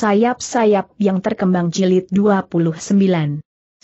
sayap-sayap yang terkembang jilid 29.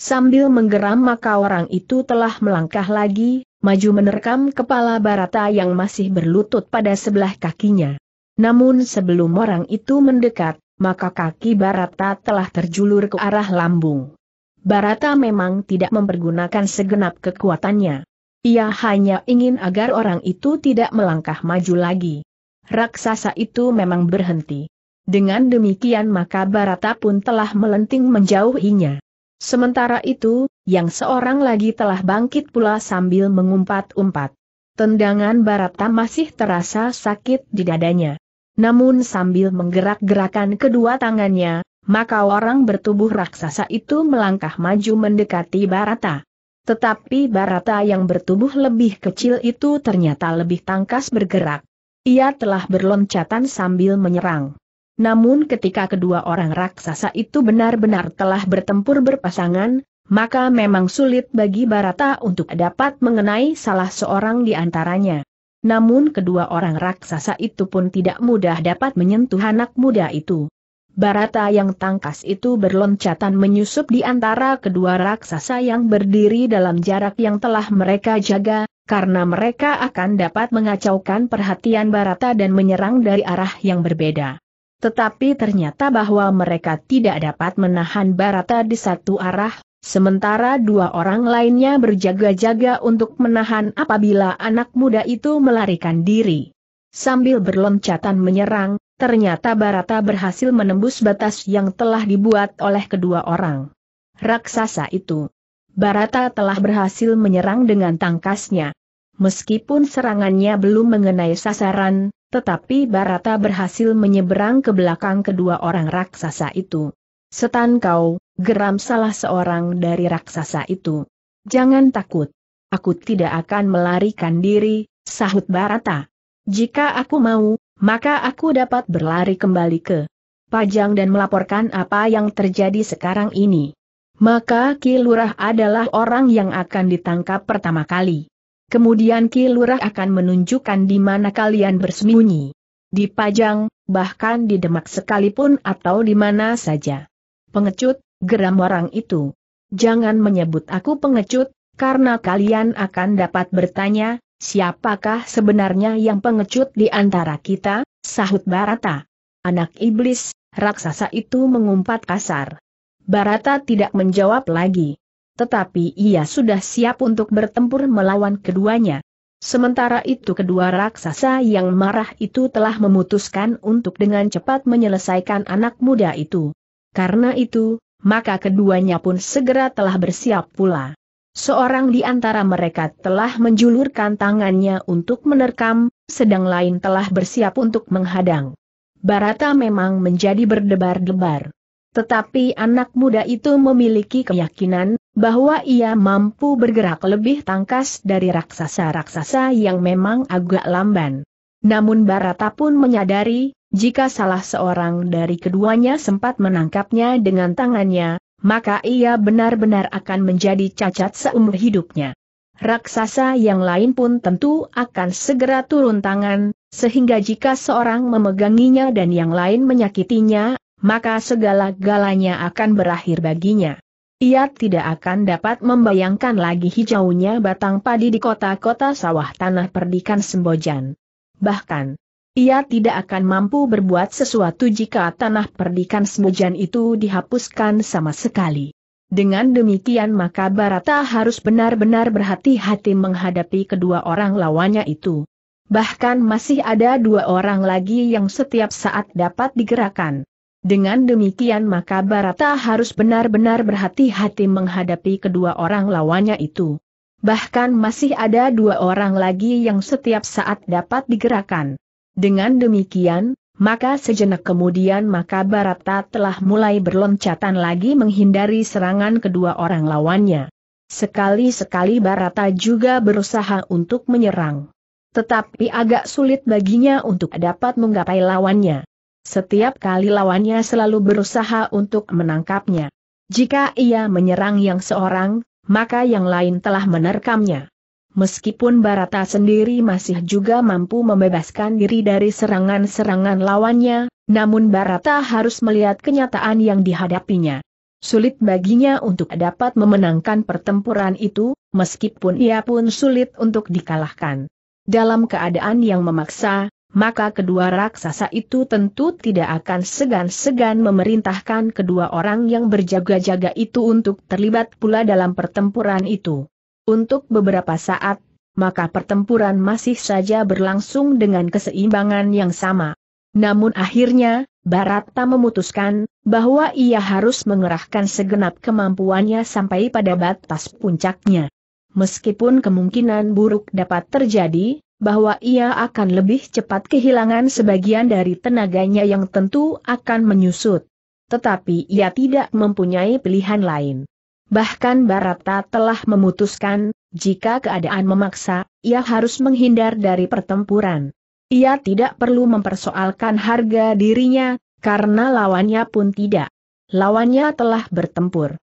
Sambil menggeram maka orang itu telah melangkah lagi, maju menerkam kepala Barata yang masih berlutut pada sebelah kakinya. Namun sebelum orang itu mendekat, maka kaki Barata telah terjulur ke arah lambung. Barata memang tidak mempergunakan segenap kekuatannya. Ia hanya ingin agar orang itu tidak melangkah maju lagi. Raksasa itu memang berhenti. Dengan demikian maka Barata pun telah melenting menjauhinya. Sementara itu, yang seorang lagi telah bangkit pula sambil mengumpat-umpat. Tendangan Barata masih terasa sakit di dadanya. Namun sambil menggerak-gerakan kedua tangannya, maka orang bertubuh raksasa itu melangkah maju mendekati Barata. Tetapi Barata yang bertubuh lebih kecil itu ternyata lebih tangkas bergerak. Ia telah berloncatan sambil menyerang. Namun ketika kedua orang raksasa itu benar-benar telah bertempur berpasangan, maka memang sulit bagi Barata untuk dapat mengenai salah seorang di antaranya. Namun kedua orang raksasa itu pun tidak mudah dapat menyentuh anak muda itu. Barata yang tangkas itu berloncatan menyusup di antara kedua raksasa yang berdiri dalam jarak yang telah mereka jaga, karena mereka akan dapat mengacaukan perhatian Barata dan menyerang dari arah yang berbeda. Tetapi ternyata bahwa mereka tidak dapat menahan Barata di satu arah, sementara dua orang lainnya berjaga-jaga untuk menahan apabila anak muda itu melarikan diri. Sambil berloncatan menyerang, ternyata Barata berhasil menembus batas yang telah dibuat oleh kedua orang. Raksasa itu. Barata telah berhasil menyerang dengan tangkasnya. Meskipun serangannya belum mengenai sasaran, tetapi Barata berhasil menyeberang ke belakang kedua orang raksasa itu. Setan kau, geram salah seorang dari raksasa itu. Jangan takut. Aku tidak akan melarikan diri, sahut Barata. Jika aku mau, maka aku dapat berlari kembali ke Pajang dan melaporkan apa yang terjadi sekarang ini. maka Kilurah adalah orang yang akan ditangkap pertama kali. Kemudian Ki Lurah akan menunjukkan di mana kalian bersembunyi. Di Pajang, bahkan di Demak sekalipun atau di mana saja. Pengecut, geram orang itu. Jangan menyebut aku pengecut, karena kalian akan dapat bertanya, siapakah sebenarnya yang pengecut di antara kita, sahut Barata. Anak iblis, raksasa itu mengumpat kasar. Barata tidak menjawab lagi tetapi ia sudah siap untuk bertempur melawan keduanya. Sementara itu kedua raksasa yang marah itu telah memutuskan untuk dengan cepat menyelesaikan anak muda itu. Karena itu, maka keduanya pun segera telah bersiap pula. Seorang di antara mereka telah menjulurkan tangannya untuk menerkam, sedang lain telah bersiap untuk menghadang. Barata memang menjadi berdebar-debar. Tetapi anak muda itu memiliki keyakinan bahwa ia mampu bergerak lebih tangkas dari raksasa-raksasa yang memang agak lamban. Namun Barata pun menyadari, jika salah seorang dari keduanya sempat menangkapnya dengan tangannya, maka ia benar-benar akan menjadi cacat seumur hidupnya. Raksasa yang lain pun tentu akan segera turun tangan, sehingga jika seorang memeganginya dan yang lain menyakitinya, maka segala galanya akan berakhir baginya. Ia tidak akan dapat membayangkan lagi hijaunya batang padi di kota-kota sawah tanah perdikan Sembojan. Bahkan, ia tidak akan mampu berbuat sesuatu jika tanah perdikan Sembojan itu dihapuskan sama sekali. Dengan demikian maka Barata harus benar-benar berhati-hati menghadapi kedua orang lawannya itu. Bahkan masih ada dua orang lagi yang setiap saat dapat digerakkan. Dengan demikian maka Barata harus benar-benar berhati-hati menghadapi kedua orang lawannya itu. Bahkan masih ada dua orang lagi yang setiap saat dapat digerakkan. Dengan demikian, maka sejenak kemudian maka Barata telah mulai berloncatan lagi menghindari serangan kedua orang lawannya. Sekali-sekali Barata juga berusaha untuk menyerang. Tetapi agak sulit baginya untuk dapat menggapai lawannya. Setiap kali lawannya selalu berusaha untuk menangkapnya. Jika ia menyerang yang seorang, maka yang lain telah menerkamnya. Meskipun Barata sendiri masih juga mampu membebaskan diri dari serangan-serangan lawannya, namun Barata harus melihat kenyataan yang dihadapinya. Sulit baginya untuk dapat memenangkan pertempuran itu, meskipun ia pun sulit untuk dikalahkan. Dalam keadaan yang memaksa, maka kedua raksasa itu tentu tidak akan segan-segan memerintahkan kedua orang yang berjaga-jaga itu untuk terlibat pula dalam pertempuran itu. Untuk beberapa saat, maka pertempuran masih saja berlangsung dengan keseimbangan yang sama. Namun akhirnya, Barata memutuskan bahwa ia harus mengerahkan segenap kemampuannya sampai pada batas puncaknya. Meskipun kemungkinan buruk dapat terjadi, bahwa ia akan lebih cepat kehilangan sebagian dari tenaganya yang tentu akan menyusut. Tetapi ia tidak mempunyai pilihan lain. Bahkan Barata telah memutuskan, jika keadaan memaksa, ia harus menghindar dari pertempuran. Ia tidak perlu mempersoalkan harga dirinya, karena lawannya pun tidak. Lawannya telah bertempur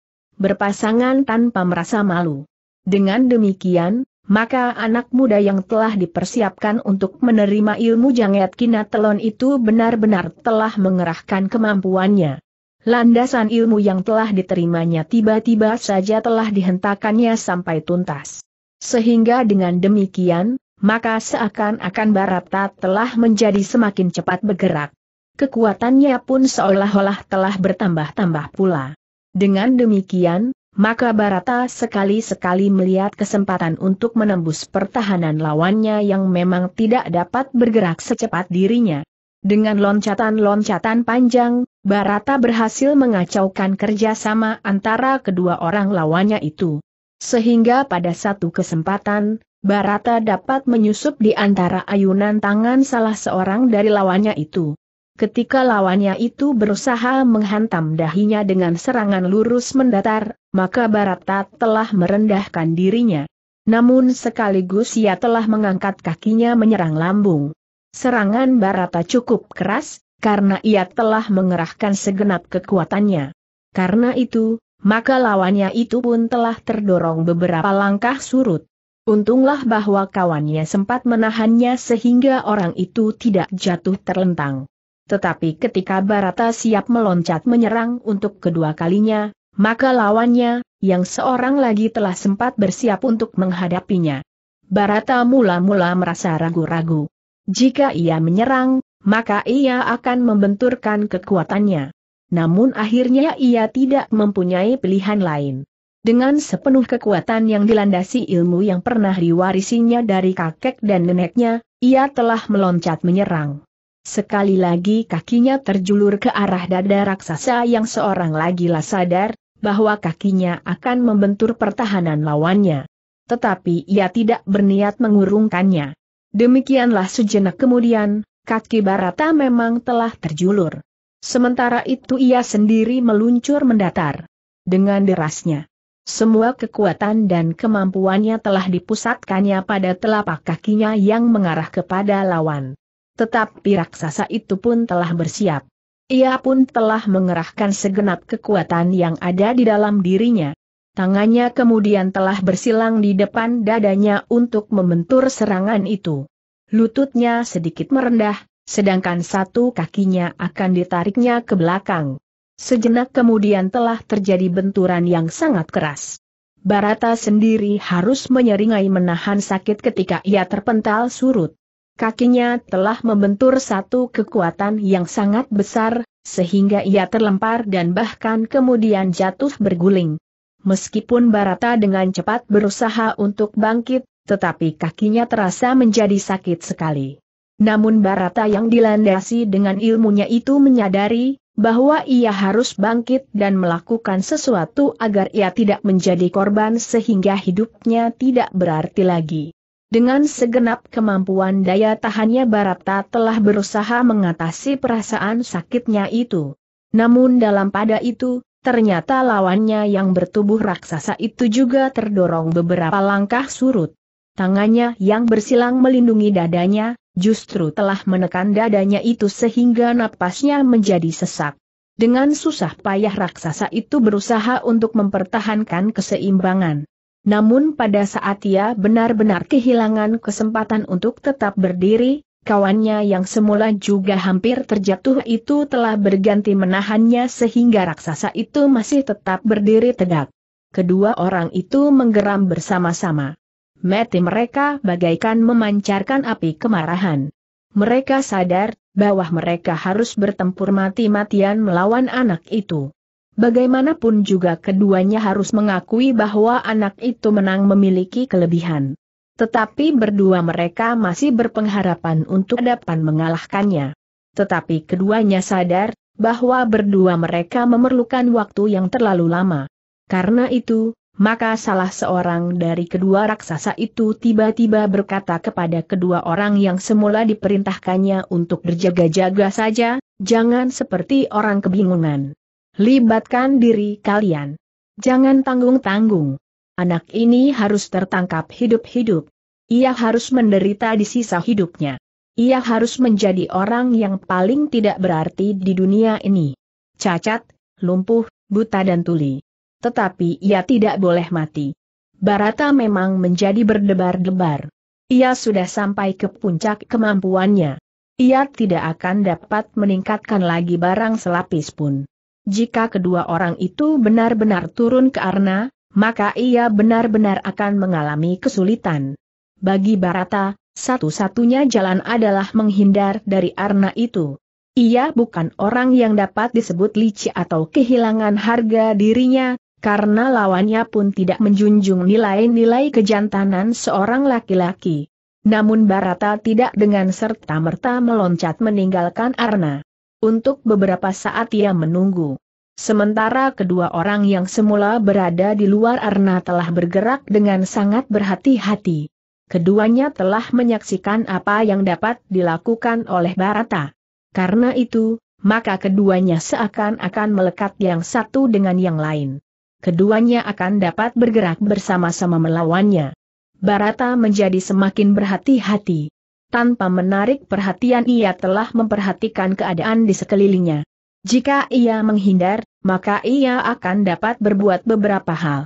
berpasangan tanpa merasa malu. Dengan demikian, maka anak muda yang telah dipersiapkan untuk menerima ilmu janget kinatelon itu benar-benar telah mengerahkan kemampuannya. Landasan ilmu yang telah diterimanya tiba-tiba saja telah dihentakannya sampai tuntas. Sehingga dengan demikian, maka seakan-akan Barata telah menjadi semakin cepat bergerak. Kekuatannya pun seolah-olah telah bertambah-tambah pula. Dengan demikian, maka Barata sekali-sekali melihat kesempatan untuk menembus pertahanan lawannya yang memang tidak dapat bergerak secepat dirinya. Dengan loncatan-loncatan panjang, Barata berhasil mengacaukan kerjasama antara kedua orang lawannya itu. Sehingga pada satu kesempatan, Barata dapat menyusup di antara ayunan tangan salah seorang dari lawannya itu. Ketika lawannya itu berusaha menghantam dahinya dengan serangan lurus mendatar, maka Barata telah merendahkan dirinya. Namun sekaligus ia telah mengangkat kakinya menyerang lambung. Serangan Barata cukup keras, karena ia telah mengerahkan segenap kekuatannya. Karena itu, maka lawannya itu pun telah terdorong beberapa langkah surut. Untunglah bahwa kawannya sempat menahannya sehingga orang itu tidak jatuh terlentang. Tetapi ketika Barata siap meloncat menyerang untuk kedua kalinya, maka lawannya, yang seorang lagi telah sempat bersiap untuk menghadapinya. Barata mula-mula merasa ragu-ragu. Jika ia menyerang, maka ia akan membenturkan kekuatannya. Namun akhirnya ia tidak mempunyai pilihan lain. Dengan sepenuh kekuatan yang dilandasi ilmu yang pernah diwarisinya dari kakek dan neneknya, ia telah meloncat menyerang. Sekali lagi kakinya terjulur ke arah dada raksasa yang seorang lagi lah sadar, bahwa kakinya akan membentur pertahanan lawannya. Tetapi ia tidak berniat mengurungkannya. Demikianlah sejenak kemudian, kaki Barata memang telah terjulur. Sementara itu ia sendiri meluncur mendatar. Dengan derasnya. Semua kekuatan dan kemampuannya telah dipusatkannya pada telapak kakinya yang mengarah kepada lawan. Tetapi raksasa itu pun telah bersiap. Ia pun telah mengerahkan segenap kekuatan yang ada di dalam dirinya. Tangannya kemudian telah bersilang di depan dadanya untuk membentur serangan itu. Lututnya sedikit merendah, sedangkan satu kakinya akan ditariknya ke belakang. Sejenak kemudian telah terjadi benturan yang sangat keras. Barata sendiri harus menyeringai menahan sakit ketika ia terpental surut kakinya telah membentur satu kekuatan yang sangat besar, sehingga ia terlempar dan bahkan kemudian jatuh berguling. Meskipun Barata dengan cepat berusaha untuk bangkit, tetapi kakinya terasa menjadi sakit sekali. Namun Barata yang dilandasi dengan ilmunya itu menyadari, bahwa ia harus bangkit dan melakukan sesuatu agar ia tidak menjadi korban sehingga hidupnya tidak berarti lagi. Dengan segenap kemampuan daya tahannya Barata telah berusaha mengatasi perasaan sakitnya itu. Namun dalam pada itu, ternyata lawannya yang bertubuh raksasa itu juga terdorong beberapa langkah surut. Tangannya yang bersilang melindungi dadanya, justru telah menekan dadanya itu sehingga napasnya menjadi sesak. Dengan susah payah raksasa itu berusaha untuk mempertahankan keseimbangan. Namun pada saat ia benar-benar kehilangan kesempatan untuk tetap berdiri, kawannya yang semula juga hampir terjatuh itu telah berganti menahannya sehingga raksasa itu masih tetap berdiri tegak. Kedua orang itu menggeram bersama-sama. Mati mereka bagaikan memancarkan api kemarahan. Mereka sadar bahwa mereka harus bertempur mati-matian melawan anak itu. Bagaimanapun juga keduanya harus mengakui bahwa anak itu menang memiliki kelebihan. Tetapi berdua mereka masih berpengharapan untuk dapat mengalahkannya. Tetapi keduanya sadar, bahwa berdua mereka memerlukan waktu yang terlalu lama. Karena itu, maka salah seorang dari kedua raksasa itu tiba-tiba berkata kepada kedua orang yang semula diperintahkannya untuk berjaga-jaga saja, jangan seperti orang kebingungan. Libatkan diri kalian. Jangan tanggung-tanggung. Anak ini harus tertangkap hidup-hidup. Ia harus menderita di sisa hidupnya. Ia harus menjadi orang yang paling tidak berarti di dunia ini. Cacat, lumpuh, buta dan tuli. Tetapi ia tidak boleh mati. Barata memang menjadi berdebar-debar. Ia sudah sampai ke puncak kemampuannya. Ia tidak akan dapat meningkatkan lagi barang selapis pun. Jika kedua orang itu benar-benar turun ke Arna, maka ia benar-benar akan mengalami kesulitan. Bagi Barata, satu-satunya jalan adalah menghindar dari Arna itu. Ia bukan orang yang dapat disebut licik atau kehilangan harga dirinya, karena lawannya pun tidak menjunjung nilai-nilai kejantanan seorang laki-laki. Namun Barata tidak dengan serta-merta meloncat meninggalkan Arna. Untuk beberapa saat ia menunggu. Sementara kedua orang yang semula berada di luar arna telah bergerak dengan sangat berhati-hati. Keduanya telah menyaksikan apa yang dapat dilakukan oleh Barata. Karena itu, maka keduanya seakan-akan melekat yang satu dengan yang lain. Keduanya akan dapat bergerak bersama-sama melawannya. Barata menjadi semakin berhati-hati. Tanpa menarik perhatian ia telah memperhatikan keadaan di sekelilingnya. Jika ia menghindar, maka ia akan dapat berbuat beberapa hal.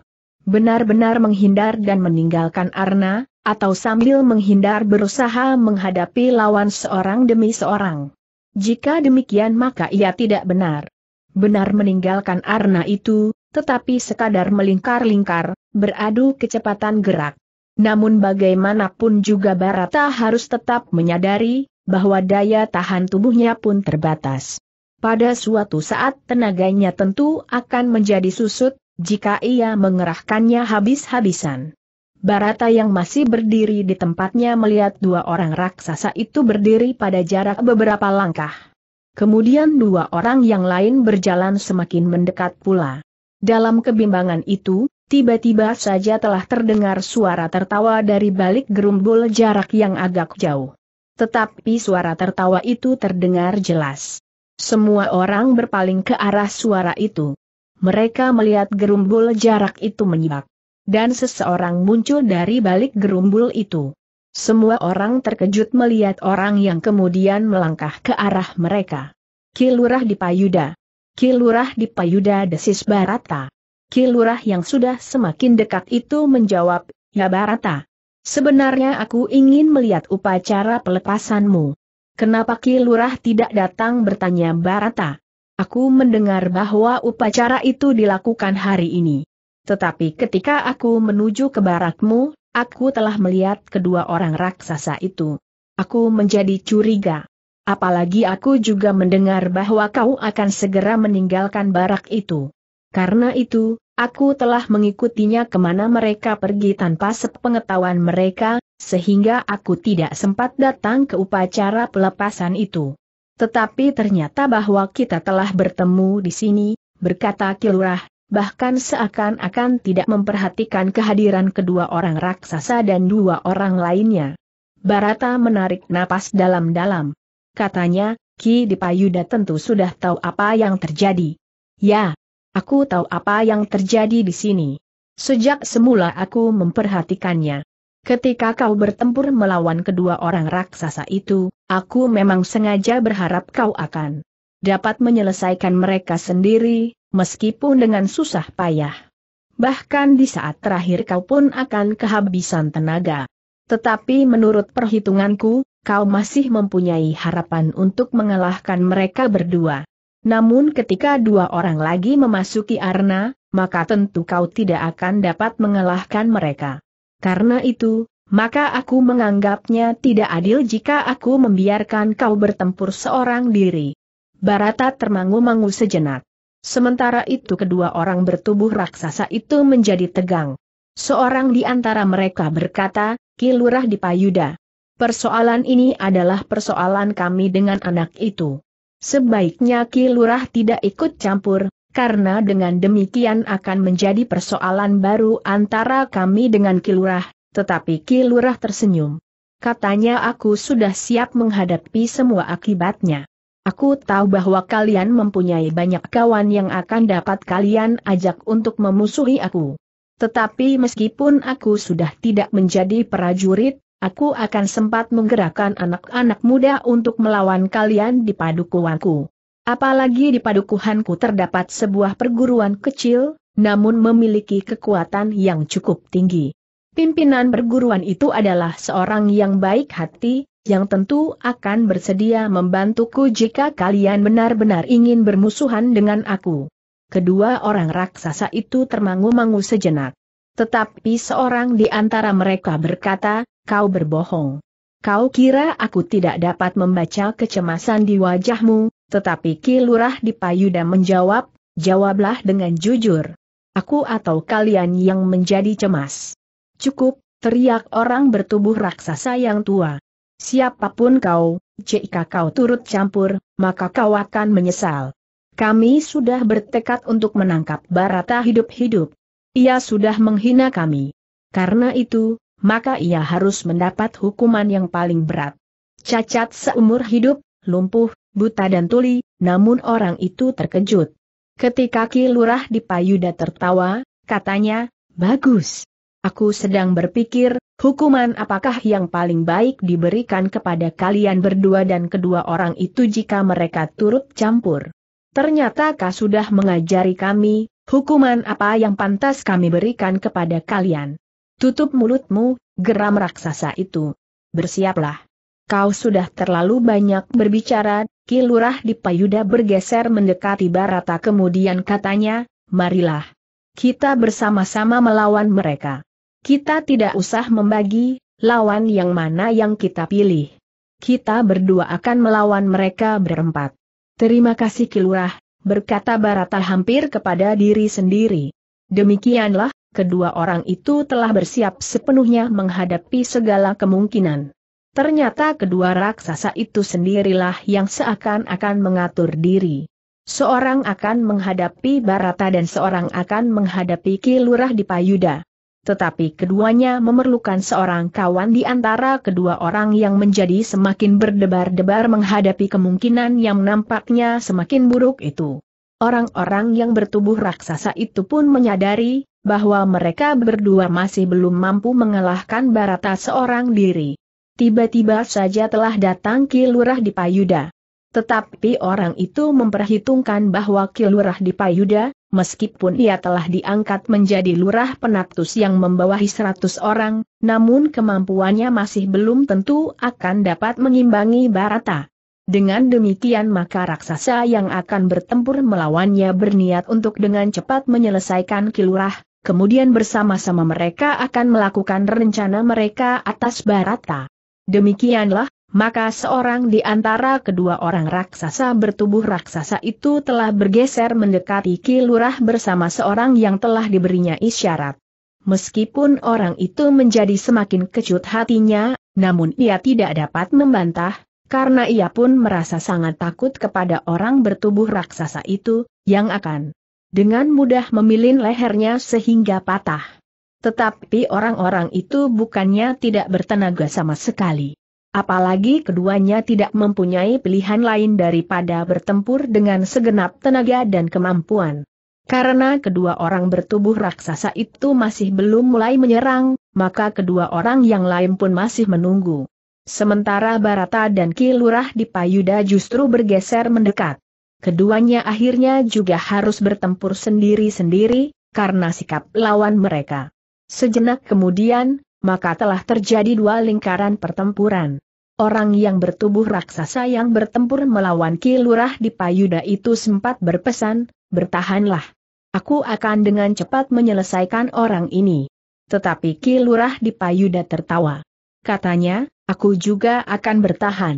Benar-benar menghindar dan meninggalkan Arna, atau sambil menghindar berusaha menghadapi lawan seorang demi seorang. Jika demikian maka ia tidak benar. Benar meninggalkan Arna itu, tetapi sekadar melingkar-lingkar, beradu kecepatan gerak. Namun bagaimanapun juga Barata harus tetap menyadari bahwa daya tahan tubuhnya pun terbatas. Pada suatu saat tenaganya tentu akan menjadi susut jika ia mengerahkannya habis-habisan. Barata yang masih berdiri di tempatnya melihat dua orang raksasa itu berdiri pada jarak beberapa langkah. Kemudian dua orang yang lain berjalan semakin mendekat pula. Dalam kebimbangan itu, tiba-tiba saja telah terdengar suara tertawa dari balik gerumbul jarak yang agak jauh. Tetapi suara tertawa itu terdengar jelas. Semua orang berpaling ke arah suara itu. Mereka melihat gerumbul jarak itu menyibak. Dan seseorang muncul dari balik gerumbul itu. Semua orang terkejut melihat orang yang kemudian melangkah ke arah mereka. Kilurah di Payuda. Kilurah di Payuda desis Barata. Kilurah yang sudah semakin dekat itu menjawab, Ya Barata. Sebenarnya aku ingin melihat upacara pelepasanmu. Kenapa Kilurah tidak datang bertanya Barata? Aku mendengar bahwa upacara itu dilakukan hari ini. Tetapi ketika aku menuju ke barakmu, aku telah melihat kedua orang raksasa itu. Aku menjadi curiga. Apalagi aku juga mendengar bahwa kau akan segera meninggalkan barak itu. Karena itu, aku telah mengikutinya kemana mereka pergi tanpa sepengetahuan mereka, sehingga aku tidak sempat datang ke upacara pelepasan itu. Tetapi ternyata bahwa kita telah bertemu di sini, berkata Kilurah, bahkan seakan-akan tidak memperhatikan kehadiran kedua orang raksasa dan dua orang lainnya. Barata menarik napas dalam-dalam. Katanya, Ki Dipayuda tentu sudah tahu apa yang terjadi. Ya, Aku tahu apa yang terjadi di sini. Sejak semula aku memperhatikannya. Ketika kau bertempur melawan kedua orang raksasa itu, aku memang sengaja berharap kau akan dapat menyelesaikan mereka sendiri, meskipun dengan susah payah. Bahkan di saat terakhir kau pun akan kehabisan tenaga. Tetapi menurut perhitunganku, kau masih mempunyai harapan untuk mengalahkan mereka berdua. Namun ketika dua orang lagi memasuki arena, maka tentu kau tidak akan dapat mengalahkan mereka. Karena itu, maka aku menganggapnya tidak adil jika aku membiarkan kau bertempur seorang diri. Barata termangu-mangu sejenak. Sementara itu kedua orang bertubuh raksasa itu menjadi tegang. Seorang di antara mereka berkata, Kilurah di Payuda. Persoalan ini adalah persoalan kami dengan anak itu. Sebaiknya Ki Lurah tidak ikut campur, karena dengan demikian akan menjadi persoalan baru antara kami dengan Ki Lurah, tetapi Ki Lurah tersenyum. Katanya aku sudah siap menghadapi semua akibatnya. Aku tahu bahwa kalian mempunyai banyak kawan yang akan dapat kalian ajak untuk memusuhi aku. Tetapi meskipun aku sudah tidak menjadi prajurit, aku akan sempat menggerakkan anak-anak muda untuk melawan kalian di padukuanku. Apalagi di padukuhanku terdapat sebuah perguruan kecil, namun memiliki kekuatan yang cukup tinggi. Pimpinan perguruan itu adalah seorang yang baik hati, yang tentu akan bersedia membantuku jika kalian benar-benar ingin bermusuhan dengan aku. Kedua orang raksasa itu termangu-mangu sejenak. Tetapi seorang di antara mereka berkata, kau berbohong. Kau kira aku tidak dapat membaca kecemasan di wajahmu, tetapi Ki Lurah di menjawab, jawablah dengan jujur. Aku atau kalian yang menjadi cemas. Cukup, teriak orang bertubuh raksasa yang tua. Siapapun kau, jika kau turut campur, maka kau akan menyesal. Kami sudah bertekad untuk menangkap Barata hidup-hidup. Ia sudah menghina kami. Karena itu, maka ia harus mendapat hukuman yang paling berat. Cacat seumur hidup, lumpuh, buta dan tuli, namun orang itu terkejut. Ketika Ki Lurah di Payuda tertawa, katanya, bagus. Aku sedang berpikir, hukuman apakah yang paling baik diberikan kepada kalian berdua dan kedua orang itu jika mereka turut campur. Ternyata kau sudah mengajari kami, hukuman apa yang pantas kami berikan kepada kalian. Tutup mulutmu, geram raksasa itu. Bersiaplah. Kau sudah terlalu banyak berbicara, Kilurah di Payuda bergeser mendekati Barata kemudian katanya, marilah. Kita bersama-sama melawan mereka. Kita tidak usah membagi, lawan yang mana yang kita pilih. Kita berdua akan melawan mereka berempat. Terima kasih Kilurah, berkata Barata hampir kepada diri sendiri. Demikianlah, kedua orang itu telah bersiap sepenuhnya menghadapi segala kemungkinan. Ternyata kedua raksasa itu sendirilah yang seakan-akan mengatur diri. Seorang akan menghadapi Barata dan seorang akan menghadapi Kilurah di Payuda. Tetapi keduanya memerlukan seorang kawan di antara kedua orang yang menjadi semakin berdebar-debar menghadapi kemungkinan yang nampaknya semakin buruk itu. Orang-orang yang bertubuh raksasa itu pun menyadari bahwa mereka berdua masih belum mampu mengalahkan Barata seorang diri. Tiba-tiba saja telah datang Kilurah di Payuda. Tetapi orang itu memperhitungkan bahwa Kilurah di Payuda, meskipun ia telah diangkat menjadi lurah penatus yang membawahi 100 orang, namun kemampuannya masih belum tentu akan dapat mengimbangi Barata. Dengan demikian maka raksasa yang akan bertempur melawannya berniat untuk dengan cepat menyelesaikan Kilurah, kemudian bersama-sama mereka akan melakukan rencana mereka atas Barata. Demikianlah, maka seorang di antara kedua orang raksasa bertubuh raksasa itu telah bergeser mendekati Kilurah bersama seorang yang telah diberinya isyarat. Meskipun orang itu menjadi semakin kecut hatinya, namun ia tidak dapat membantah, karena ia pun merasa sangat takut kepada orang bertubuh raksasa itu, yang akan dengan mudah memilin lehernya sehingga patah. Tetapi orang-orang itu bukannya tidak bertenaga sama sekali. Apalagi keduanya tidak mempunyai pilihan lain daripada bertempur dengan segenap tenaga dan kemampuan. Karena kedua orang bertubuh raksasa itu masih belum mulai menyerang, maka kedua orang yang lain pun masih menunggu. Sementara Barata dan Kilurah di Payuda justru bergeser mendekat. Keduanya akhirnya juga harus bertempur sendiri-sendiri, karena sikap lawan mereka. Sejenak kemudian, maka telah terjadi dua lingkaran pertempuran. Orang yang bertubuh raksasa yang bertempur melawan Ki Lurah di Payuda itu sempat berpesan, bertahanlah. Aku akan dengan cepat menyelesaikan orang ini. Tetapi Ki Lurah di Payuda tertawa. Katanya, aku juga akan bertahan.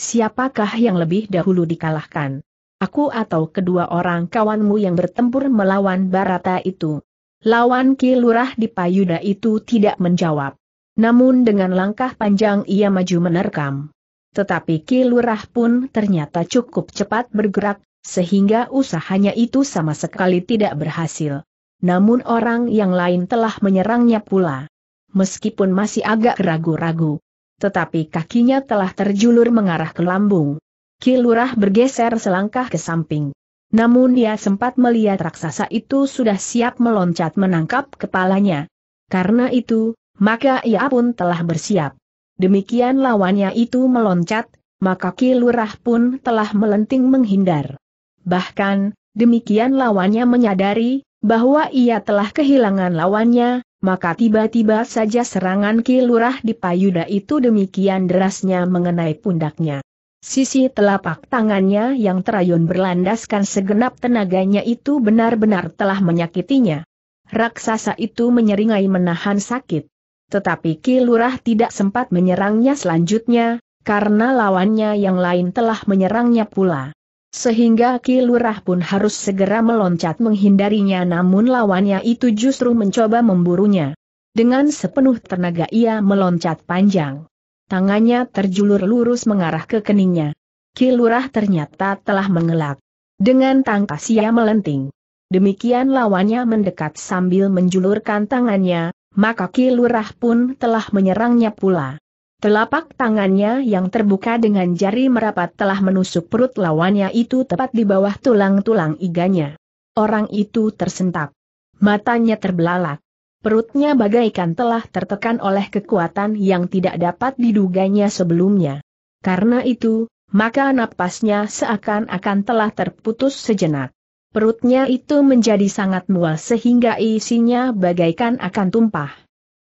Siapakah yang lebih dahulu dikalahkan? Aku atau kedua orang kawanmu yang bertempur melawan Barata itu. Lawan Ki Lurah di Payuda itu tidak menjawab. Namun dengan langkah panjang ia maju menerkam. Tetapi Ki Lurah pun ternyata cukup cepat bergerak, sehingga usahanya itu sama sekali tidak berhasil. Namun orang yang lain telah menyerangnya pula. Meskipun masih agak ragu-ragu, tetapi kakinya telah terjulur mengarah ke lambung. Kilurah bergeser selangkah ke samping. Namun dia sempat melihat raksasa itu sudah siap meloncat menangkap kepalanya. Karena itu, maka ia pun telah bersiap. Demikian lawannya itu meloncat, maka Kilurah pun telah melenting menghindar. Bahkan, demikian lawannya menyadari, bahwa ia telah kehilangan lawannya, maka tiba-tiba saja serangan Kilurah di payuda itu demikian derasnya mengenai pundaknya. Sisi telapak tangannya yang terayun berlandaskan segenap tenaganya itu benar-benar telah menyakitinya. Raksasa itu menyeringai menahan sakit. Tetapi Kilurah tidak sempat menyerangnya selanjutnya, karena lawannya yang lain telah menyerangnya pula. Sehingga Kilurah pun harus segera meloncat menghindarinya namun lawannya itu justru mencoba memburunya. Dengan sepenuh tenaga ia meloncat panjang tangannya terjulur lurus mengarah ke keningnya. Kilurah ternyata telah mengelak. Dengan tangkas ia melenting. Demikian lawannya mendekat sambil menjulurkan tangannya, maka Kilurah pun telah menyerangnya pula. Telapak tangannya yang terbuka dengan jari merapat telah menusuk perut lawannya itu tepat di bawah tulang-tulang iganya. Orang itu tersentak. Matanya terbelalak. Perutnya bagaikan telah tertekan oleh kekuatan yang tidak dapat diduganya sebelumnya. Karena itu, maka napasnya seakan-akan telah terputus sejenak. Perutnya itu menjadi sangat mual sehingga isinya bagaikan akan tumpah.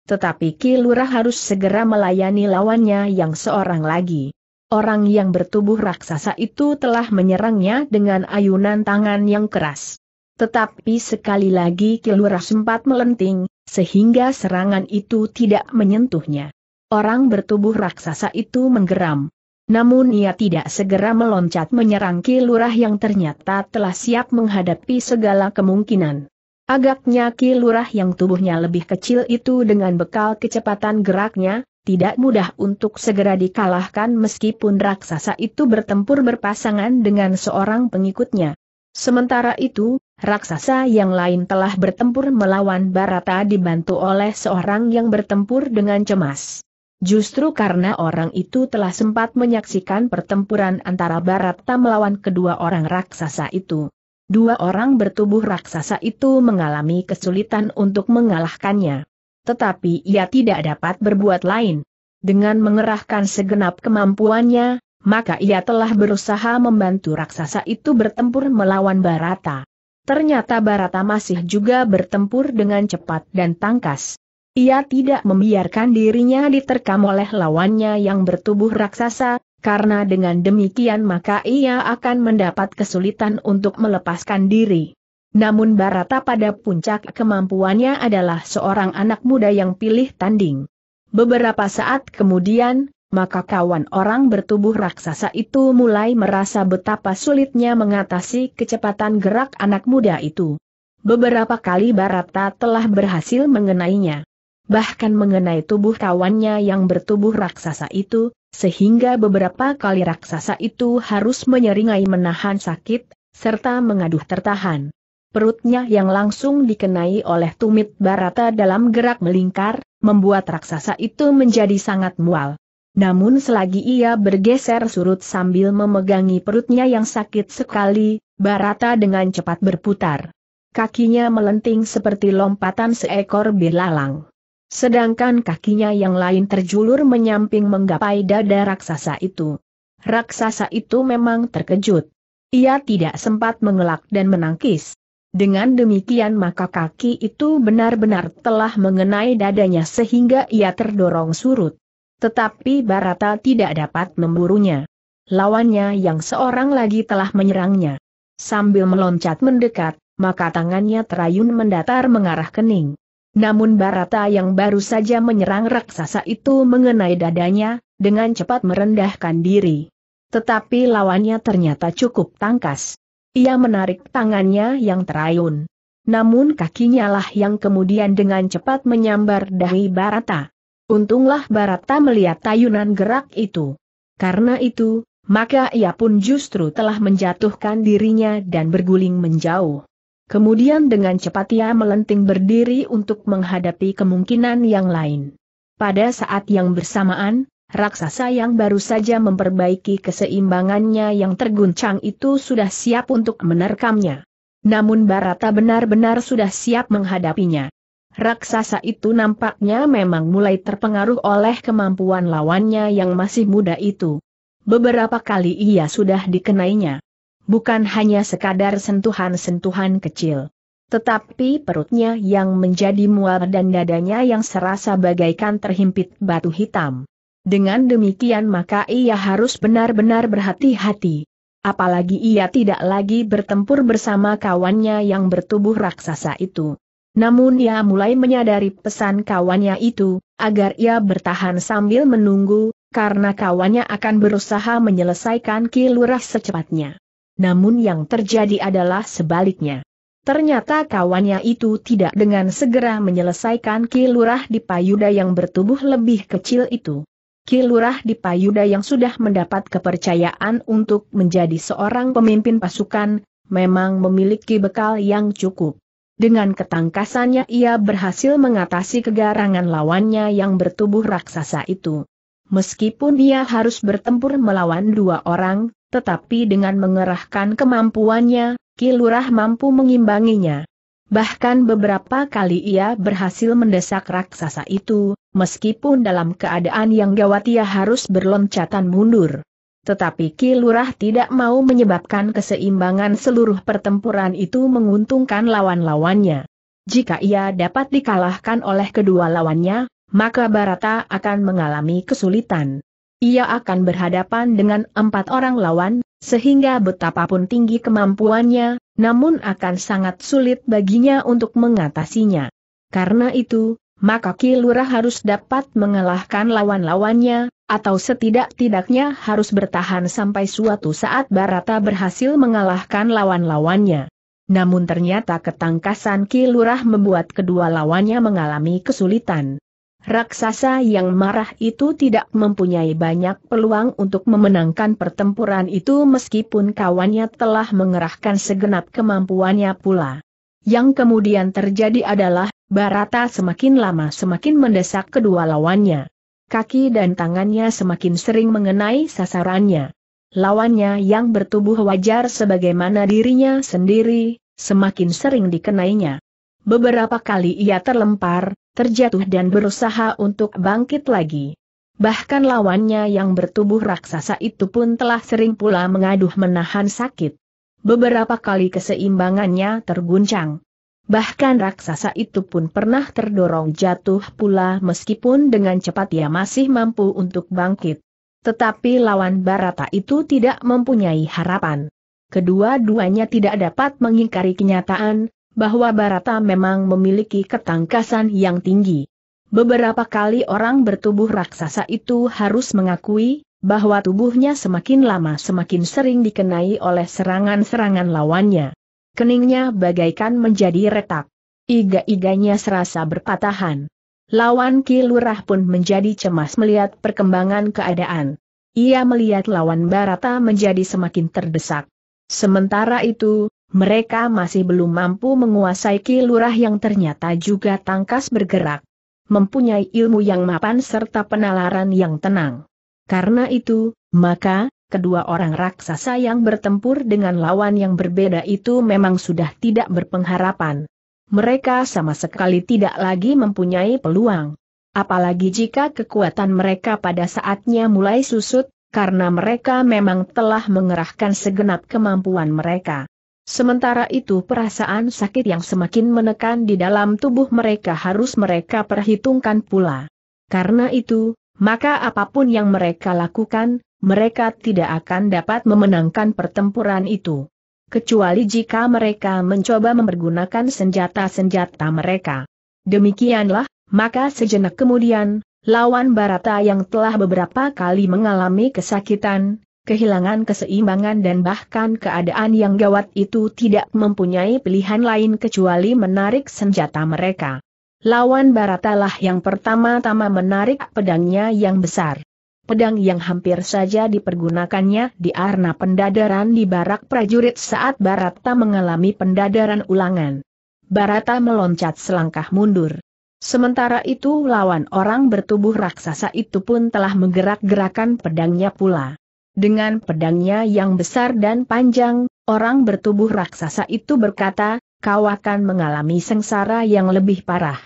Tetapi Kilurah harus segera melayani lawannya yang seorang lagi. Orang yang bertubuh raksasa itu telah menyerangnya dengan ayunan tangan yang keras. Tetapi sekali lagi Kilurah sempat melenting, sehingga serangan itu tidak menyentuhnya. Orang bertubuh raksasa itu menggeram. Namun ia tidak segera meloncat menyerang Ki yang ternyata telah siap menghadapi segala kemungkinan. Agaknya Ki yang tubuhnya lebih kecil itu dengan bekal kecepatan geraknya, tidak mudah untuk segera dikalahkan meskipun raksasa itu bertempur berpasangan dengan seorang pengikutnya. Sementara itu, Raksasa yang lain telah bertempur melawan Barata dibantu oleh seorang yang bertempur dengan cemas. Justru karena orang itu telah sempat menyaksikan pertempuran antara Barata melawan kedua orang raksasa itu. Dua orang bertubuh raksasa itu mengalami kesulitan untuk mengalahkannya. Tetapi ia tidak dapat berbuat lain. Dengan mengerahkan segenap kemampuannya, maka ia telah berusaha membantu raksasa itu bertempur melawan Barata. Ternyata Barata masih juga bertempur dengan cepat dan tangkas. Ia tidak membiarkan dirinya diterkam oleh lawannya yang bertubuh raksasa, karena dengan demikian maka ia akan mendapat kesulitan untuk melepaskan diri. Namun Barata pada puncak kemampuannya adalah seorang anak muda yang pilih tanding. Beberapa saat kemudian, maka kawan orang bertubuh raksasa itu mulai merasa betapa sulitnya mengatasi kecepatan gerak anak muda itu. Beberapa kali Barata telah berhasil mengenainya. Bahkan mengenai tubuh kawannya yang bertubuh raksasa itu, sehingga beberapa kali raksasa itu harus menyeringai menahan sakit, serta mengaduh tertahan. Perutnya yang langsung dikenai oleh tumit Barata dalam gerak melingkar, membuat raksasa itu menjadi sangat mual. Namun selagi ia bergeser surut sambil memegangi perutnya yang sakit sekali, Barata dengan cepat berputar. Kakinya melenting seperti lompatan seekor belalang. Sedangkan kakinya yang lain terjulur menyamping menggapai dada raksasa itu. Raksasa itu memang terkejut. Ia tidak sempat mengelak dan menangkis. Dengan demikian maka kaki itu benar-benar telah mengenai dadanya sehingga ia terdorong surut. Tetapi Barata tidak dapat memburunya. Lawannya yang seorang lagi telah menyerangnya. Sambil meloncat mendekat, maka tangannya terayun mendatar mengarah kening. Namun Barata yang baru saja menyerang raksasa itu mengenai dadanya, dengan cepat merendahkan diri. Tetapi lawannya ternyata cukup tangkas. Ia menarik tangannya yang terayun. Namun kakinya lah yang kemudian dengan cepat menyambar dahi Barata. Untunglah Barata melihat tayunan gerak itu. Karena itu, maka ia pun justru telah menjatuhkan dirinya dan berguling menjauh. Kemudian dengan cepat ia melenting berdiri untuk menghadapi kemungkinan yang lain. Pada saat yang bersamaan, raksasa yang baru saja memperbaiki keseimbangannya yang terguncang itu sudah siap untuk menerkamnya. Namun Barata benar-benar sudah siap menghadapinya. Raksasa itu nampaknya memang mulai terpengaruh oleh kemampuan lawannya yang masih muda itu. Beberapa kali ia sudah dikenainya. Bukan hanya sekadar sentuhan-sentuhan kecil. Tetapi perutnya yang menjadi mual dan dadanya yang serasa bagaikan terhimpit batu hitam. Dengan demikian maka ia harus benar-benar berhati-hati. Apalagi ia tidak lagi bertempur bersama kawannya yang bertubuh raksasa itu. Namun ia mulai menyadari pesan kawannya itu, agar ia bertahan sambil menunggu, karena kawannya akan berusaha menyelesaikan kilurah secepatnya. Namun yang terjadi adalah sebaliknya. Ternyata kawannya itu tidak dengan segera menyelesaikan kilurah di payuda yang bertubuh lebih kecil itu. Kilurah di Payuda yang sudah mendapat kepercayaan untuk menjadi seorang pemimpin pasukan, memang memiliki bekal yang cukup. Dengan ketangkasannya ia berhasil mengatasi kegarangan lawannya yang bertubuh raksasa itu. Meskipun ia harus bertempur melawan dua orang, tetapi dengan mengerahkan kemampuannya, Kilurah mampu mengimbanginya. Bahkan beberapa kali ia berhasil mendesak raksasa itu, meskipun dalam keadaan yang gawat ia harus berloncatan mundur. Tetapi Ki Lurah tidak mau menyebabkan keseimbangan seluruh pertempuran itu menguntungkan lawan-lawannya. Jika ia dapat dikalahkan oleh kedua lawannya, maka Barata akan mengalami kesulitan. Ia akan berhadapan dengan empat orang lawan, sehingga betapapun tinggi kemampuannya, namun akan sangat sulit baginya untuk mengatasinya. Karena itu, maka Ki harus dapat mengalahkan lawan-lawannya, atau setidak-tidaknya harus bertahan sampai suatu saat Barata berhasil mengalahkan lawan-lawannya. Namun ternyata ketangkasan Ki membuat kedua lawannya mengalami kesulitan. Raksasa yang marah itu tidak mempunyai banyak peluang untuk memenangkan pertempuran itu meskipun kawannya telah mengerahkan segenap kemampuannya pula. Yang kemudian terjadi adalah Barata semakin lama semakin mendesak kedua lawannya. Kaki dan tangannya semakin sering mengenai sasarannya. Lawannya yang bertubuh wajar sebagaimana dirinya sendiri, semakin sering dikenainya. Beberapa kali ia terlempar, terjatuh dan berusaha untuk bangkit lagi. Bahkan lawannya yang bertubuh raksasa itu pun telah sering pula mengaduh menahan sakit. Beberapa kali keseimbangannya terguncang. Bahkan raksasa itu pun pernah terdorong jatuh pula meskipun dengan cepat ia masih mampu untuk bangkit. Tetapi lawan Barata itu tidak mempunyai harapan. Kedua-duanya tidak dapat mengingkari kenyataan, bahwa Barata memang memiliki ketangkasan yang tinggi. Beberapa kali orang bertubuh raksasa itu harus mengakui, bahwa tubuhnya semakin lama semakin sering dikenai oleh serangan-serangan lawannya keningnya bagaikan menjadi retak. Iga-iganya serasa berpatahan. Lawan Kilurah pun menjadi cemas melihat perkembangan keadaan. Ia melihat lawan Barata menjadi semakin terdesak. Sementara itu, mereka masih belum mampu menguasai Kilurah yang ternyata juga tangkas bergerak. Mempunyai ilmu yang mapan serta penalaran yang tenang. Karena itu, maka, kedua orang raksasa yang bertempur dengan lawan yang berbeda itu memang sudah tidak berpengharapan. Mereka sama sekali tidak lagi mempunyai peluang. Apalagi jika kekuatan mereka pada saatnya mulai susut, karena mereka memang telah mengerahkan segenap kemampuan mereka. Sementara itu perasaan sakit yang semakin menekan di dalam tubuh mereka harus mereka perhitungkan pula. Karena itu, maka apapun yang mereka lakukan, mereka tidak akan dapat memenangkan pertempuran itu. Kecuali jika mereka mencoba mempergunakan senjata-senjata mereka. Demikianlah, maka sejenak kemudian, lawan Barata yang telah beberapa kali mengalami kesakitan, kehilangan keseimbangan dan bahkan keadaan yang gawat itu tidak mempunyai pilihan lain kecuali menarik senjata mereka. Lawan Baratalah yang pertama-tama menarik pedangnya yang besar pedang yang hampir saja dipergunakannya di arna pendadaran di barak prajurit saat Barata mengalami pendadaran ulangan. Barata meloncat selangkah mundur. Sementara itu lawan orang bertubuh raksasa itu pun telah menggerak-gerakan pedangnya pula. Dengan pedangnya yang besar dan panjang, orang bertubuh raksasa itu berkata, kau akan mengalami sengsara yang lebih parah.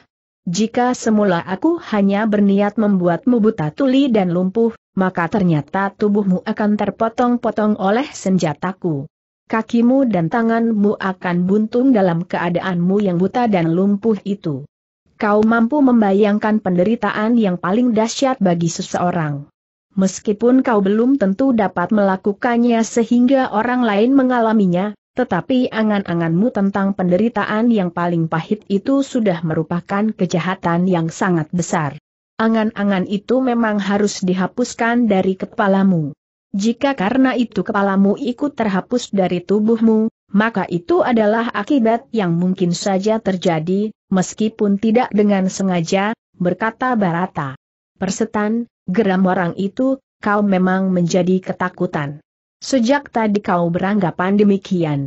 Jika semula aku hanya berniat membuatmu buta tuli dan lumpuh, maka ternyata tubuhmu akan terpotong-potong oleh senjataku. Kakimu dan tanganmu akan buntung dalam keadaanmu yang buta dan lumpuh itu. Kau mampu membayangkan penderitaan yang paling dahsyat bagi seseorang. Meskipun kau belum tentu dapat melakukannya sehingga orang lain mengalaminya, tetapi angan-anganmu tentang penderitaan yang paling pahit itu sudah merupakan kejahatan yang sangat besar. Angan-angan itu memang harus dihapuskan dari kepalamu. Jika karena itu kepalamu ikut terhapus dari tubuhmu, maka itu adalah akibat yang mungkin saja terjadi, meskipun tidak dengan sengaja, berkata Barata. Persetan, geram orang itu, kau memang menjadi ketakutan. Sejak tadi kau beranggapan demikian.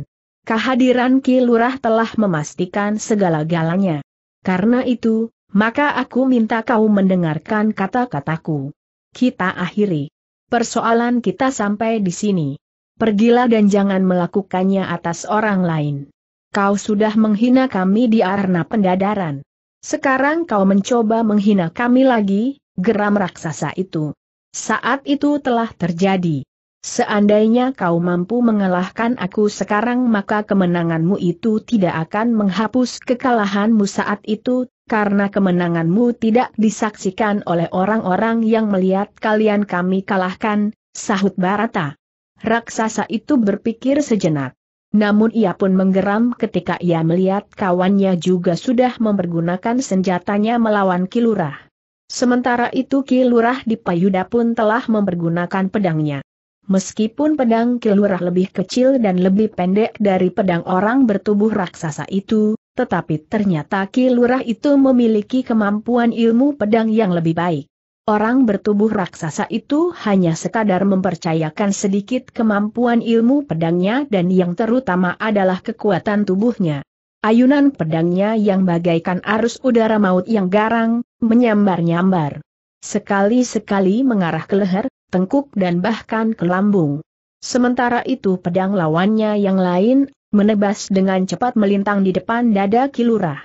Kehadiran Ki Lurah telah memastikan segala-galanya. Karena itu, maka aku minta kau mendengarkan kata-kataku. Kita akhiri. Persoalan kita sampai di sini. Pergilah dan jangan melakukannya atas orang lain. Kau sudah menghina kami di arena pendadaran. Sekarang kau mencoba menghina kami lagi, geram raksasa itu. Saat itu telah terjadi. Seandainya kau mampu mengalahkan aku sekarang maka kemenanganmu itu tidak akan menghapus kekalahanmu saat itu, karena kemenanganmu tidak disaksikan oleh orang-orang yang melihat kalian kami kalahkan, sahut Barata. Raksasa itu berpikir sejenak. Namun ia pun menggeram ketika ia melihat kawannya juga sudah mempergunakan senjatanya melawan Kilurah. Sementara itu Kilurah di Payuda pun telah mempergunakan pedangnya. Meskipun pedang kilurah lebih kecil dan lebih pendek dari pedang orang bertubuh raksasa itu, tetapi ternyata kilurah itu memiliki kemampuan ilmu pedang yang lebih baik. Orang bertubuh raksasa itu hanya sekadar mempercayakan sedikit kemampuan ilmu pedangnya dan yang terutama adalah kekuatan tubuhnya. Ayunan pedangnya yang bagaikan arus udara maut yang garang, menyambar-nyambar. Sekali-sekali mengarah ke leher, tengkuk dan bahkan ke lambung. Sementara itu pedang lawannya yang lain, menebas dengan cepat melintang di depan dada Kilurah.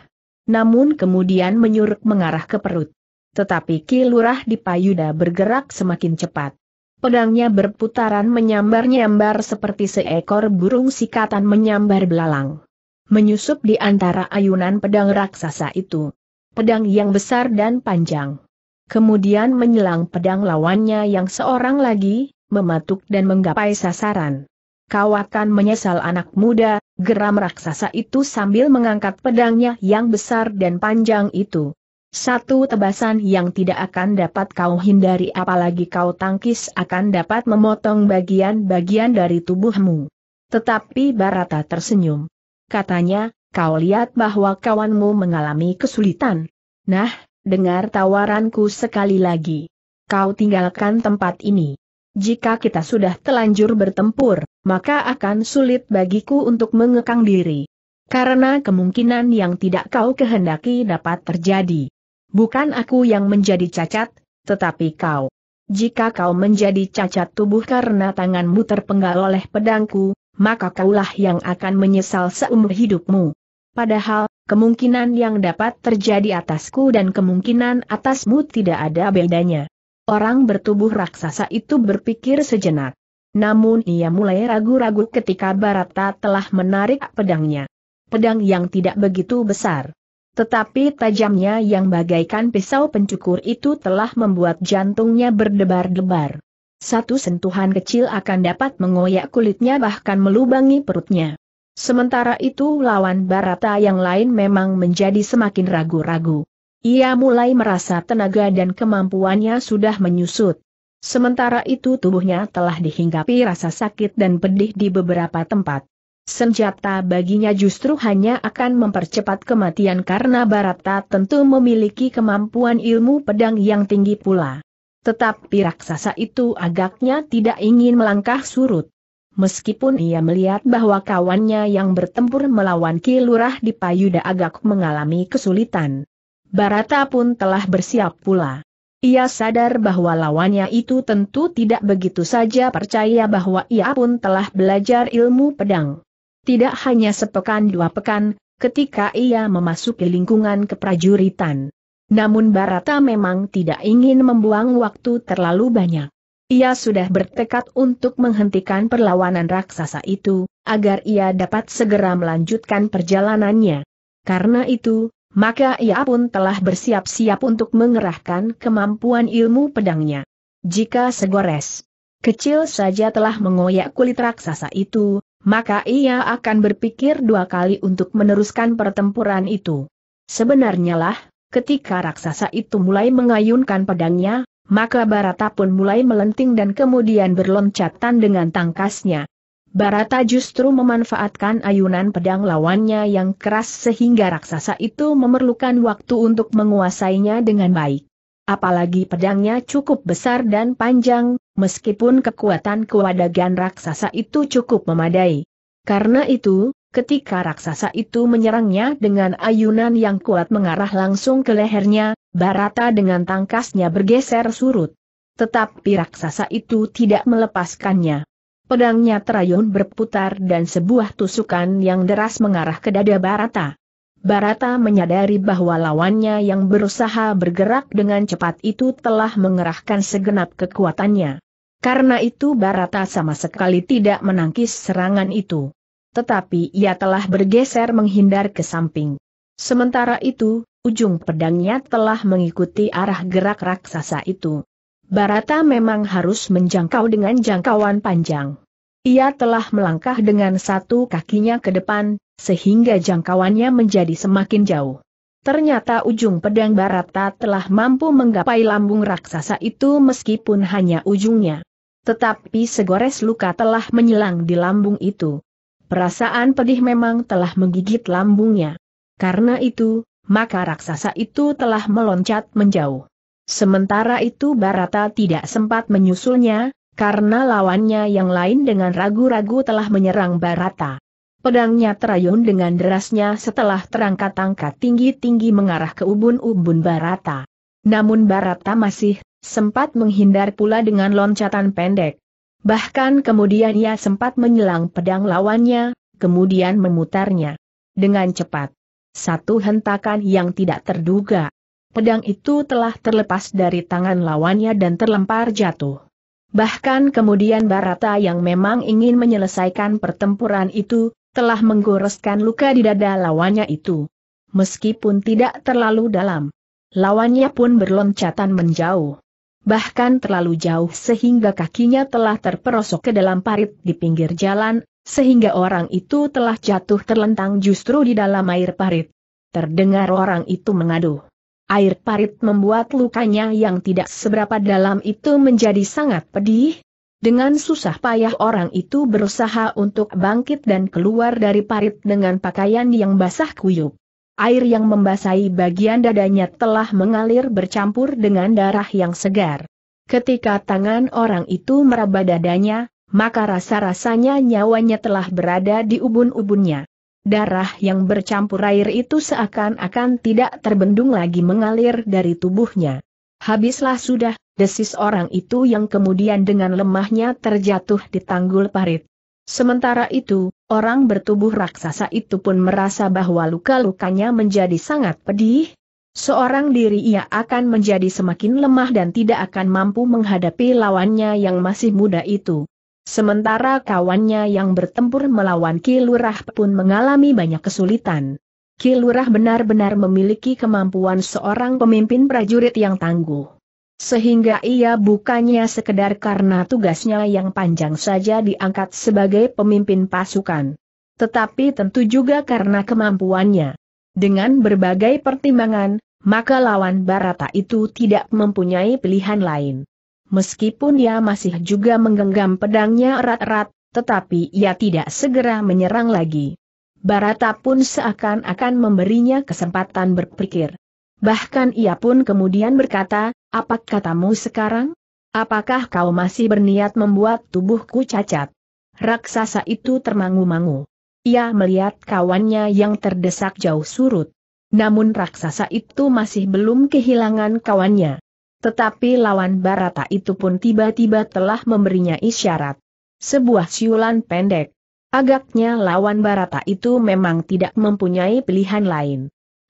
Namun kemudian menyurut mengarah ke perut. Tetapi Kilurah di payuda bergerak semakin cepat. Pedangnya berputaran menyambar-nyambar seperti seekor burung sikatan menyambar belalang. Menyusup di antara ayunan pedang raksasa itu. Pedang yang besar dan panjang kemudian menyelang pedang lawannya yang seorang lagi, mematuk dan menggapai sasaran. Kau akan menyesal anak muda, geram raksasa itu sambil mengangkat pedangnya yang besar dan panjang itu. Satu tebasan yang tidak akan dapat kau hindari apalagi kau tangkis akan dapat memotong bagian-bagian dari tubuhmu. Tetapi Barata tersenyum. Katanya, kau lihat bahwa kawanmu mengalami kesulitan. Nah, dengar tawaranku sekali lagi. Kau tinggalkan tempat ini. Jika kita sudah telanjur bertempur, maka akan sulit bagiku untuk mengekang diri. Karena kemungkinan yang tidak kau kehendaki dapat terjadi. Bukan aku yang menjadi cacat, tetapi kau. Jika kau menjadi cacat tubuh karena tanganmu terpenggal oleh pedangku, maka kaulah yang akan menyesal seumur hidupmu. Padahal, kemungkinan yang dapat terjadi atasku dan kemungkinan atasmu tidak ada bedanya. Orang bertubuh raksasa itu berpikir sejenak. Namun ia mulai ragu-ragu ketika Barata telah menarik pedangnya. Pedang yang tidak begitu besar. Tetapi tajamnya yang bagaikan pisau pencukur itu telah membuat jantungnya berdebar-debar. Satu sentuhan kecil akan dapat mengoyak kulitnya bahkan melubangi perutnya. Sementara itu lawan Barata yang lain memang menjadi semakin ragu-ragu. Ia mulai merasa tenaga dan kemampuannya sudah menyusut. Sementara itu tubuhnya telah dihinggapi rasa sakit dan pedih di beberapa tempat. Senjata baginya justru hanya akan mempercepat kematian karena Barata tentu memiliki kemampuan ilmu pedang yang tinggi pula. Tetapi raksasa itu agaknya tidak ingin melangkah surut meskipun ia melihat bahwa kawannya yang bertempur melawan Kilurah di Payuda agak mengalami kesulitan. Barata pun telah bersiap pula. Ia sadar bahwa lawannya itu tentu tidak begitu saja percaya bahwa ia pun telah belajar ilmu pedang. Tidak hanya sepekan dua pekan, ketika ia memasuki lingkungan keprajuritan. Namun Barata memang tidak ingin membuang waktu terlalu banyak. Ia sudah bertekad untuk menghentikan perlawanan raksasa itu, agar ia dapat segera melanjutkan perjalanannya. Karena itu, maka ia pun telah bersiap-siap untuk mengerahkan kemampuan ilmu pedangnya. Jika segores kecil saja telah mengoyak kulit raksasa itu, maka ia akan berpikir dua kali untuk meneruskan pertempuran itu. Sebenarnya lah, ketika raksasa itu mulai mengayunkan pedangnya, maka Barata pun mulai melenting dan kemudian berloncatan dengan tangkasnya. Barata justru memanfaatkan ayunan pedang lawannya yang keras sehingga raksasa itu memerlukan waktu untuk menguasainya dengan baik. Apalagi pedangnya cukup besar dan panjang, meskipun kekuatan kewadagan raksasa itu cukup memadai. Karena itu, ketika raksasa itu menyerangnya dengan ayunan yang kuat mengarah langsung ke lehernya, Barata dengan tangkasnya bergeser surut. Tetapi raksasa itu tidak melepaskannya. Pedangnya terayun berputar dan sebuah tusukan yang deras mengarah ke dada Barata. Barata menyadari bahwa lawannya yang berusaha bergerak dengan cepat itu telah mengerahkan segenap kekuatannya. Karena itu Barata sama sekali tidak menangkis serangan itu. Tetapi ia telah bergeser menghindar ke samping. Sementara itu, ujung pedangnya telah mengikuti arah gerak raksasa itu. Barata memang harus menjangkau dengan jangkauan panjang. Ia telah melangkah dengan satu kakinya ke depan, sehingga jangkauannya menjadi semakin jauh. Ternyata ujung pedang Barata telah mampu menggapai lambung raksasa itu meskipun hanya ujungnya. Tetapi segores luka telah menyilang di lambung itu. Perasaan pedih memang telah menggigit lambungnya. Karena itu, maka raksasa itu telah meloncat menjauh. Sementara itu Barata tidak sempat menyusulnya, karena lawannya yang lain dengan ragu-ragu telah menyerang Barata. Pedangnya terayun dengan derasnya setelah terangkat-angkat tinggi-tinggi mengarah ke ubun-ubun Barata. Namun Barata masih sempat menghindar pula dengan loncatan pendek. Bahkan kemudian ia sempat menyelang pedang lawannya, kemudian memutarnya. Dengan cepat, satu hentakan yang tidak terduga. Pedang itu telah terlepas dari tangan lawannya dan terlempar jatuh. Bahkan kemudian Barata yang memang ingin menyelesaikan pertempuran itu, telah menggoreskan luka di dada lawannya itu. Meskipun tidak terlalu dalam, lawannya pun berloncatan menjauh. Bahkan terlalu jauh sehingga kakinya telah terperosok ke dalam parit di pinggir jalan, sehingga orang itu telah jatuh terlentang justru di dalam air parit. Terdengar orang itu mengadu. Air parit membuat lukanya yang tidak seberapa dalam itu menjadi sangat pedih. Dengan susah payah orang itu berusaha untuk bangkit dan keluar dari parit dengan pakaian yang basah kuyup. Air yang membasahi bagian dadanya telah mengalir bercampur dengan darah yang segar. Ketika tangan orang itu meraba dadanya, maka rasa-rasanya nyawanya telah berada di ubun-ubunnya. Darah yang bercampur air itu seakan-akan tidak terbendung lagi mengalir dari tubuhnya. Habislah sudah, desis orang itu yang kemudian dengan lemahnya terjatuh di tanggul parit. Sementara itu, orang bertubuh raksasa itu pun merasa bahwa luka-lukanya menjadi sangat pedih. Seorang diri ia akan menjadi semakin lemah dan tidak akan mampu menghadapi lawannya yang masih muda itu. Sementara kawannya yang bertempur melawan Kilurah pun mengalami banyak kesulitan. Kilurah benar-benar memiliki kemampuan seorang pemimpin prajurit yang tangguh. Sehingga ia bukannya sekedar karena tugasnya yang panjang saja diangkat sebagai pemimpin pasukan. Tetapi tentu juga karena kemampuannya. Dengan berbagai pertimbangan, maka lawan Barata itu tidak mempunyai pilihan lain. Meskipun dia masih juga menggenggam pedangnya erat-erat, tetapi ia tidak segera menyerang lagi. Barata pun seakan-akan memberinya kesempatan berpikir. Bahkan ia pun kemudian berkata, apa katamu sekarang? Apakah kau masih berniat membuat tubuhku cacat? Raksasa itu termangu-mangu. Ia melihat kawannya yang terdesak jauh surut. Namun raksasa itu masih belum kehilangan kawannya. Tetapi lawan Barata itu pun tiba-tiba telah memberinya isyarat. Sebuah siulan pendek. Agaknya lawan Barata itu memang tidak mempunyai pilihan lain.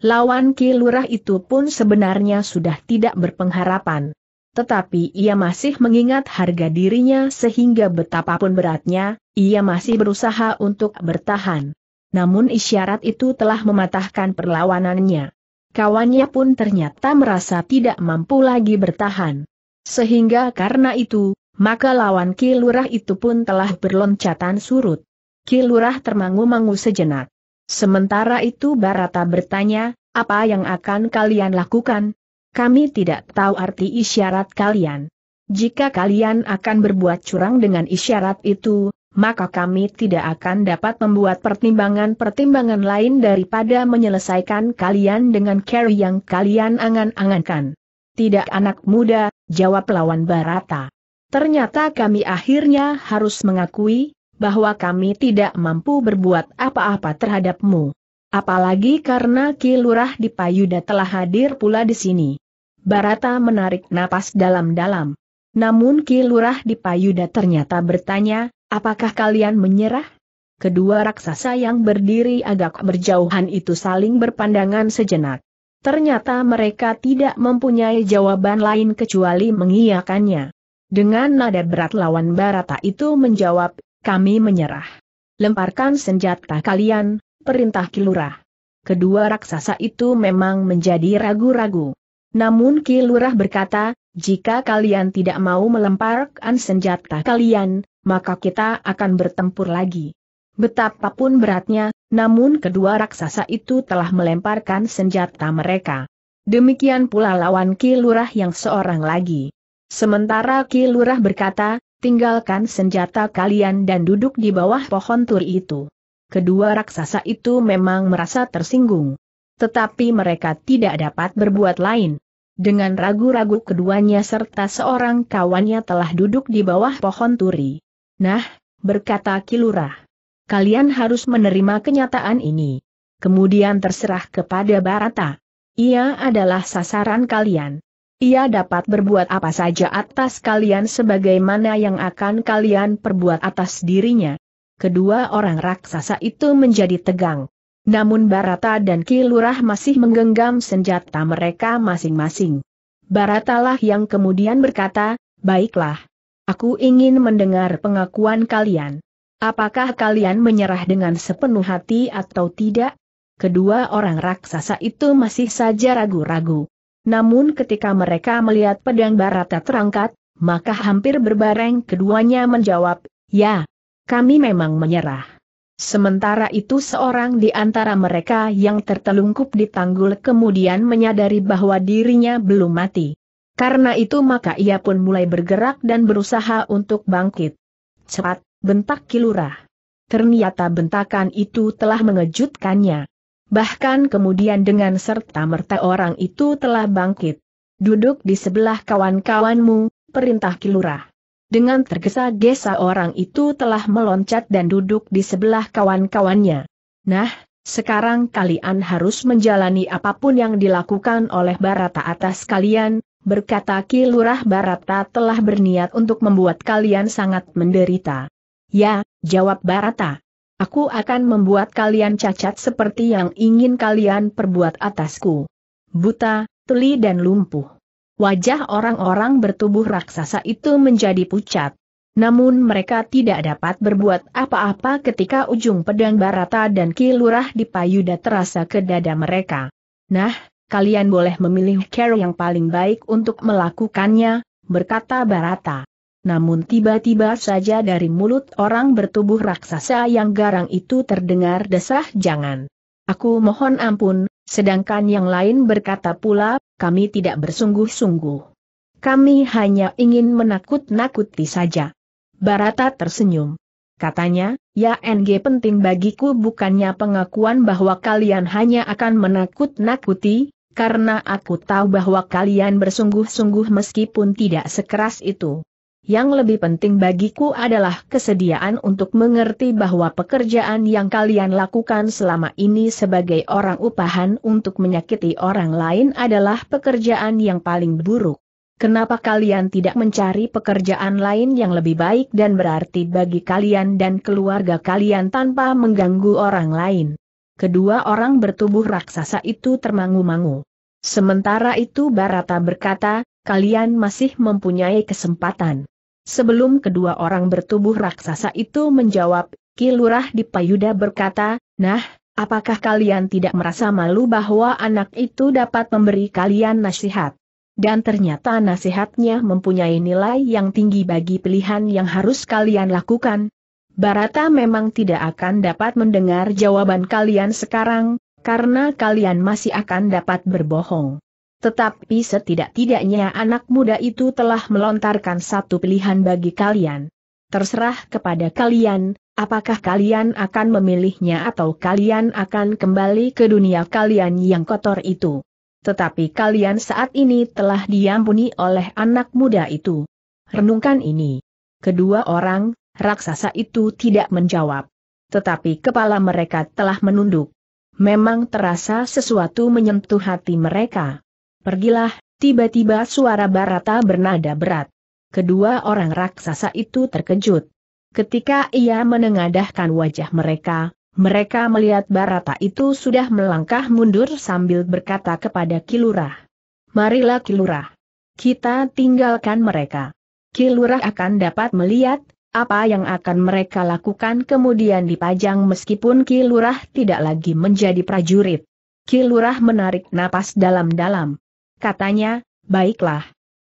Lawan Ki itu pun sebenarnya sudah tidak berpengharapan. Tetapi ia masih mengingat harga dirinya sehingga betapapun beratnya, ia masih berusaha untuk bertahan. Namun isyarat itu telah mematahkan perlawanannya. Kawannya pun ternyata merasa tidak mampu lagi bertahan. Sehingga karena itu, maka lawan Kilurah itu pun telah berloncatan surut. Kilurah termangu-mangu sejenak. Sementara itu Barata bertanya, apa yang akan kalian lakukan? Kami tidak tahu arti isyarat kalian. Jika kalian akan berbuat curang dengan isyarat itu, maka kami tidak akan dapat membuat pertimbangan-pertimbangan lain daripada menyelesaikan kalian dengan carry yang kalian angan-angankan. Tidak anak muda, jawab lawan Barata. Ternyata kami akhirnya harus mengakui, bahwa kami tidak mampu berbuat apa-apa terhadapmu. Apalagi karena Ki Lurah di Payuda telah hadir pula di sini. Barata menarik napas dalam-dalam. Namun Ki Lurah di Payuda ternyata bertanya, Apakah kalian menyerah? Kedua raksasa yang berdiri agak berjauhan itu saling berpandangan sejenak. Ternyata mereka tidak mempunyai jawaban lain kecuali mengiyakannya. Dengan nada berat lawan Barata itu menjawab, kami menyerah. Lemparkan senjata kalian, perintah Kilurah. Kedua raksasa itu memang menjadi ragu-ragu. Namun Kilurah berkata, jika kalian tidak mau melemparkan senjata kalian, maka kita akan bertempur lagi. Betapapun beratnya, namun kedua raksasa itu telah melemparkan senjata mereka. Demikian pula lawan Ki Lurah yang seorang lagi. Sementara Ki Lurah berkata, tinggalkan senjata kalian dan duduk di bawah pohon tur itu. Kedua raksasa itu memang merasa tersinggung. Tetapi mereka tidak dapat berbuat lain. Dengan ragu-ragu keduanya serta seorang kawannya telah duduk di bawah pohon turi. Nah, berkata Kilurah. Kalian harus menerima kenyataan ini. Kemudian terserah kepada Barata. Ia adalah sasaran kalian. Ia dapat berbuat apa saja atas kalian sebagaimana yang akan kalian perbuat atas dirinya. Kedua orang raksasa itu menjadi tegang. Namun Barata dan Kilurah masih menggenggam senjata mereka masing-masing. Baratalah yang kemudian berkata, Baiklah. Aku ingin mendengar pengakuan kalian. Apakah kalian menyerah dengan sepenuh hati atau tidak? Kedua orang raksasa itu masih saja ragu-ragu. Namun ketika mereka melihat pedang Barata terangkat, maka hampir berbareng keduanya menjawab, Ya, kami memang menyerah. Sementara itu seorang di antara mereka yang tertelungkup di tanggul kemudian menyadari bahwa dirinya belum mati. Karena itu maka ia pun mulai bergerak dan berusaha untuk bangkit. Cepat, bentak kilurah. Ternyata bentakan itu telah mengejutkannya. Bahkan kemudian dengan serta-merta orang itu telah bangkit. Duduk di sebelah kawan-kawanmu, perintah kilurah. Dengan tergesa-gesa orang itu telah meloncat dan duduk di sebelah kawan-kawannya. Nah, sekarang kalian harus menjalani apapun yang dilakukan oleh Barata atas kalian, berkata Ki Lurah Barata telah berniat untuk membuat kalian sangat menderita. Ya, jawab Barata. Aku akan membuat kalian cacat seperti yang ingin kalian perbuat atasku. Buta, tuli dan lumpuh wajah orang-orang bertubuh raksasa itu menjadi pucat. Namun mereka tidak dapat berbuat apa-apa ketika ujung pedang Barata dan Kilurah di Payuda terasa ke dada mereka. Nah, kalian boleh memilih care yang paling baik untuk melakukannya, berkata Barata. Namun tiba-tiba saja dari mulut orang bertubuh raksasa yang garang itu terdengar desah jangan. Aku mohon ampun, sedangkan yang lain berkata pula, kami tidak bersungguh-sungguh. Kami hanya ingin menakut-nakuti saja. Barata tersenyum. Katanya, ya NG penting bagiku bukannya pengakuan bahwa kalian hanya akan menakut-nakuti, karena aku tahu bahwa kalian bersungguh-sungguh meskipun tidak sekeras itu yang lebih penting bagiku adalah kesediaan untuk mengerti bahwa pekerjaan yang kalian lakukan selama ini sebagai orang upahan untuk menyakiti orang lain adalah pekerjaan yang paling buruk. Kenapa kalian tidak mencari pekerjaan lain yang lebih baik dan berarti bagi kalian dan keluarga kalian tanpa mengganggu orang lain? Kedua orang bertubuh raksasa itu termangu-mangu. Sementara itu Barata berkata, kalian masih mempunyai kesempatan. Sebelum kedua orang bertubuh raksasa itu menjawab, Kilurah di Payuda berkata, Nah, apakah kalian tidak merasa malu bahwa anak itu dapat memberi kalian nasihat? Dan ternyata nasihatnya mempunyai nilai yang tinggi bagi pilihan yang harus kalian lakukan. Barata memang tidak akan dapat mendengar jawaban kalian sekarang, karena kalian masih akan dapat berbohong. Tetapi setidak-tidaknya anak muda itu telah melontarkan satu pilihan bagi kalian. Terserah kepada kalian, apakah kalian akan memilihnya atau kalian akan kembali ke dunia kalian yang kotor itu. Tetapi kalian saat ini telah diampuni oleh anak muda itu. Renungkan ini. Kedua orang, raksasa itu tidak menjawab. Tetapi kepala mereka telah menunduk. Memang terasa sesuatu menyentuh hati mereka. Pergilah, tiba-tiba suara Barata bernada berat. Kedua orang raksasa itu terkejut. Ketika ia menengadahkan wajah mereka, mereka melihat Barata itu sudah melangkah mundur sambil berkata kepada Kilurah. Marilah Kilurah. Kita tinggalkan mereka. Kilurah akan dapat melihat apa yang akan mereka lakukan kemudian dipajang meskipun Kilurah tidak lagi menjadi prajurit. Kilurah menarik napas dalam-dalam katanya, baiklah.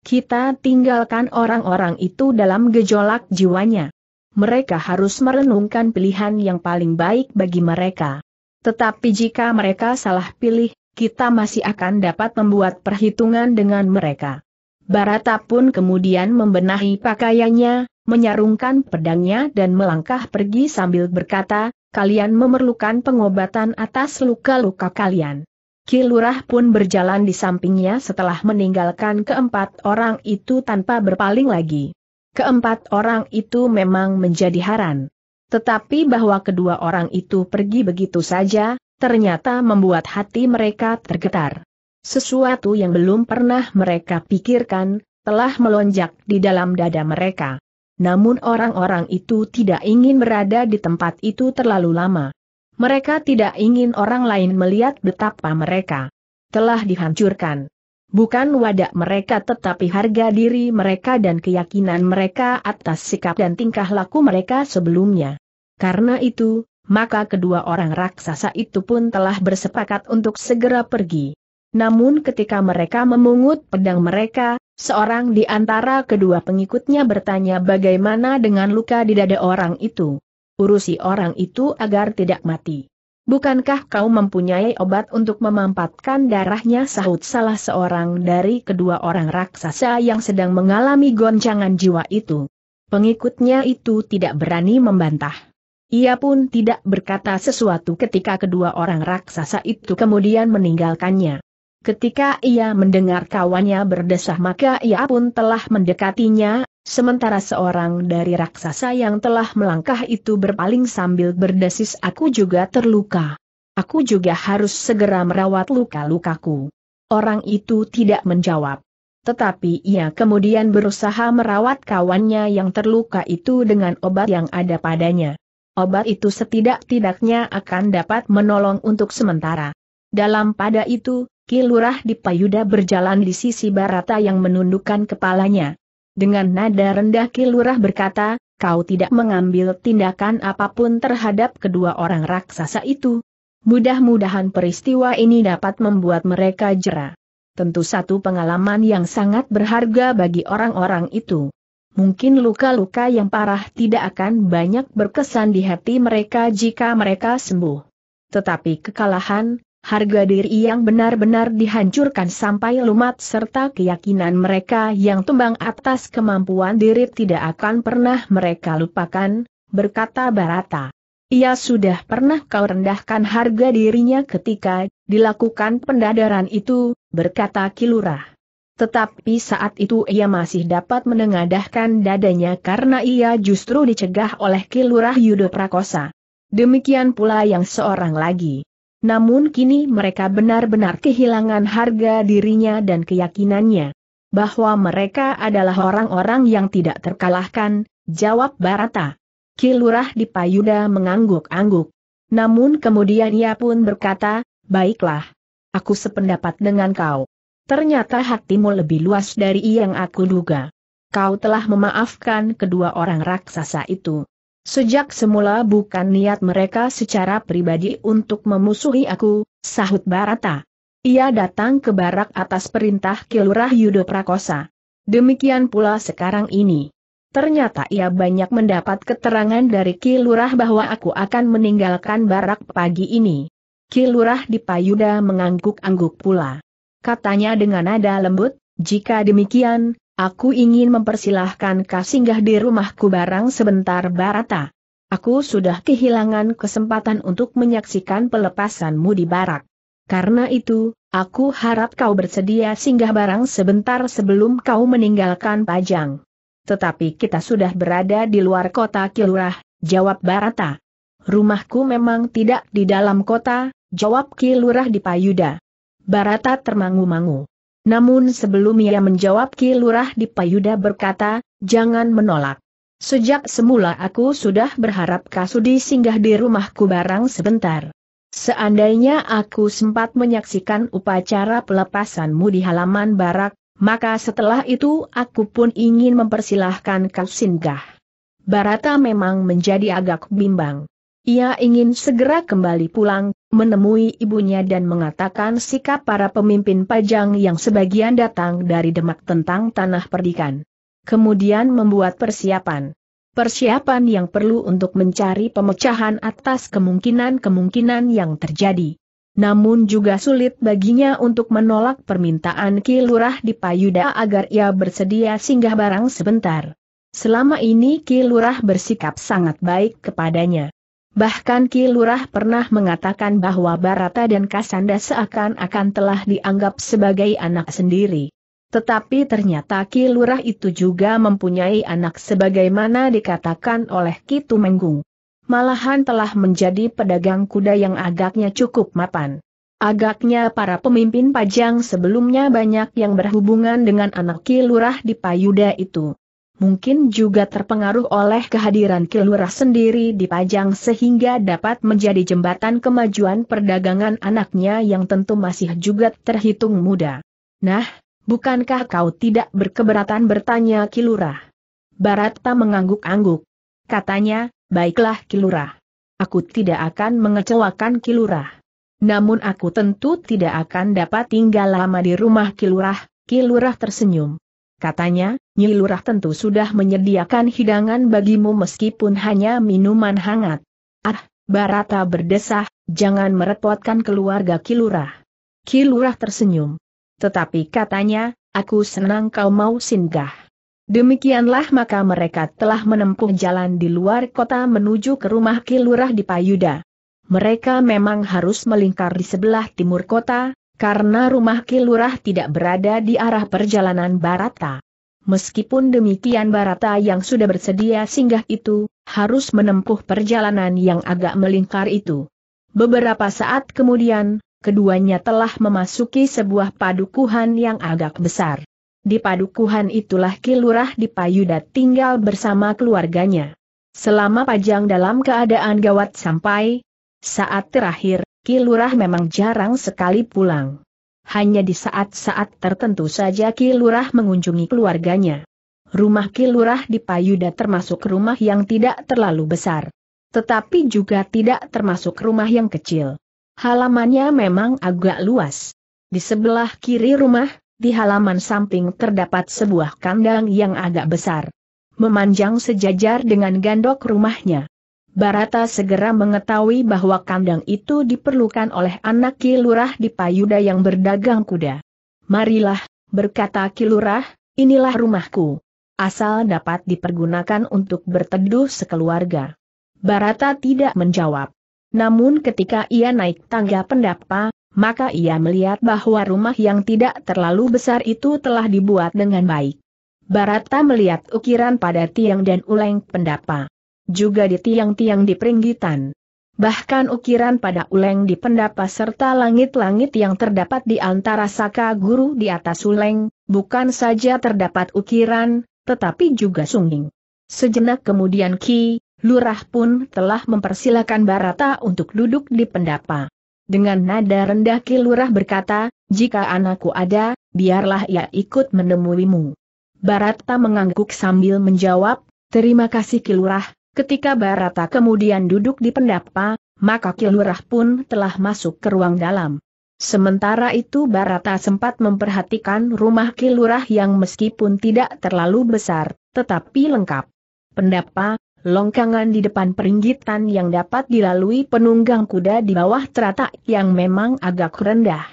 Kita tinggalkan orang-orang itu dalam gejolak jiwanya. Mereka harus merenungkan pilihan yang paling baik bagi mereka. Tetapi jika mereka salah pilih, kita masih akan dapat membuat perhitungan dengan mereka. Barata pun kemudian membenahi pakaiannya, menyarungkan pedangnya dan melangkah pergi sambil berkata, kalian memerlukan pengobatan atas luka-luka kalian. Kilurah pun berjalan di sampingnya setelah meninggalkan keempat orang itu tanpa berpaling lagi. Keempat orang itu memang menjadi haran. Tetapi bahwa kedua orang itu pergi begitu saja, ternyata membuat hati mereka tergetar. Sesuatu yang belum pernah mereka pikirkan, telah melonjak di dalam dada mereka. Namun orang-orang itu tidak ingin berada di tempat itu terlalu lama. Mereka tidak ingin orang lain melihat betapa mereka telah dihancurkan. Bukan wadah mereka tetapi harga diri mereka dan keyakinan mereka atas sikap dan tingkah laku mereka sebelumnya. Karena itu, maka kedua orang raksasa itu pun telah bersepakat untuk segera pergi. Namun ketika mereka memungut pedang mereka, seorang di antara kedua pengikutnya bertanya bagaimana dengan luka di dada orang itu urusi orang itu agar tidak mati. Bukankah kau mempunyai obat untuk memampatkan darahnya sahut salah seorang dari kedua orang raksasa yang sedang mengalami goncangan jiwa itu? Pengikutnya itu tidak berani membantah. Ia pun tidak berkata sesuatu ketika kedua orang raksasa itu kemudian meninggalkannya. Ketika ia mendengar kawannya berdesah maka ia pun telah mendekatinya, Sementara seorang dari raksasa yang telah melangkah itu berpaling sambil berdesis aku juga terluka. Aku juga harus segera merawat luka-lukaku. Orang itu tidak menjawab. Tetapi ia kemudian berusaha merawat kawannya yang terluka itu dengan obat yang ada padanya. Obat itu setidak-tidaknya akan dapat menolong untuk sementara. Dalam pada itu, Kilurah di Payuda berjalan di sisi Barata yang menundukkan kepalanya. Dengan nada rendah Kilurah berkata, kau tidak mengambil tindakan apapun terhadap kedua orang raksasa itu. Mudah-mudahan peristiwa ini dapat membuat mereka jera. Tentu satu pengalaman yang sangat berharga bagi orang-orang itu. Mungkin luka-luka yang parah tidak akan banyak berkesan di hati mereka jika mereka sembuh. Tetapi kekalahan, harga diri yang benar-benar dihancurkan sampai lumat serta keyakinan mereka yang tumbang atas kemampuan diri tidak akan pernah mereka lupakan, berkata Barata. Ia sudah pernah kau rendahkan harga dirinya ketika dilakukan pendadaran itu, berkata Kilurah. Tetapi saat itu ia masih dapat menengadahkan dadanya karena ia justru dicegah oleh Kilurah Yudo Prakosa. Demikian pula yang seorang lagi, namun kini mereka benar-benar kehilangan harga dirinya dan keyakinannya. Bahwa mereka adalah orang-orang yang tidak terkalahkan, jawab Barata. Kilurah di Payuda mengangguk-angguk. Namun kemudian ia pun berkata, baiklah. Aku sependapat dengan kau. Ternyata hatimu lebih luas dari yang aku duga. Kau telah memaafkan kedua orang raksasa itu. Sejak semula bukan niat mereka secara pribadi untuk memusuhi aku, sahut Barata. Ia datang ke barak atas perintah Kilurah Yudo Prakosa. Demikian pula sekarang ini. Ternyata ia banyak mendapat keterangan dari Kilurah bahwa aku akan meninggalkan barak pagi ini. Kilurah di Payuda mengangguk-angguk pula. Katanya dengan nada lembut, jika demikian, Aku ingin mempersilahkan kau singgah di rumahku barang sebentar Barata. Aku sudah kehilangan kesempatan untuk menyaksikan pelepasanmu di barak. Karena itu, aku harap kau bersedia singgah barang sebentar sebelum kau meninggalkan Pajang. Tetapi kita sudah berada di luar kota Kilurah, jawab Barata. Rumahku memang tidak di dalam kota, jawab Kilurah di Payuda. Barata termangu-mangu. Namun sebelum ia menjawab Ki Lurah di Payuda berkata, jangan menolak. Sejak semula aku sudah berharap Kasudi singgah di rumahku barang sebentar. Seandainya aku sempat menyaksikan upacara pelepasanmu di halaman barak, maka setelah itu aku pun ingin mempersilahkan kau singgah. Barata memang menjadi agak bimbang. Ia ingin segera kembali pulang, menemui ibunya dan mengatakan sikap para pemimpin pajang yang sebagian datang dari Demak tentang tanah perdikan. Kemudian membuat persiapan. Persiapan yang perlu untuk mencari pemecahan atas kemungkinan-kemungkinan yang terjadi. Namun juga sulit baginya untuk menolak permintaan Ki Lurah di Payuda agar ia bersedia singgah barang sebentar. Selama ini Ki Lurah bersikap sangat baik kepadanya. Bahkan Ki Lurah pernah mengatakan bahwa Barata dan Kasanda seakan-akan telah dianggap sebagai anak sendiri. Tetapi ternyata Ki Lurah itu juga mempunyai anak sebagaimana dikatakan oleh Ki Tumenggung. Malahan telah menjadi pedagang kuda yang agaknya cukup mapan. Agaknya para pemimpin pajang sebelumnya banyak yang berhubungan dengan anak Ki Lurah di Payuda itu mungkin juga terpengaruh oleh kehadiran Kilurah sendiri di Pajang sehingga dapat menjadi jembatan kemajuan perdagangan anaknya yang tentu masih juga terhitung muda. Nah, bukankah kau tidak berkeberatan bertanya Kilurah? Barata mengangguk-angguk. Katanya, baiklah Kilurah. Aku tidak akan mengecewakan Kilurah. Namun aku tentu tidak akan dapat tinggal lama di rumah Kilurah, Kilurah tersenyum. Katanya, Nyi Lurah tentu sudah menyediakan hidangan bagimu meskipun hanya minuman hangat. Ah, Barata berdesah, jangan merepotkan keluarga Kilurah. Kilurah tersenyum. Tetapi katanya, aku senang kau mau singgah. Demikianlah maka mereka telah menempuh jalan di luar kota menuju ke rumah Kilurah di Payuda. Mereka memang harus melingkar di sebelah timur kota, karena rumah kilurah tidak berada di arah perjalanan Barata. Meskipun demikian Barata yang sudah bersedia singgah itu, harus menempuh perjalanan yang agak melingkar itu. Beberapa saat kemudian, keduanya telah memasuki sebuah padukuhan yang agak besar. Di padukuhan itulah Kilurah di Payuda tinggal bersama keluarganya. Selama Pajang dalam keadaan gawat sampai saat terakhir, Kilurah memang jarang sekali pulang. Hanya di saat-saat tertentu saja Kilurah mengunjungi keluarganya. Rumah Kilurah di Payuda termasuk rumah yang tidak terlalu besar. Tetapi juga tidak termasuk rumah yang kecil. Halamannya memang agak luas. Di sebelah kiri rumah, di halaman samping terdapat sebuah kandang yang agak besar. Memanjang sejajar dengan gandok rumahnya. Barata segera mengetahui bahwa kandang itu diperlukan oleh anak Kilurah di Payuda yang berdagang kuda. Marilah, berkata Kilurah, inilah rumahku. Asal dapat dipergunakan untuk berteduh sekeluarga. Barata tidak menjawab. Namun ketika ia naik tangga pendapa, maka ia melihat bahwa rumah yang tidak terlalu besar itu telah dibuat dengan baik. Barata melihat ukiran pada tiang dan uleng pendapa juga di tiang-tiang di peringgitan. Bahkan ukiran pada uleng di pendapa serta langit-langit yang terdapat di antara saka guru di atas uleng, bukan saja terdapat ukiran, tetapi juga sunging. Sejenak kemudian Ki, lurah pun telah mempersilahkan Barata untuk duduk di pendapa. Dengan nada rendah Ki Lurah berkata, jika anakku ada, biarlah ia ikut menemuimu. Barata mengangguk sambil menjawab, terima kasih Ki Lurah, Ketika Barata kemudian duduk di pendapa, maka Kilurah pun telah masuk ke ruang dalam. Sementara itu Barata sempat memperhatikan rumah Kilurah yang meskipun tidak terlalu besar, tetapi lengkap. Pendapa, longkangan di depan peringgitan yang dapat dilalui penunggang kuda di bawah teratak yang memang agak rendah.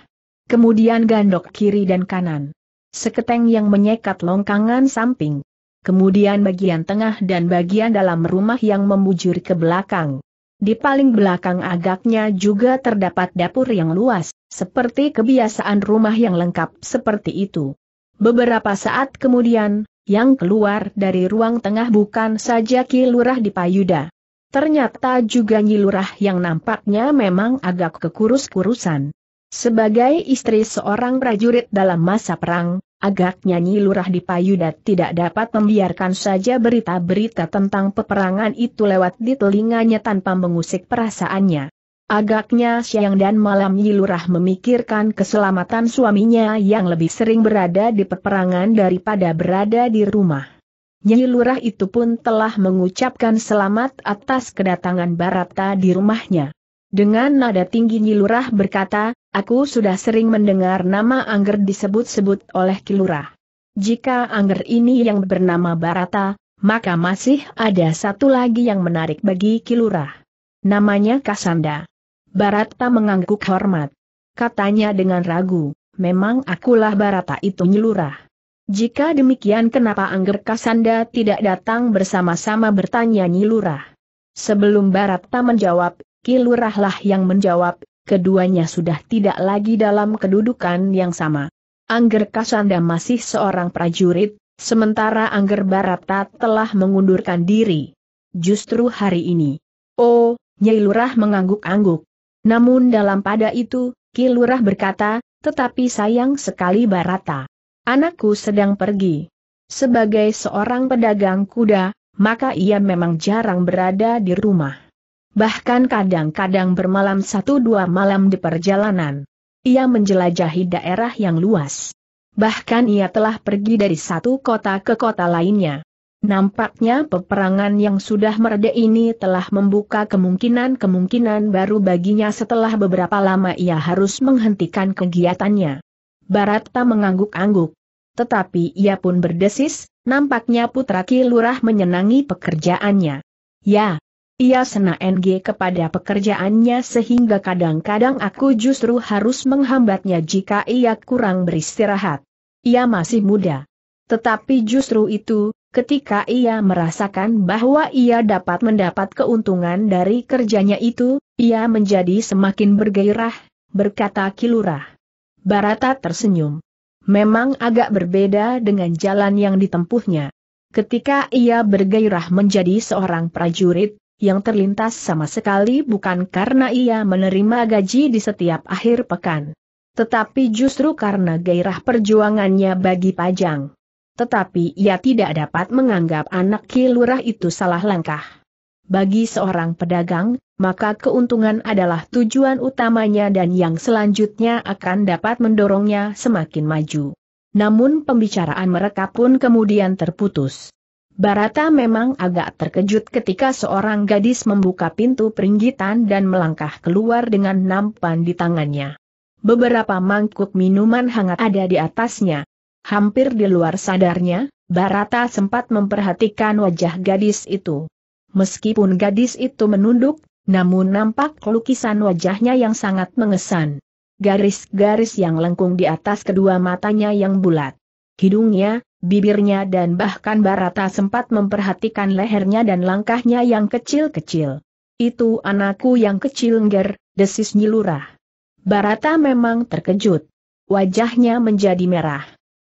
Kemudian gandok kiri dan kanan. Seketeng yang menyekat longkangan samping kemudian bagian tengah dan bagian dalam rumah yang membujur ke belakang. Di paling belakang agaknya juga terdapat dapur yang luas, seperti kebiasaan rumah yang lengkap seperti itu. Beberapa saat kemudian, yang keluar dari ruang tengah bukan saja Ki Lurah di Payuda. Ternyata juga Nyi Lurah yang nampaknya memang agak kekurus-kurusan. Sebagai istri seorang prajurit dalam masa perang, agaknya Nyi Lurah di Payudat tidak dapat membiarkan saja berita-berita tentang peperangan itu lewat di telinganya tanpa mengusik perasaannya. Agaknya siang dan malam Nyi Lurah memikirkan keselamatan suaminya yang lebih sering berada di peperangan daripada berada di rumah. Nyi Lurah itu pun telah mengucapkan selamat atas kedatangan Barata di rumahnya. Dengan nada tinggi Nyi Lurah berkata, Aku sudah sering mendengar nama Angger disebut-sebut oleh Kilurah. Jika Angger ini yang bernama Barata, maka masih ada satu lagi yang menarik bagi Kilurah. Namanya Kasanda. Barata mengangguk hormat. Katanya dengan ragu, memang akulah Barata itu Nyilurah. Jika demikian kenapa Angger Kasanda tidak datang bersama-sama bertanya Nyilurah? Sebelum Barata menjawab, Kilurahlah yang menjawab, keduanya sudah tidak lagi dalam kedudukan yang sama. Angger Kasanda masih seorang prajurit, sementara Angger Barata telah mengundurkan diri. Justru hari ini, oh, Nyai Lurah mengangguk-angguk. Namun dalam pada itu, Ki Lurah berkata, tetapi sayang sekali Barata. Anakku sedang pergi. Sebagai seorang pedagang kuda, maka ia memang jarang berada di rumah bahkan kadang-kadang bermalam satu dua malam di perjalanan. Ia menjelajahi daerah yang luas. Bahkan ia telah pergi dari satu kota ke kota lainnya. Nampaknya peperangan yang sudah mereda ini telah membuka kemungkinan-kemungkinan baru baginya setelah beberapa lama ia harus menghentikan kegiatannya. Baratta mengangguk-angguk. Tetapi ia pun berdesis, nampaknya putra Kilurah menyenangi pekerjaannya. Ya, ia senang NG kepada pekerjaannya sehingga kadang-kadang aku justru harus menghambatnya jika ia kurang beristirahat. Ia masih muda. Tetapi justru itu, ketika ia merasakan bahwa ia dapat mendapat keuntungan dari kerjanya itu, ia menjadi semakin bergairah, berkata Kilurah. Barata tersenyum. Memang agak berbeda dengan jalan yang ditempuhnya. Ketika ia bergairah menjadi seorang prajurit, yang terlintas sama sekali bukan karena ia menerima gaji di setiap akhir pekan. Tetapi justru karena gairah perjuangannya bagi Pajang. Tetapi ia tidak dapat menganggap anak kilurah itu salah langkah. Bagi seorang pedagang, maka keuntungan adalah tujuan utamanya dan yang selanjutnya akan dapat mendorongnya semakin maju. Namun pembicaraan mereka pun kemudian terputus. Barata memang agak terkejut ketika seorang gadis membuka pintu peringgitan dan melangkah keluar dengan nampan di tangannya. Beberapa mangkuk minuman hangat ada di atasnya. Hampir di luar sadarnya, Barata sempat memperhatikan wajah gadis itu. Meskipun gadis itu menunduk, namun nampak lukisan wajahnya yang sangat mengesan. Garis-garis yang lengkung di atas kedua matanya yang bulat. Hidungnya, bibirnya dan bahkan Barata sempat memperhatikan lehernya dan langkahnya yang kecil-kecil. Itu anakku yang kecil ngger, desis nyilurah. Barata memang terkejut. Wajahnya menjadi merah.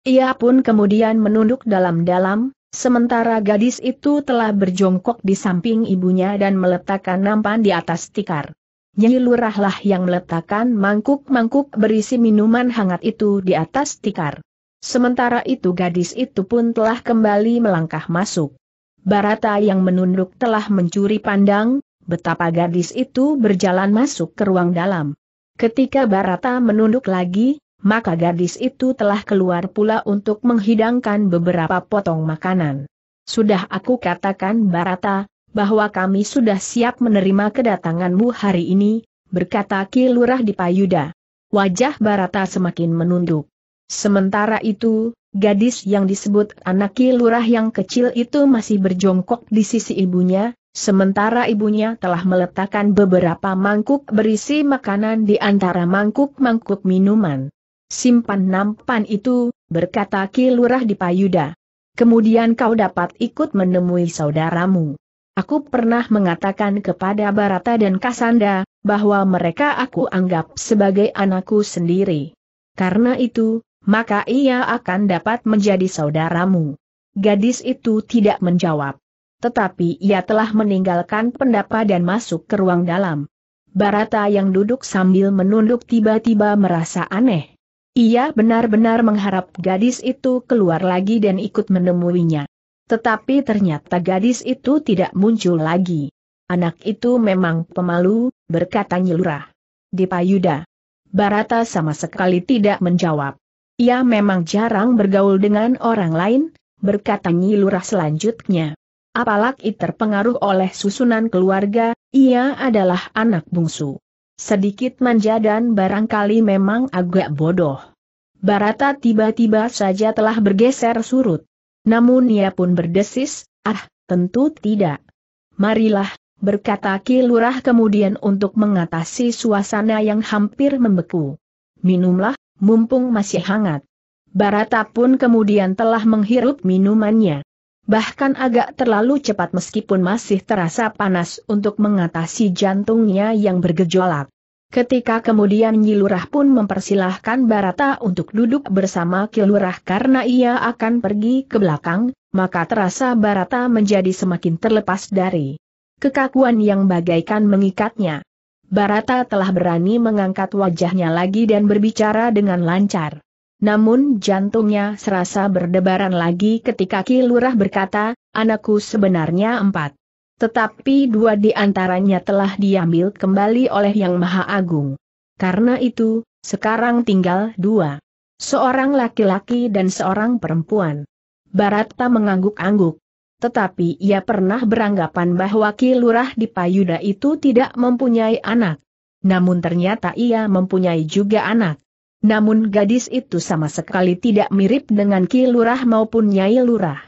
Ia pun kemudian menunduk dalam-dalam, sementara gadis itu telah berjongkok di samping ibunya dan meletakkan nampan di atas tikar. Nyi Lurahlah yang meletakkan mangkuk-mangkuk berisi minuman hangat itu di atas tikar. Sementara itu gadis itu pun telah kembali melangkah masuk. Barata yang menunduk telah mencuri pandang, betapa gadis itu berjalan masuk ke ruang dalam. Ketika Barata menunduk lagi, maka gadis itu telah keluar pula untuk menghidangkan beberapa potong makanan. Sudah aku katakan Barata, bahwa kami sudah siap menerima kedatanganmu hari ini, berkata Kilurah di Payuda. Wajah Barata semakin menunduk. Sementara itu, gadis yang disebut anak kilurah yang kecil itu masih berjongkok di sisi ibunya, sementara ibunya telah meletakkan beberapa mangkuk berisi makanan di antara mangkuk-mangkuk minuman. Simpan nampan itu, berkata kilurah di payuda. Kemudian kau dapat ikut menemui saudaramu. Aku pernah mengatakan kepada Barata dan Kasanda, bahwa mereka aku anggap sebagai anakku sendiri. Karena itu, maka ia akan dapat menjadi saudaramu. Gadis itu tidak menjawab. Tetapi ia telah meninggalkan pendapa dan masuk ke ruang dalam. Barata yang duduk sambil menunduk tiba-tiba merasa aneh. Ia benar-benar mengharap gadis itu keluar lagi dan ikut menemuinya. Tetapi ternyata gadis itu tidak muncul lagi. Anak itu memang pemalu, berkata Nyelurah. Dipayuda. Barata sama sekali tidak menjawab. Ia memang jarang bergaul dengan orang lain, berkata Nyi Lurah selanjutnya. Apalagi terpengaruh oleh susunan keluarga, ia adalah anak bungsu. Sedikit manja dan barangkali memang agak bodoh. Barata tiba-tiba saja telah bergeser surut. Namun ia pun berdesis, ah, tentu tidak. Marilah, berkata Ki Lurah kemudian untuk mengatasi suasana yang hampir membeku. Minumlah, mumpung masih hangat. Barata pun kemudian telah menghirup minumannya. Bahkan agak terlalu cepat meskipun masih terasa panas untuk mengatasi jantungnya yang bergejolak. Ketika kemudian Nyilurah pun mempersilahkan Barata untuk duduk bersama Kilurah karena ia akan pergi ke belakang, maka terasa Barata menjadi semakin terlepas dari kekakuan yang bagaikan mengikatnya. Barata telah berani mengangkat wajahnya lagi dan berbicara dengan lancar. Namun jantungnya serasa berdebaran lagi ketika Ki Lurah berkata, anakku sebenarnya empat. Tetapi dua di antaranya telah diambil kembali oleh Yang Maha Agung. Karena itu, sekarang tinggal dua. Seorang laki-laki dan seorang perempuan. Barata mengangguk-angguk tetapi ia pernah beranggapan bahwa Ki Lurah di Payuda itu tidak mempunyai anak. Namun ternyata ia mempunyai juga anak. Namun gadis itu sama sekali tidak mirip dengan Ki Lurah maupun Nyai Lurah.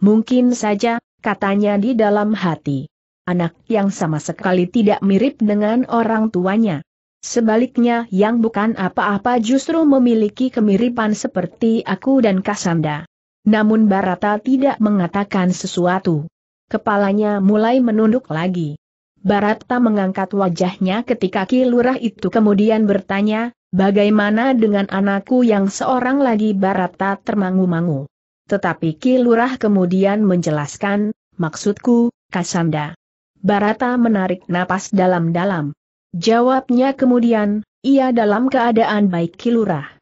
Mungkin saja, katanya di dalam hati. Anak yang sama sekali tidak mirip dengan orang tuanya. Sebaliknya yang bukan apa-apa justru memiliki kemiripan seperti aku dan Kasanda. Namun Barata tidak mengatakan sesuatu. Kepalanya mulai menunduk lagi. Barata mengangkat wajahnya ketika Ki Lurah itu kemudian bertanya, bagaimana dengan anakku yang seorang lagi Barata termangu-mangu. Tetapi Ki Lurah kemudian menjelaskan, maksudku, Kasanda. Barata menarik napas dalam-dalam. Jawabnya kemudian, ia dalam keadaan baik Ki Lurah.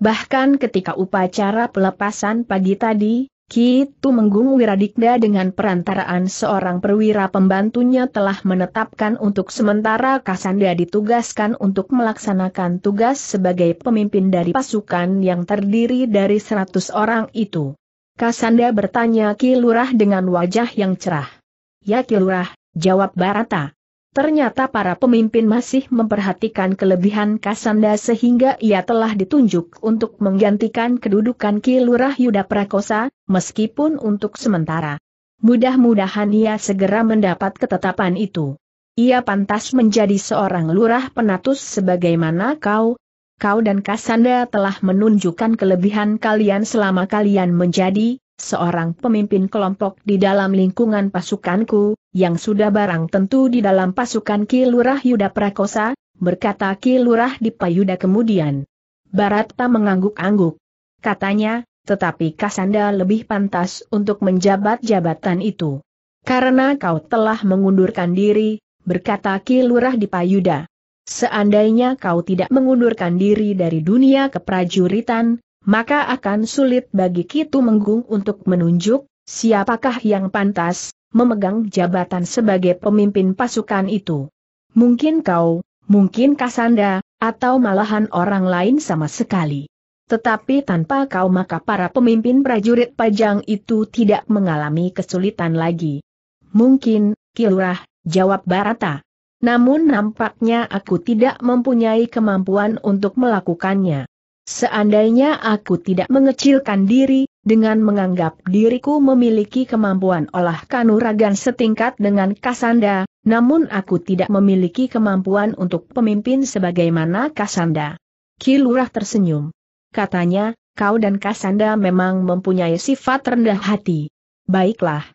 Bahkan ketika upacara pelepasan pagi tadi, Kitu Menggung Wiradikda dengan perantaraan seorang perwira pembantunya telah menetapkan untuk sementara Kasanda ditugaskan untuk melaksanakan tugas sebagai pemimpin dari pasukan yang terdiri dari seratus orang itu. Kasanda bertanya Ki Lurah dengan wajah yang cerah. Ya Ki Lurah, jawab Barata. Ternyata para pemimpin masih memperhatikan kelebihan Kasanda sehingga ia telah ditunjuk untuk menggantikan kedudukan Ki Lurah Yuda Prakosa, meskipun untuk sementara. Mudah-mudahan ia segera mendapat ketetapan itu. Ia pantas menjadi seorang lurah penatus sebagaimana kau, kau dan Kasanda telah menunjukkan kelebihan kalian selama kalian menjadi seorang pemimpin kelompok di dalam lingkungan pasukanku, yang sudah barang tentu di dalam pasukan Ki Yuda Prakosa, berkata Ki Lurah Dipayuda kemudian. Barata mengangguk-angguk. Katanya, tetapi Kasanda lebih pantas untuk menjabat jabatan itu. Karena kau telah mengundurkan diri, berkata Ki Lurah Dipayuda. Seandainya kau tidak mengundurkan diri dari dunia keprajuritan, maka akan sulit bagi Kitu Menggung untuk menunjuk siapakah yang pantas memegang jabatan sebagai pemimpin pasukan itu. Mungkin kau, mungkin Kasanda, atau malahan orang lain sama sekali. Tetapi tanpa kau maka para pemimpin prajurit pajang itu tidak mengalami kesulitan lagi. Mungkin, Kilurah, jawab Barata. Namun nampaknya aku tidak mempunyai kemampuan untuk melakukannya. Seandainya aku tidak mengecilkan diri, dengan menganggap diriku memiliki kemampuan olah kanuragan setingkat dengan Kasanda, namun aku tidak memiliki kemampuan untuk pemimpin sebagaimana Kasanda. Kilurah tersenyum. Katanya, kau dan Kasanda memang mempunyai sifat rendah hati. Baiklah.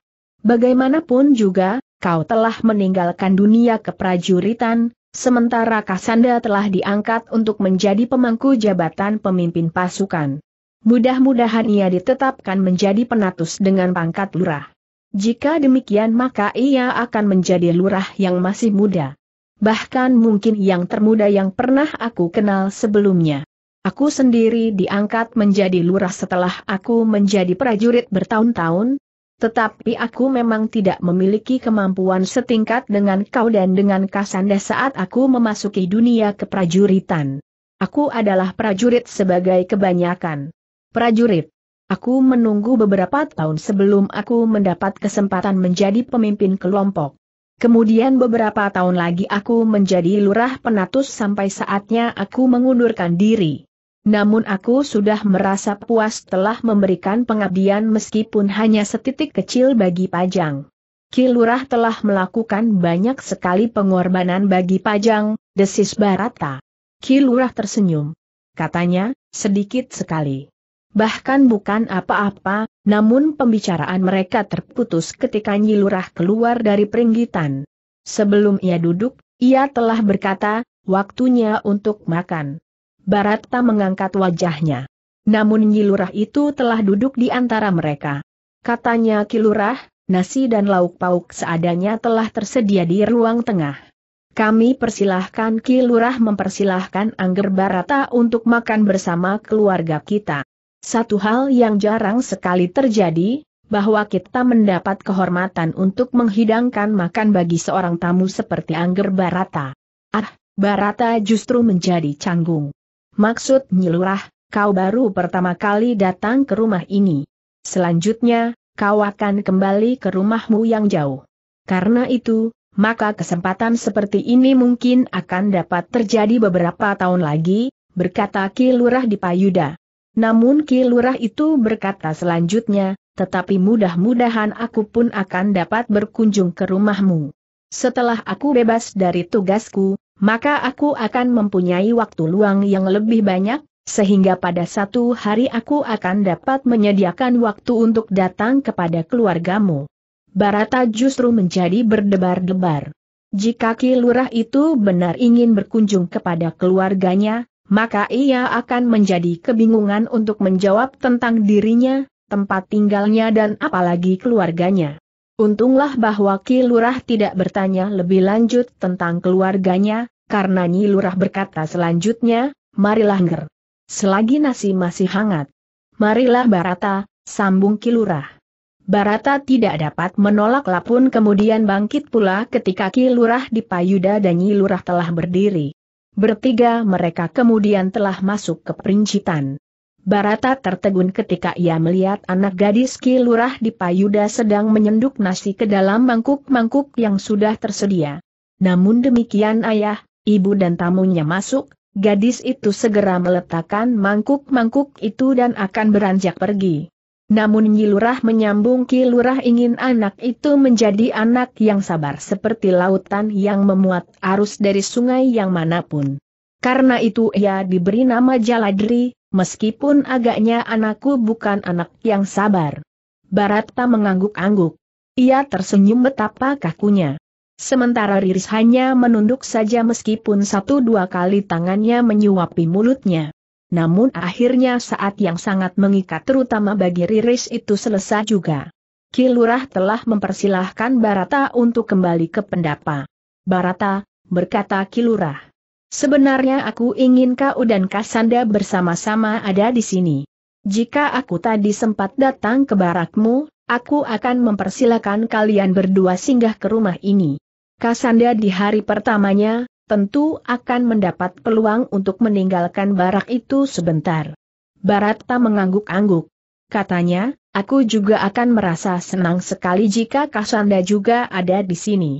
Bagaimanapun juga, kau telah meninggalkan dunia keprajuritan, Sementara Kasanda telah diangkat untuk menjadi pemangku jabatan pemimpin pasukan. Mudah-mudahan ia ditetapkan menjadi penatus dengan pangkat lurah. Jika demikian maka ia akan menjadi lurah yang masih muda. Bahkan mungkin yang termuda yang pernah aku kenal sebelumnya. Aku sendiri diangkat menjadi lurah setelah aku menjadi prajurit bertahun-tahun, tetapi aku memang tidak memiliki kemampuan setingkat dengan kau dan dengan Kasanda saat aku memasuki dunia keprajuritan. Aku adalah prajurit sebagai kebanyakan. Prajurit. Aku menunggu beberapa tahun sebelum aku mendapat kesempatan menjadi pemimpin kelompok. Kemudian beberapa tahun lagi aku menjadi lurah penatus sampai saatnya aku mengundurkan diri. Namun aku sudah merasa puas telah memberikan pengabdian meskipun hanya setitik kecil bagi Pajang. Kilurah telah melakukan banyak sekali pengorbanan bagi Pajang, desis Barata. Kilurah tersenyum. Katanya, sedikit sekali. Bahkan bukan apa-apa, namun pembicaraan mereka terputus ketika Nyilurah keluar dari peringgitan. Sebelum ia duduk, ia telah berkata, waktunya untuk makan. Barata mengangkat wajahnya. Namun Nyilurah itu telah duduk di antara mereka. Katanya Kilurah, nasi dan lauk pauk seadanya telah tersedia di ruang tengah. Kami persilahkan Kilurah mempersilahkan Angger Barata untuk makan bersama keluarga kita. Satu hal yang jarang sekali terjadi, bahwa kita mendapat kehormatan untuk menghidangkan makan bagi seorang tamu seperti Angger Barata. Ah, Barata justru menjadi canggung. Maksud nyilurah, kau baru pertama kali datang ke rumah ini. Selanjutnya, kau akan kembali ke rumahmu yang jauh. Karena itu, maka kesempatan seperti ini mungkin akan dapat terjadi beberapa tahun lagi, berkata Ki Lurah di Payuda. Namun Ki Lurah itu berkata selanjutnya, tetapi mudah-mudahan aku pun akan dapat berkunjung ke rumahmu. Setelah aku bebas dari tugasku, maka aku akan mempunyai waktu luang yang lebih banyak, sehingga pada satu hari aku akan dapat menyediakan waktu untuk datang kepada keluargamu. Barata justru menjadi berdebar-debar. Jika Ki itu benar ingin berkunjung kepada keluarganya, maka ia akan menjadi kebingungan untuk menjawab tentang dirinya, tempat tinggalnya dan apalagi keluarganya. Untunglah bahwa Ki Lurah tidak bertanya lebih lanjut tentang keluarganya, karena Nyi Lurah berkata selanjutnya, marilah nger. Selagi nasi masih hangat. Marilah Barata, sambung Ki Lurah. Barata tidak dapat menolak lapun kemudian bangkit pula ketika Ki Lurah di Payuda dan Nyi Lurah telah berdiri. Bertiga mereka kemudian telah masuk ke perincitan. Barata tertegun ketika ia melihat anak gadis kilurah di payuda sedang menyenduk nasi ke dalam mangkuk-mangkuk yang sudah tersedia. Namun demikian ayah, ibu dan tamunya masuk, gadis itu segera meletakkan mangkuk-mangkuk itu dan akan beranjak pergi. Namun Nyilurah menyambung Kilurah ingin anak itu menjadi anak yang sabar seperti lautan yang memuat arus dari sungai yang manapun. Karena itu ia diberi nama Jaladri, meskipun agaknya anakku bukan anak yang sabar. Barata mengangguk-angguk. Ia tersenyum betapa kakunya. Sementara Riris hanya menunduk saja meskipun satu dua kali tangannya menyuapi mulutnya. Namun akhirnya saat yang sangat mengikat terutama bagi Riris itu selesai juga. Kilurah telah mempersilahkan Barata untuk kembali ke pendapa. Barata, berkata Kilurah. Sebenarnya aku ingin kau dan Kasanda bersama-sama ada di sini. Jika aku tadi sempat datang ke barakmu, aku akan mempersilahkan kalian berdua singgah ke rumah ini. Kasanda di hari pertamanya, tentu akan mendapat peluang untuk meninggalkan barak itu sebentar. Baratta mengangguk-angguk. Katanya, aku juga akan merasa senang sekali jika Kasanda juga ada di sini.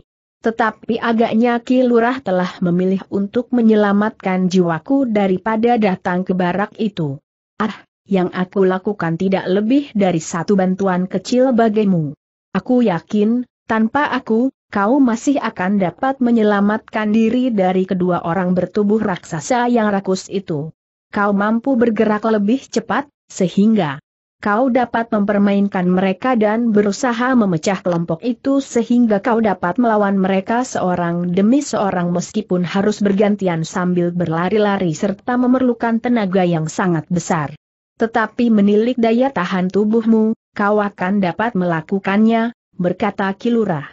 Tetapi agaknya kilurah telah memilih untuk menyelamatkan jiwaku daripada datang ke barak itu. Ah, yang aku lakukan tidak lebih dari satu bantuan kecil bagimu. Aku yakin, tanpa aku, kau masih akan dapat menyelamatkan diri dari kedua orang bertubuh raksasa yang rakus itu. Kau mampu bergerak lebih cepat, sehingga kau dapat mempermainkan mereka dan berusaha memecah kelompok itu sehingga kau dapat melawan mereka seorang demi seorang meskipun harus bergantian sambil berlari-lari serta memerlukan tenaga yang sangat besar. Tetapi menilik daya tahan tubuhmu, kau akan dapat melakukannya, berkata Kilurah.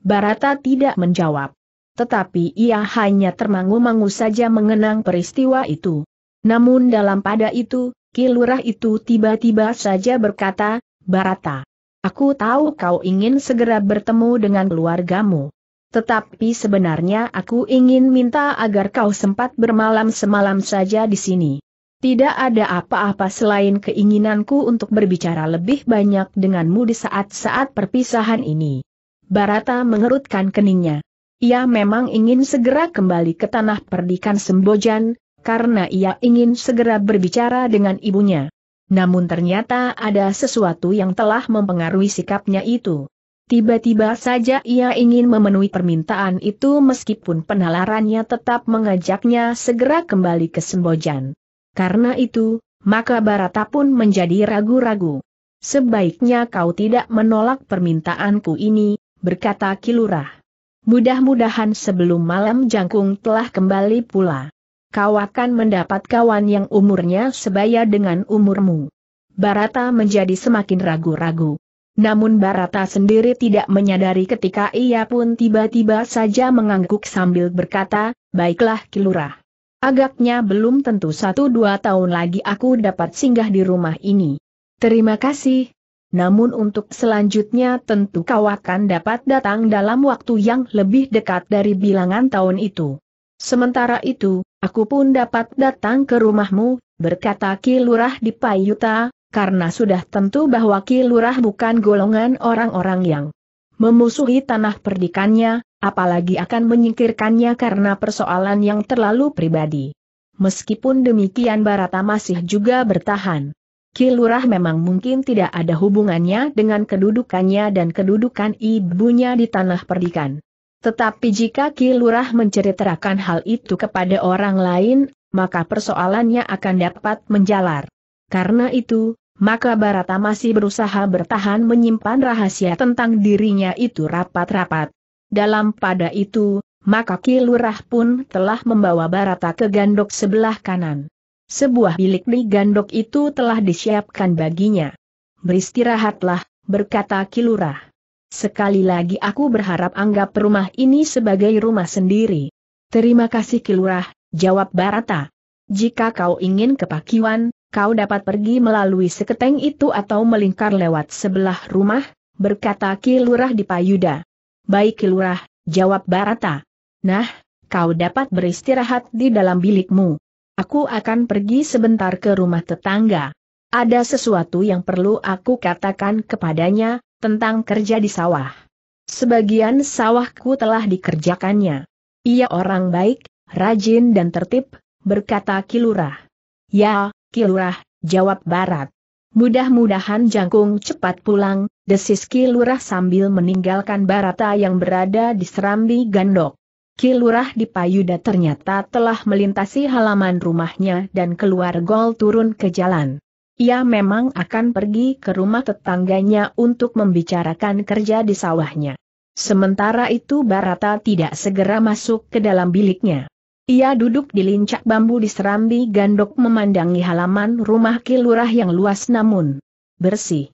Barata tidak menjawab. Tetapi ia hanya termangu-mangu saja mengenang peristiwa itu. Namun dalam pada itu, Kilurah itu tiba-tiba saja berkata, Barata, aku tahu kau ingin segera bertemu dengan keluargamu. Tetapi sebenarnya aku ingin minta agar kau sempat bermalam semalam saja di sini. Tidak ada apa-apa selain keinginanku untuk berbicara lebih banyak denganmu di saat-saat perpisahan ini. Barata mengerutkan keningnya. Ia memang ingin segera kembali ke tanah perdikan Sembojan, karena ia ingin segera berbicara dengan ibunya. Namun ternyata ada sesuatu yang telah mempengaruhi sikapnya itu. Tiba-tiba saja ia ingin memenuhi permintaan itu meskipun penalarannya tetap mengajaknya segera kembali ke Sembojan. Karena itu, maka Barata pun menjadi ragu-ragu. Sebaiknya kau tidak menolak permintaanku ini, berkata Kilurah. Mudah-mudahan sebelum malam Jangkung telah kembali pula kau akan mendapat kawan yang umurnya sebaya dengan umurmu. Barata menjadi semakin ragu-ragu. Namun Barata sendiri tidak menyadari ketika ia pun tiba-tiba saja mengangguk sambil berkata, baiklah kilurah. Agaknya belum tentu satu dua tahun lagi aku dapat singgah di rumah ini. Terima kasih. Namun untuk selanjutnya tentu kau akan dapat datang dalam waktu yang lebih dekat dari bilangan tahun itu. Sementara itu, Aku pun dapat datang ke rumahmu, berkata Kilurah Lurah di Payuta, karena sudah tentu bahwa Kilurah bukan golongan orang-orang yang memusuhi tanah perdikannya, apalagi akan menyingkirkannya karena persoalan yang terlalu pribadi. Meskipun demikian Barata masih juga bertahan. Kilurah memang mungkin tidak ada hubungannya dengan kedudukannya dan kedudukan ibunya di tanah perdikan. Tetapi jika Ki Lurah menceritakan hal itu kepada orang lain, maka persoalannya akan dapat menjalar. Karena itu, maka Barata masih berusaha bertahan menyimpan rahasia tentang dirinya itu rapat-rapat. Dalam pada itu, maka Ki Lurah pun telah membawa Barata ke gandok sebelah kanan. Sebuah bilik di gandok itu telah disiapkan baginya. Beristirahatlah, berkata Ki Lurah. Sekali lagi aku berharap anggap rumah ini sebagai rumah sendiri. Terima kasih Kilurah, jawab Barata. Jika kau ingin ke Pakiwan, kau dapat pergi melalui seketeng itu atau melingkar lewat sebelah rumah, berkata Kilurah di Payuda. Baik Kilurah, jawab Barata. Nah, kau dapat beristirahat di dalam bilikmu. Aku akan pergi sebentar ke rumah tetangga. Ada sesuatu yang perlu aku katakan kepadanya, tentang kerja di sawah. Sebagian sawahku telah dikerjakannya. Ia orang baik, rajin dan tertib, berkata Kilurah. Ya, Kilurah, jawab Barat. Mudah-mudahan Jangkung cepat pulang, desis Kilurah sambil meninggalkan Barata yang berada di Serambi Gandok. Kilurah di Payuda ternyata telah melintasi halaman rumahnya dan keluar gol turun ke jalan. Ia memang akan pergi ke rumah tetangganya untuk membicarakan kerja di sawahnya. Sementara itu Barata tidak segera masuk ke dalam biliknya. Ia duduk di lincak bambu di serambi gandok memandangi halaman rumah kilurah yang luas namun bersih.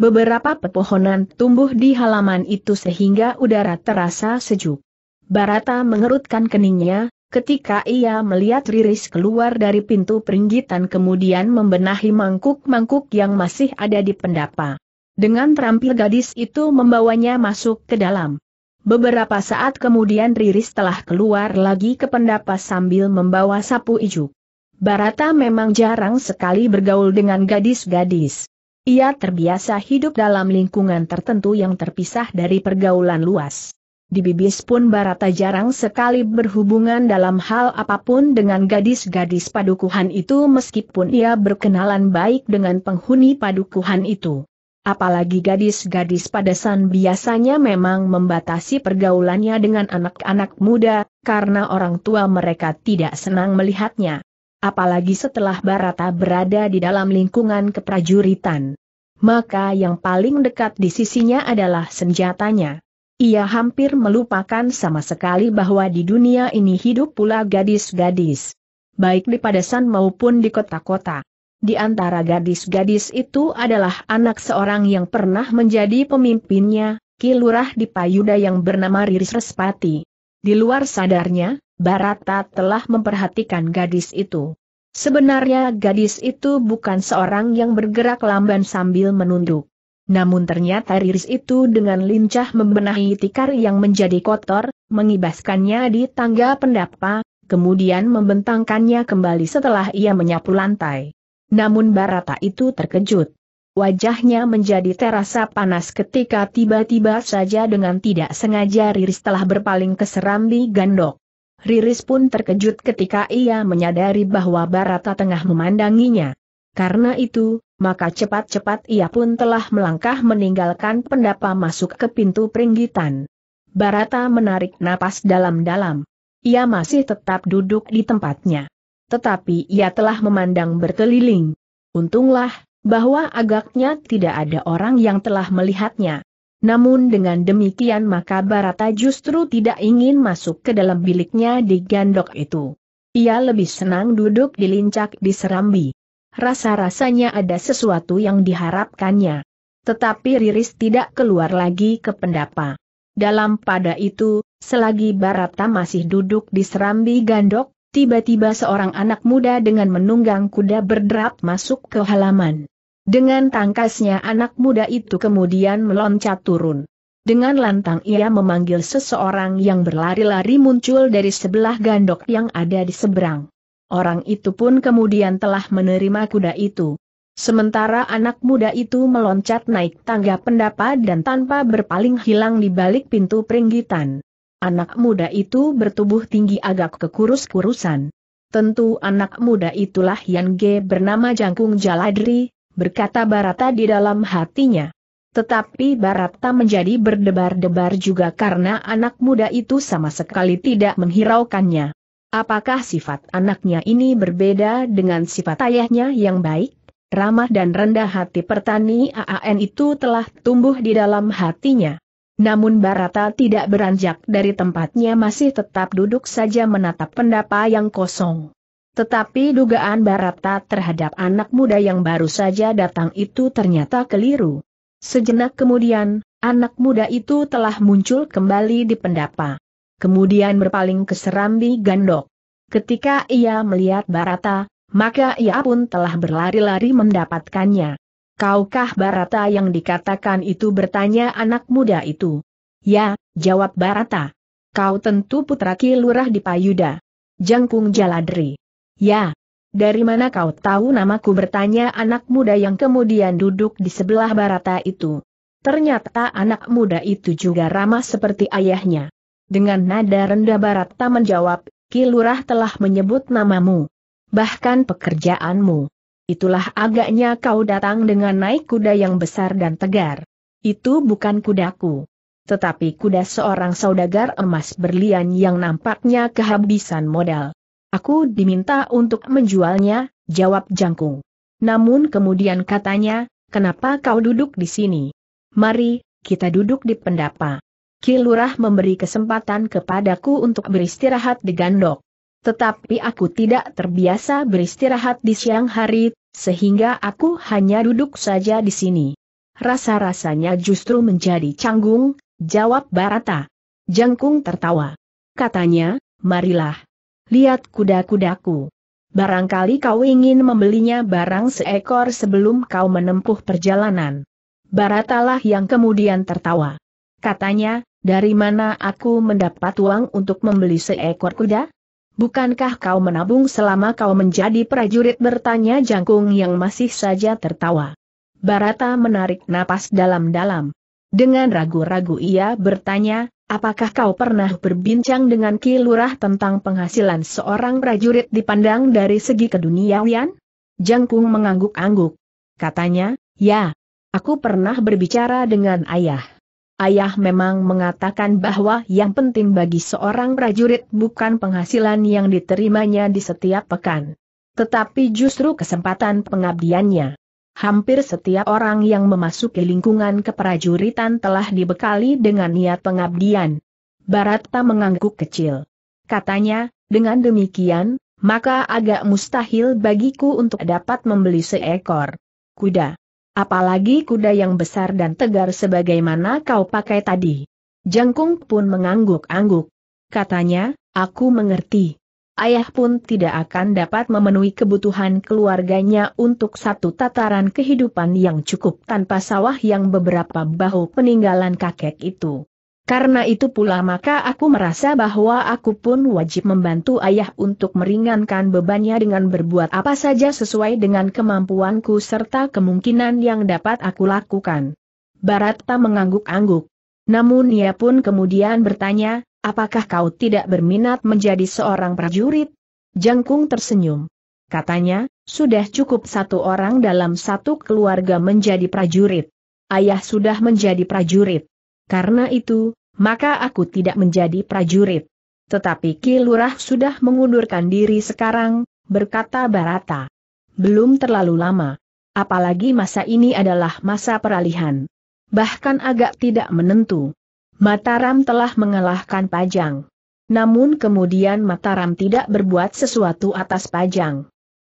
Beberapa pepohonan tumbuh di halaman itu sehingga udara terasa sejuk. Barata mengerutkan keningnya, Ketika ia melihat Riris keluar dari pintu peringgitan kemudian membenahi mangkuk-mangkuk yang masih ada di pendapa. Dengan terampil gadis itu membawanya masuk ke dalam. Beberapa saat kemudian Riris telah keluar lagi ke pendapa sambil membawa sapu ijuk. Barata memang jarang sekali bergaul dengan gadis-gadis. Ia terbiasa hidup dalam lingkungan tertentu yang terpisah dari pergaulan luas di bibis pun Barata jarang sekali berhubungan dalam hal apapun dengan gadis-gadis padukuhan itu meskipun ia berkenalan baik dengan penghuni padukuhan itu. Apalagi gadis-gadis padasan biasanya memang membatasi pergaulannya dengan anak-anak muda, karena orang tua mereka tidak senang melihatnya. Apalagi setelah Barata berada di dalam lingkungan keprajuritan. Maka yang paling dekat di sisinya adalah senjatanya. Ia hampir melupakan sama sekali bahwa di dunia ini hidup pula gadis-gadis. Baik di padesan maupun di kota-kota. Di antara gadis-gadis itu adalah anak seorang yang pernah menjadi pemimpinnya, Kilurah di Payuda yang bernama Riris Respati. Di luar sadarnya, Barata telah memperhatikan gadis itu. Sebenarnya gadis itu bukan seorang yang bergerak lamban sambil menunduk. Namun ternyata Riris itu dengan lincah membenahi tikar yang menjadi kotor, mengibaskannya di tangga pendapa, kemudian membentangkannya kembali setelah ia menyapu lantai. Namun Barata itu terkejut. Wajahnya menjadi terasa panas ketika tiba-tiba saja dengan tidak sengaja Riris telah berpaling ke serambi gandok. Riris pun terkejut ketika ia menyadari bahwa Barata tengah memandanginya. Karena itu, maka cepat-cepat ia pun telah melangkah meninggalkan pendapa masuk ke pintu peringgitan. Barata menarik napas dalam-dalam. Ia masih tetap duduk di tempatnya. Tetapi ia telah memandang berkeliling. Untunglah, bahwa agaknya tidak ada orang yang telah melihatnya. Namun dengan demikian maka Barata justru tidak ingin masuk ke dalam biliknya di gandok itu. Ia lebih senang duduk di lincak di serambi rasa-rasanya ada sesuatu yang diharapkannya. Tetapi Riris tidak keluar lagi ke pendapa. Dalam pada itu, selagi Barata masih duduk di serambi gandok, tiba-tiba seorang anak muda dengan menunggang kuda berderap masuk ke halaman. Dengan tangkasnya anak muda itu kemudian meloncat turun. Dengan lantang ia memanggil seseorang yang berlari-lari muncul dari sebelah gandok yang ada di seberang. Orang itu pun kemudian telah menerima kuda itu. Sementara anak muda itu meloncat naik tangga pendapa dan tanpa berpaling hilang di balik pintu peringgitan. Anak muda itu bertubuh tinggi agak kekurus-kurusan. Tentu anak muda itulah yang Ge bernama Jangkung Jaladri, berkata Barata di dalam hatinya. Tetapi Barata menjadi berdebar-debar juga karena anak muda itu sama sekali tidak menghiraukannya. Apakah sifat anaknya ini berbeda dengan sifat ayahnya yang baik? Ramah dan rendah hati pertani AAN itu telah tumbuh di dalam hatinya. Namun Barata tidak beranjak dari tempatnya masih tetap duduk saja menatap pendapa yang kosong. Tetapi dugaan Barata terhadap anak muda yang baru saja datang itu ternyata keliru. Sejenak kemudian, anak muda itu telah muncul kembali di pendapa kemudian berpaling ke Serambi Gandok. Ketika ia melihat Barata, maka ia pun telah berlari-lari mendapatkannya. Kaukah Barata yang dikatakan itu bertanya anak muda itu? Ya, jawab Barata. Kau tentu putra Ki di Payuda. Jangkung Jaladri. Ya. Dari mana kau tahu namaku bertanya anak muda yang kemudian duduk di sebelah Barata itu? Ternyata anak muda itu juga ramah seperti ayahnya. Dengan nada rendah barat, Barata menjawab, Kilurah telah menyebut namamu. Bahkan pekerjaanmu. Itulah agaknya kau datang dengan naik kuda yang besar dan tegar. Itu bukan kudaku. Tetapi kuda seorang saudagar emas berlian yang nampaknya kehabisan modal. Aku diminta untuk menjualnya, jawab Jangkung. Namun kemudian katanya, kenapa kau duduk di sini? Mari, kita duduk di pendapa. Kilurah memberi kesempatan kepadaku untuk beristirahat di Gandok. Tetapi aku tidak terbiasa beristirahat di siang hari, sehingga aku hanya duduk saja di sini. Rasa-rasanya justru menjadi canggung, jawab Barata. Jangkung tertawa. Katanya, marilah. Lihat kuda-kudaku. Barangkali kau ingin membelinya barang seekor sebelum kau menempuh perjalanan. Baratalah yang kemudian tertawa. Katanya, dari mana aku mendapat uang untuk membeli seekor kuda? Bukankah kau menabung selama kau menjadi prajurit bertanya jangkung yang masih saja tertawa. Barata menarik napas dalam-dalam. Dengan ragu-ragu ia bertanya, apakah kau pernah berbincang dengan Ki tentang penghasilan seorang prajurit dipandang dari segi keduniawian? Jangkung mengangguk-angguk. Katanya, ya, aku pernah berbicara dengan ayah ayah memang mengatakan bahwa yang penting bagi seorang prajurit bukan penghasilan yang diterimanya di setiap pekan. Tetapi justru kesempatan pengabdiannya. Hampir setiap orang yang memasuki lingkungan keprajuritan telah dibekali dengan niat pengabdian. Barata mengangguk kecil. Katanya, dengan demikian, maka agak mustahil bagiku untuk dapat membeli seekor kuda apalagi kuda yang besar dan tegar sebagaimana kau pakai tadi. Jangkung pun mengangguk-angguk. Katanya, aku mengerti. Ayah pun tidak akan dapat memenuhi kebutuhan keluarganya untuk satu tataran kehidupan yang cukup tanpa sawah yang beberapa bahu peninggalan kakek itu. Karena itu pula maka aku merasa bahwa aku pun wajib membantu ayah untuk meringankan bebannya dengan berbuat apa saja sesuai dengan kemampuanku serta kemungkinan yang dapat aku lakukan. Barata mengangguk-angguk. Namun ia pun kemudian bertanya, apakah kau tidak berminat menjadi seorang prajurit? Jangkung tersenyum. Katanya, sudah cukup satu orang dalam satu keluarga menjadi prajurit. Ayah sudah menjadi prajurit. Karena itu, maka aku tidak menjadi prajurit. Tetapi Ki Lurah sudah mengundurkan diri sekarang, berkata Barata. Belum terlalu lama. Apalagi masa ini adalah masa peralihan. Bahkan agak tidak menentu. Mataram telah mengalahkan Pajang. Namun kemudian Mataram tidak berbuat sesuatu atas Pajang.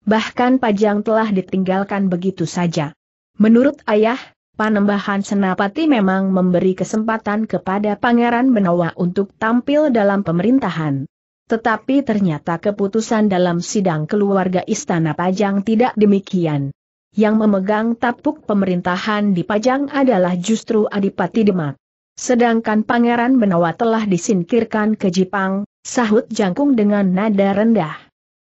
Bahkan Pajang telah ditinggalkan begitu saja. Menurut ayah, Panembahan Senapati memang memberi kesempatan kepada Pangeran Benawa untuk tampil dalam pemerintahan. Tetapi ternyata keputusan dalam sidang keluarga Istana Pajang tidak demikian. Yang memegang tapuk pemerintahan di Pajang adalah justru Adipati Demak. Sedangkan Pangeran Benawa telah disingkirkan ke Jepang, sahut Jangkung dengan nada rendah.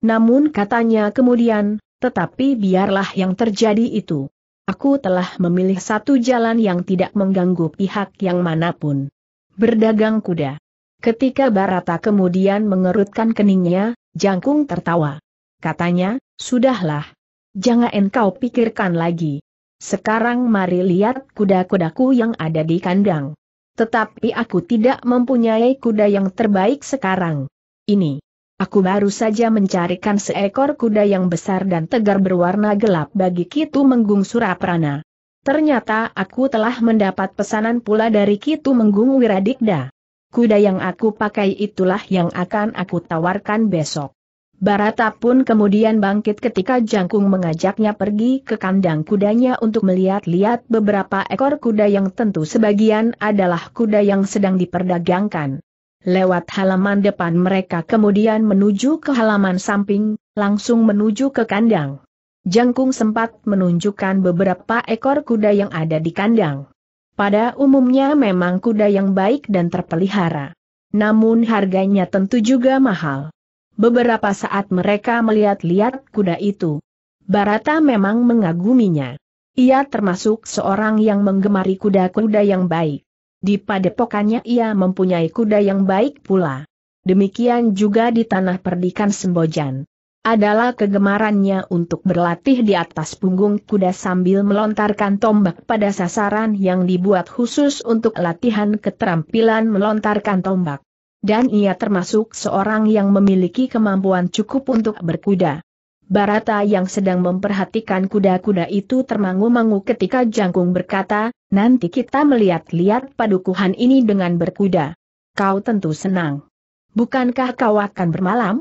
Namun katanya kemudian, tetapi biarlah yang terjadi itu. Aku telah memilih satu jalan yang tidak mengganggu pihak yang manapun. Berdagang kuda. Ketika Barata kemudian mengerutkan keningnya, Jangkung tertawa. Katanya, sudahlah. Jangan engkau pikirkan lagi. Sekarang mari lihat kuda-kudaku yang ada di kandang. Tetapi aku tidak mempunyai kuda yang terbaik sekarang. Ini. Aku baru saja mencarikan seekor kuda yang besar dan tegar berwarna gelap bagi Kitu Menggung Suraprana. Ternyata aku telah mendapat pesanan pula dari Kitu Menggung Wiradikda. Kuda yang aku pakai itulah yang akan aku tawarkan besok. Barata pun kemudian bangkit ketika Jangkung mengajaknya pergi ke kandang kudanya untuk melihat-lihat beberapa ekor kuda yang tentu sebagian adalah kuda yang sedang diperdagangkan lewat halaman depan mereka kemudian menuju ke halaman samping, langsung menuju ke kandang. Jangkung sempat menunjukkan beberapa ekor kuda yang ada di kandang. Pada umumnya memang kuda yang baik dan terpelihara. Namun harganya tentu juga mahal. Beberapa saat mereka melihat-lihat kuda itu. Barata memang mengaguminya. Ia termasuk seorang yang menggemari kuda-kuda yang baik. Di padepokannya ia mempunyai kuda yang baik pula. Demikian juga di tanah perdikan Sembojan. Adalah kegemarannya untuk berlatih di atas punggung kuda sambil melontarkan tombak pada sasaran yang dibuat khusus untuk latihan keterampilan melontarkan tombak. Dan ia termasuk seorang yang memiliki kemampuan cukup untuk berkuda. Barata yang sedang memperhatikan kuda-kuda itu termangu-mangu ketika Jangkung berkata, nanti kita melihat-lihat padukuhan ini dengan berkuda. Kau tentu senang. Bukankah kau akan bermalam?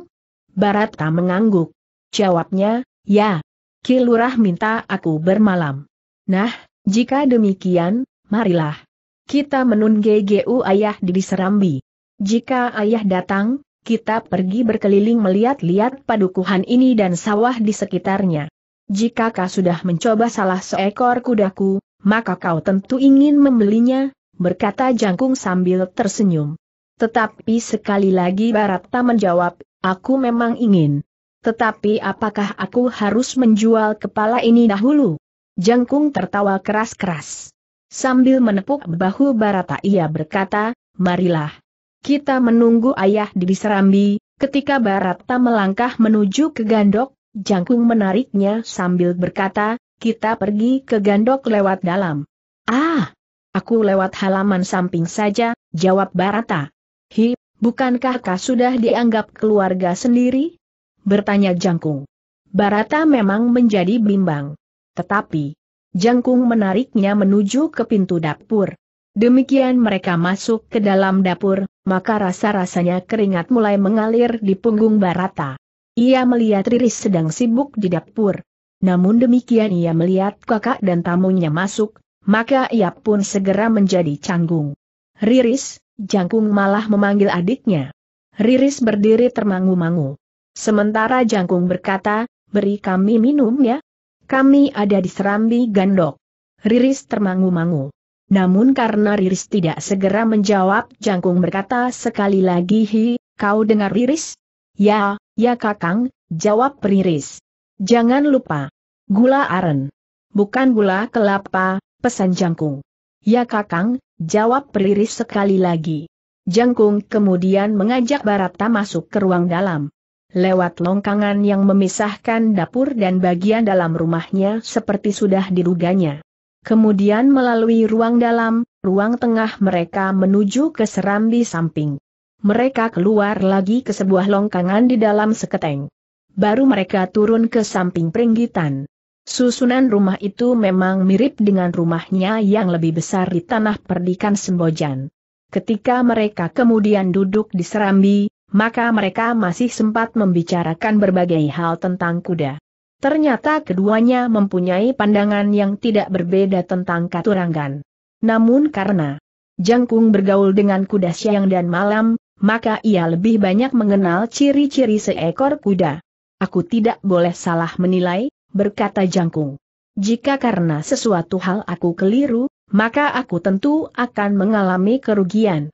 Barata mengangguk. Jawabnya, ya. Kilurah minta aku bermalam. Nah, jika demikian, marilah. Kita menunggu ayah di Serambi. Jika ayah datang, kita pergi berkeliling melihat-lihat padukuhan ini dan sawah di sekitarnya. Jika kau sudah mencoba salah seekor kudaku, maka kau tentu ingin membelinya, berkata Jangkung sambil tersenyum. Tetapi sekali lagi Baratta menjawab, aku memang ingin. Tetapi apakah aku harus menjual kepala ini dahulu? Jangkung tertawa keras-keras. Sambil menepuk bahu Barata ia berkata, marilah, kita menunggu ayah di Serambi, ketika Barata melangkah menuju ke Gandok, Jangkung menariknya sambil berkata, kita pergi ke Gandok lewat dalam. Ah, aku lewat halaman samping saja, jawab Barata. Hi, bukankah kau sudah dianggap keluarga sendiri? Bertanya Jangkung. Barata memang menjadi bimbang. Tetapi, Jangkung menariknya menuju ke pintu dapur. Demikian mereka masuk ke dalam dapur, maka rasa-rasanya keringat mulai mengalir di punggung Barata. Ia melihat Riris sedang sibuk di dapur. Namun demikian ia melihat kakak dan tamunya masuk, maka ia pun segera menjadi canggung. Riris, Jangkung malah memanggil adiknya. Riris berdiri termangu-mangu. Sementara Jangkung berkata, beri kami minum ya. Kami ada di serambi gandok. Riris termangu-mangu. Namun karena Riris tidak segera menjawab, Jangkung berkata sekali lagi hi, kau dengar Riris? Ya, ya kakang, jawab Riris. Jangan lupa. Gula aren. Bukan gula kelapa, pesan Jangkung. Ya kakang, jawab Riris sekali lagi. Jangkung kemudian mengajak Barata masuk ke ruang dalam. Lewat longkangan yang memisahkan dapur dan bagian dalam rumahnya seperti sudah diruganya. Kemudian melalui ruang dalam, ruang tengah mereka menuju ke serambi samping. Mereka keluar lagi ke sebuah longkangan di dalam seketeng. Baru mereka turun ke samping peringgitan. Susunan rumah itu memang mirip dengan rumahnya yang lebih besar di tanah perdikan Sembojan. Ketika mereka kemudian duduk di serambi, maka mereka masih sempat membicarakan berbagai hal tentang kuda. Ternyata keduanya mempunyai pandangan yang tidak berbeda tentang katurangan. Namun karena Jangkung bergaul dengan kuda siang dan malam, maka ia lebih banyak mengenal ciri-ciri seekor kuda. Aku tidak boleh salah menilai, berkata Jangkung. Jika karena sesuatu hal aku keliru, maka aku tentu akan mengalami kerugian.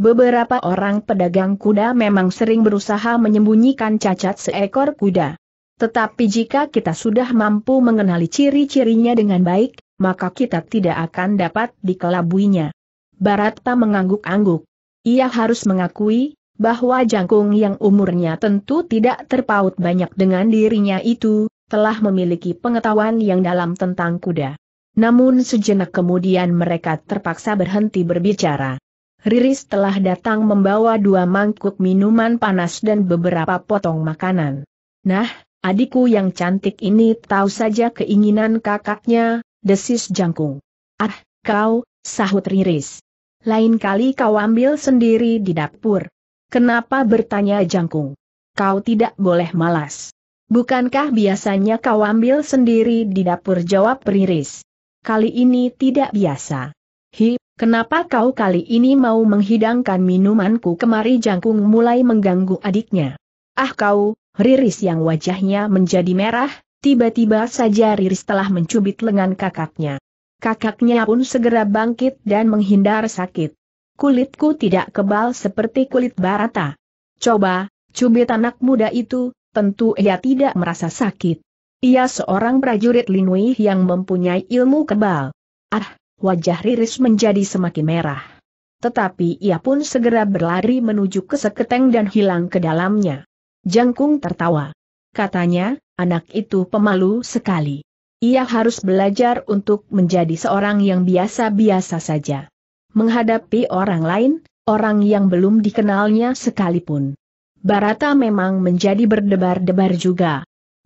Beberapa orang pedagang kuda memang sering berusaha menyembunyikan cacat seekor kuda. Tetapi jika kita sudah mampu mengenali ciri-cirinya dengan baik, maka kita tidak akan dapat dikelabuinya. Baratta mengangguk-angguk. Ia harus mengakui, bahwa jangkung yang umurnya tentu tidak terpaut banyak dengan dirinya itu, telah memiliki pengetahuan yang dalam tentang kuda. Namun sejenak kemudian mereka terpaksa berhenti berbicara. Riris telah datang membawa dua mangkuk minuman panas dan beberapa potong makanan. Nah, Adikku yang cantik ini tahu saja keinginan kakaknya, desis jangkung. Ah, kau, sahut Riris. Lain kali kau ambil sendiri di dapur. Kenapa bertanya jangkung? Kau tidak boleh malas. Bukankah biasanya kau ambil sendiri di dapur jawab Riris? Kali ini tidak biasa. Hi, kenapa kau kali ini mau menghidangkan minumanku kemari jangkung mulai mengganggu adiknya? Ah kau, Riris yang wajahnya menjadi merah, tiba-tiba saja Riris telah mencubit lengan kakaknya. Kakaknya pun segera bangkit dan menghindar sakit. Kulitku tidak kebal seperti kulit barata. Coba, cubit anak muda itu, tentu ia tidak merasa sakit. Ia seorang prajurit Linui yang mempunyai ilmu kebal. Ah, wajah Riris menjadi semakin merah. Tetapi ia pun segera berlari menuju ke seketeng dan hilang ke dalamnya. Jangkung tertawa. Katanya, anak itu pemalu sekali. Ia harus belajar untuk menjadi seorang yang biasa-biasa saja. Menghadapi orang lain, orang yang belum dikenalnya sekalipun. Barata memang menjadi berdebar-debar juga.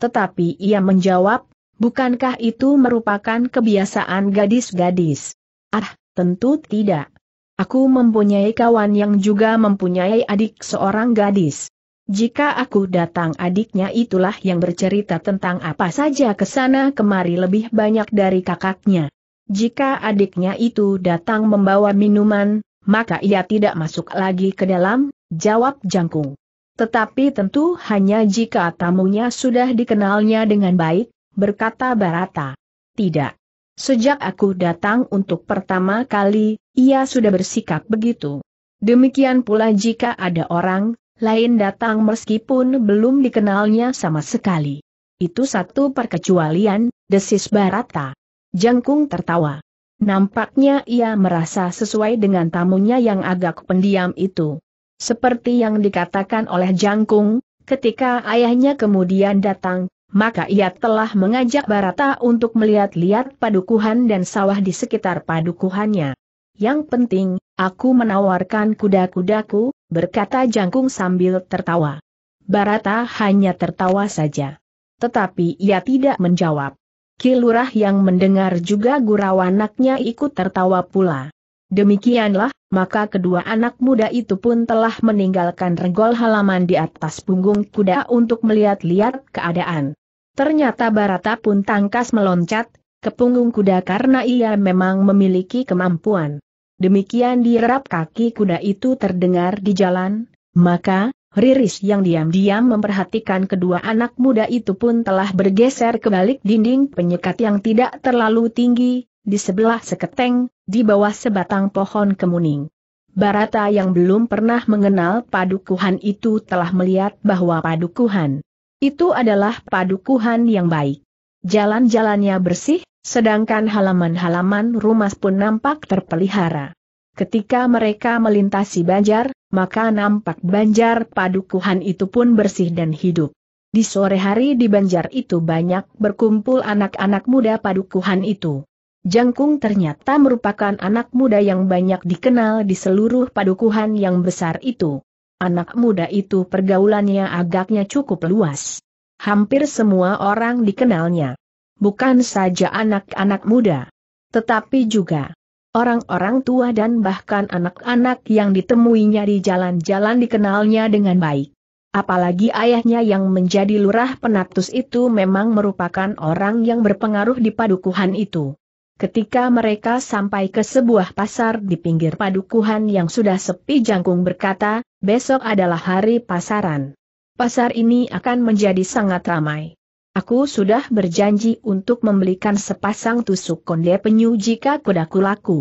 Tetapi ia menjawab, bukankah itu merupakan kebiasaan gadis-gadis? Ah, tentu tidak. Aku mempunyai kawan yang juga mempunyai adik seorang gadis. Jika aku datang adiknya itulah yang bercerita tentang apa saja kesana kemari lebih banyak dari kakaknya. Jika adiknya itu datang membawa minuman, maka ia tidak masuk lagi ke dalam, jawab jangkung. Tetapi tentu hanya jika tamunya sudah dikenalnya dengan baik, berkata Barata. Tidak. Sejak aku datang untuk pertama kali, ia sudah bersikap begitu. Demikian pula jika ada orang, lain datang meskipun belum dikenalnya sama sekali. Itu satu perkecualian, desis Barata. Jangkung tertawa. Nampaknya ia merasa sesuai dengan tamunya yang agak pendiam itu. Seperti yang dikatakan oleh Jangkung, ketika ayahnya kemudian datang, maka ia telah mengajak Barata untuk melihat-lihat padukuhan dan sawah di sekitar padukuhannya. Yang penting, Aku menawarkan kuda-kudaku, berkata Jangkung sambil tertawa. Barata hanya tertawa saja. Tetapi ia tidak menjawab. Kilurah yang mendengar juga gurau anaknya ikut tertawa pula. Demikianlah, maka kedua anak muda itu pun telah meninggalkan regol halaman di atas punggung kuda untuk melihat-lihat keadaan. Ternyata Barata pun tangkas meloncat ke punggung kuda karena ia memang memiliki kemampuan. Demikian dirap kaki kuda itu terdengar di jalan, maka, Riris yang diam-diam memperhatikan kedua anak muda itu pun telah bergeser ke balik dinding penyekat yang tidak terlalu tinggi, di sebelah seketeng, di bawah sebatang pohon kemuning. Barata yang belum pernah mengenal padukuhan itu telah melihat bahwa padukuhan itu adalah padukuhan yang baik. Jalan-jalannya bersih, Sedangkan halaman-halaman rumah pun nampak terpelihara. Ketika mereka melintasi banjar, maka nampak banjar padukuhan itu pun bersih dan hidup. Di sore hari di banjar itu banyak berkumpul anak-anak muda padukuhan itu. Jangkung ternyata merupakan anak muda yang banyak dikenal di seluruh padukuhan yang besar itu. Anak muda itu pergaulannya agaknya cukup luas. Hampir semua orang dikenalnya bukan saja anak-anak muda, tetapi juga orang-orang tua dan bahkan anak-anak yang ditemuinya di jalan-jalan dikenalnya dengan baik. Apalagi ayahnya yang menjadi lurah penatus itu memang merupakan orang yang berpengaruh di padukuhan itu. Ketika mereka sampai ke sebuah pasar di pinggir padukuhan yang sudah sepi jangkung berkata, besok adalah hari pasaran. Pasar ini akan menjadi sangat ramai. Aku sudah berjanji untuk membelikan sepasang tusuk konde penyu jika kudaku laku.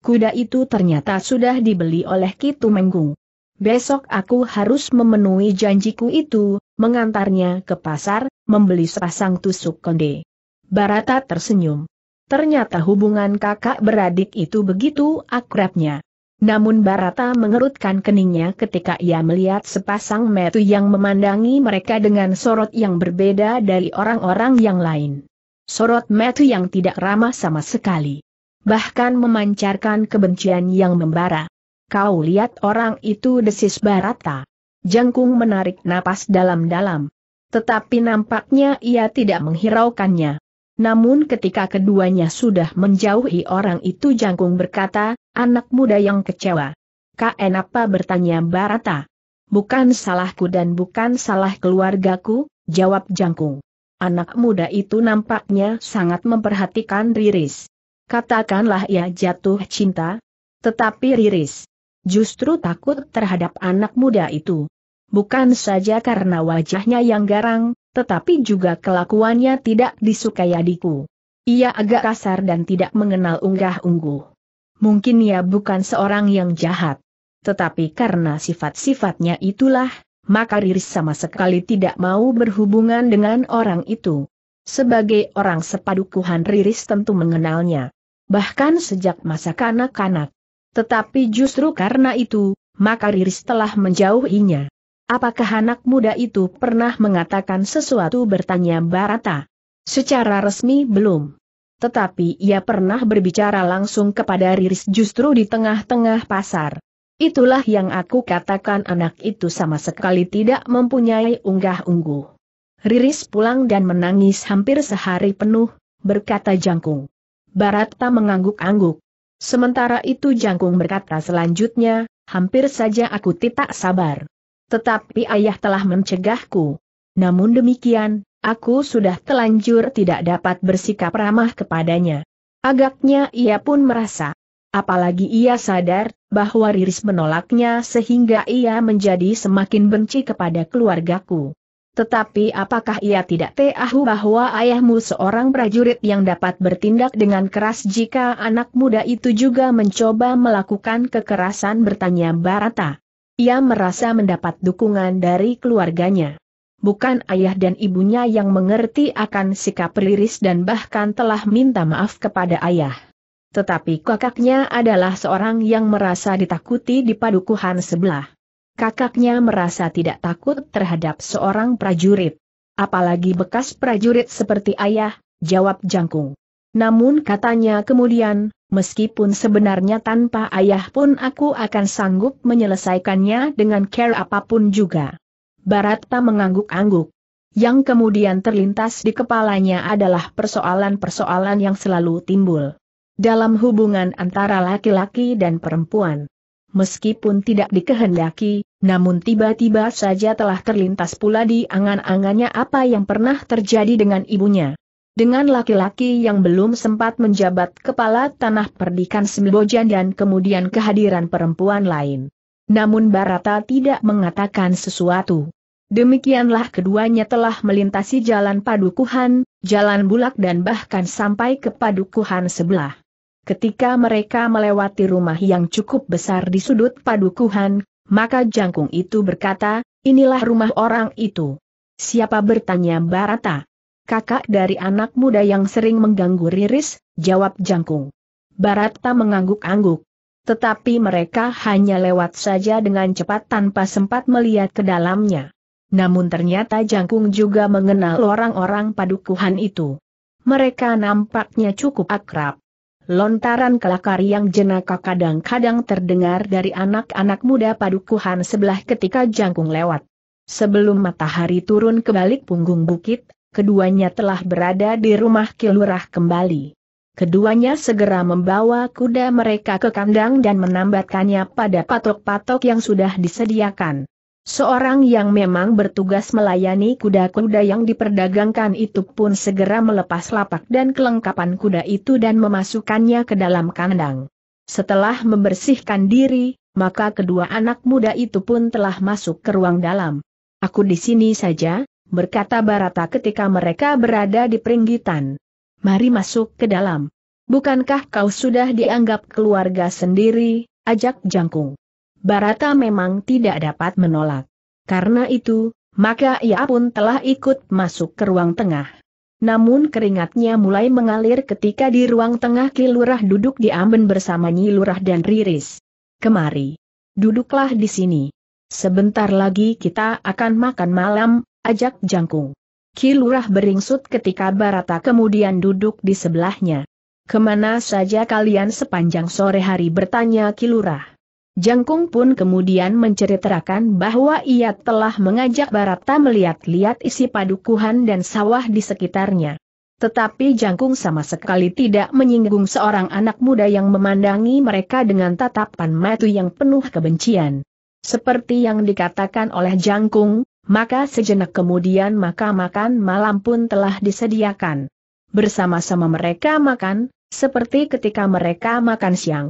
Kuda itu ternyata sudah dibeli oleh Kitu Menggu. Besok aku harus memenuhi janjiku itu, mengantarnya ke pasar, membeli sepasang tusuk konde. Barata tersenyum. Ternyata hubungan kakak beradik itu begitu akrabnya. Namun Barata mengerutkan keningnya ketika ia melihat sepasang metu yang memandangi mereka dengan sorot yang berbeda dari orang-orang yang lain. Sorot metu yang tidak ramah sama sekali. Bahkan memancarkan kebencian yang membara. Kau lihat orang itu desis Barata. Jangkung menarik napas dalam-dalam. Tetapi nampaknya ia tidak menghiraukannya. Namun ketika keduanya sudah menjauhi orang itu Jangkung berkata, Anak muda yang kecewa. KN apa bertanya Barata? Bukan salahku dan bukan salah keluargaku, jawab Jangkung. Anak muda itu nampaknya sangat memperhatikan Riris. Katakanlah ia jatuh cinta, tetapi Riris justru takut terhadap anak muda itu. Bukan saja karena wajahnya yang garang, tetapi juga kelakuannya tidak disukai adikku. Ia agak kasar dan tidak mengenal unggah-ungguh. Mungkin ia bukan seorang yang jahat. Tetapi karena sifat-sifatnya itulah, maka Riris sama sekali tidak mau berhubungan dengan orang itu. Sebagai orang sepadukuhan Riris tentu mengenalnya. Bahkan sejak masa kanak-kanak. Tetapi justru karena itu, maka Riris telah menjauhinya. Apakah anak muda itu pernah mengatakan sesuatu bertanya Barata? Secara resmi belum tetapi ia pernah berbicara langsung kepada Riris justru di tengah-tengah pasar. Itulah yang aku katakan anak itu sama sekali tidak mempunyai unggah-ungguh. Riris pulang dan menangis hampir sehari penuh, berkata Jangkung. Barata mengangguk-angguk. Sementara itu Jangkung berkata selanjutnya, hampir saja aku tidak sabar. Tetapi ayah telah mencegahku. Namun demikian, Aku sudah telanjur tidak dapat bersikap ramah kepadanya. Agaknya ia pun merasa. Apalagi ia sadar bahwa Riris menolaknya sehingga ia menjadi semakin benci kepada keluargaku. Tetapi apakah ia tidak tahu bahwa ayahmu seorang prajurit yang dapat bertindak dengan keras jika anak muda itu juga mencoba melakukan kekerasan bertanya Barata. Ia merasa mendapat dukungan dari keluarganya bukan ayah dan ibunya yang mengerti akan sikap liris dan bahkan telah minta maaf kepada ayah. Tetapi kakaknya adalah seorang yang merasa ditakuti di padukuhan sebelah. Kakaknya merasa tidak takut terhadap seorang prajurit. Apalagi bekas prajurit seperti ayah, jawab Jangkung. Namun katanya kemudian, meskipun sebenarnya tanpa ayah pun aku akan sanggup menyelesaikannya dengan care apapun juga. Barata mengangguk-angguk. Yang kemudian terlintas di kepalanya adalah persoalan-persoalan yang selalu timbul dalam hubungan antara laki-laki dan perempuan. Meskipun tidak dikehendaki, namun tiba-tiba saja telah terlintas pula di angan-angannya apa yang pernah terjadi dengan ibunya. Dengan laki-laki yang belum sempat menjabat kepala tanah perdikan Sembojan dan kemudian kehadiran perempuan lain. Namun Barata tidak mengatakan sesuatu. Demikianlah keduanya telah melintasi jalan padukuhan, jalan bulak dan bahkan sampai ke padukuhan sebelah. Ketika mereka melewati rumah yang cukup besar di sudut padukuhan, maka jangkung itu berkata, inilah rumah orang itu. Siapa bertanya Barata? Kakak dari anak muda yang sering mengganggu Riris, jawab jangkung. Barata mengangguk-angguk tetapi mereka hanya lewat saja dengan cepat tanpa sempat melihat ke dalamnya. Namun ternyata Jangkung juga mengenal orang-orang padukuhan itu. Mereka nampaknya cukup akrab. Lontaran kelakar yang jenaka kadang-kadang terdengar dari anak-anak muda padukuhan sebelah ketika Jangkung lewat. Sebelum matahari turun ke balik punggung bukit, keduanya telah berada di rumah kilurah kembali. Keduanya segera membawa kuda mereka ke kandang dan menambatkannya pada patok-patok yang sudah disediakan. Seorang yang memang bertugas melayani kuda-kuda yang diperdagangkan itu pun segera melepas lapak dan kelengkapan kuda itu dan memasukkannya ke dalam kandang. Setelah membersihkan diri, maka kedua anak muda itu pun telah masuk ke ruang dalam. Aku di sini saja, berkata Barata ketika mereka berada di peringgitan mari masuk ke dalam. Bukankah kau sudah dianggap keluarga sendiri, ajak jangkung. Barata memang tidak dapat menolak. Karena itu, maka ia pun telah ikut masuk ke ruang tengah. Namun keringatnya mulai mengalir ketika di ruang tengah Kilurah duduk di amben bersama Nyilurah dan Riris. Kemari. Duduklah di sini. Sebentar lagi kita akan makan malam, ajak Jangkung. Kilurah beringsut ketika Barata kemudian duduk di sebelahnya. Kemana saja kalian sepanjang sore hari bertanya Kilurah. Jangkung pun kemudian menceritakan bahwa ia telah mengajak Barata melihat-lihat isi padukuhan dan sawah di sekitarnya. Tetapi Jangkung sama sekali tidak menyinggung seorang anak muda yang memandangi mereka dengan tatapan mata yang penuh kebencian. Seperti yang dikatakan oleh Jangkung, maka sejenak kemudian maka makan malam pun telah disediakan. Bersama-sama mereka makan, seperti ketika mereka makan siang.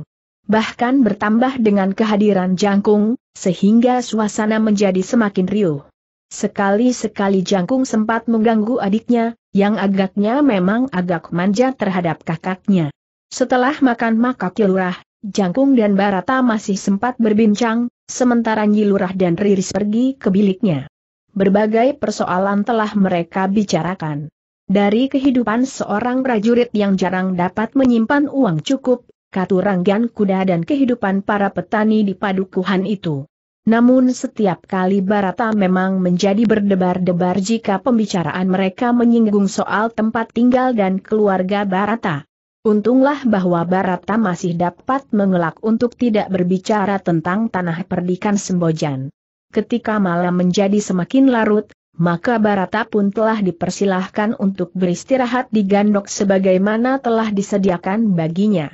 Bahkan bertambah dengan kehadiran jangkung, sehingga suasana menjadi semakin riuh. Sekali-sekali jangkung sempat mengganggu adiknya, yang agaknya memang agak manja terhadap kakaknya. Setelah makan maka kilurah, Jangkung dan Barata masih sempat berbincang, sementara Nyilurah dan Riris pergi ke biliknya. Berbagai persoalan telah mereka bicarakan. Dari kehidupan seorang prajurit yang jarang dapat menyimpan uang cukup, katuranggan kuda dan kehidupan para petani di padukuhan itu. Namun setiap kali Barata memang menjadi berdebar-debar jika pembicaraan mereka menyinggung soal tempat tinggal dan keluarga Barata. Untunglah bahwa Barata masih dapat mengelak untuk tidak berbicara tentang tanah perdikan Sembojan ketika malam menjadi semakin larut, maka Barata pun telah dipersilahkan untuk beristirahat di gandok sebagaimana telah disediakan baginya.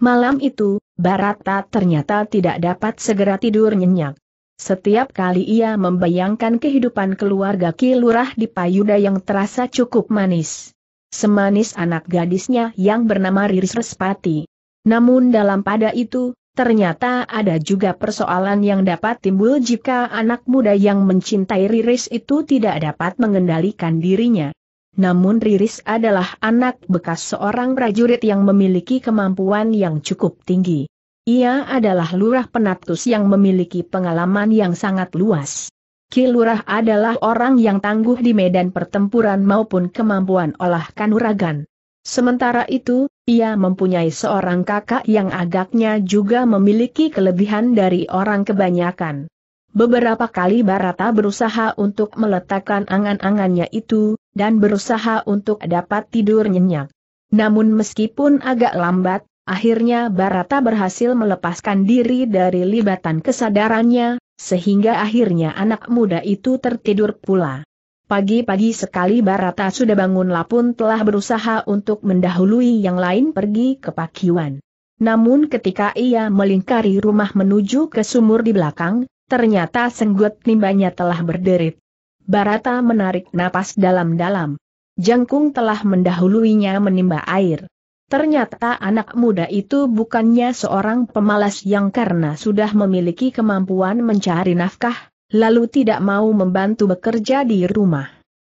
Malam itu, Barata ternyata tidak dapat segera tidur nyenyak. Setiap kali ia membayangkan kehidupan keluarga Kilurah di Payuda yang terasa cukup manis. Semanis anak gadisnya yang bernama Riris Respati. Namun dalam pada itu, Ternyata ada juga persoalan yang dapat timbul jika anak muda yang mencintai Riris itu tidak dapat mengendalikan dirinya. Namun Riris adalah anak bekas seorang prajurit yang memiliki kemampuan yang cukup tinggi. Ia adalah lurah penatus yang memiliki pengalaman yang sangat luas. Ki adalah orang yang tangguh di medan pertempuran maupun kemampuan olah kanuragan. Sementara itu, ia mempunyai seorang kakak yang agaknya juga memiliki kelebihan dari orang kebanyakan. Beberapa kali Barata berusaha untuk meletakkan angan-angannya itu, dan berusaha untuk dapat tidur nyenyak. Namun meskipun agak lambat, akhirnya Barata berhasil melepaskan diri dari libatan kesadarannya, sehingga akhirnya anak muda itu tertidur pula. Pagi-pagi sekali Barata sudah bangun lapun telah berusaha untuk mendahului yang lain pergi ke Pakiwan. Namun ketika ia melingkari rumah menuju ke sumur di belakang, ternyata senggut nimbanya telah berderit. Barata menarik napas dalam-dalam. Jangkung telah mendahuluinya menimba air. Ternyata anak muda itu bukannya seorang pemalas yang karena sudah memiliki kemampuan mencari nafkah, lalu tidak mau membantu bekerja di rumah.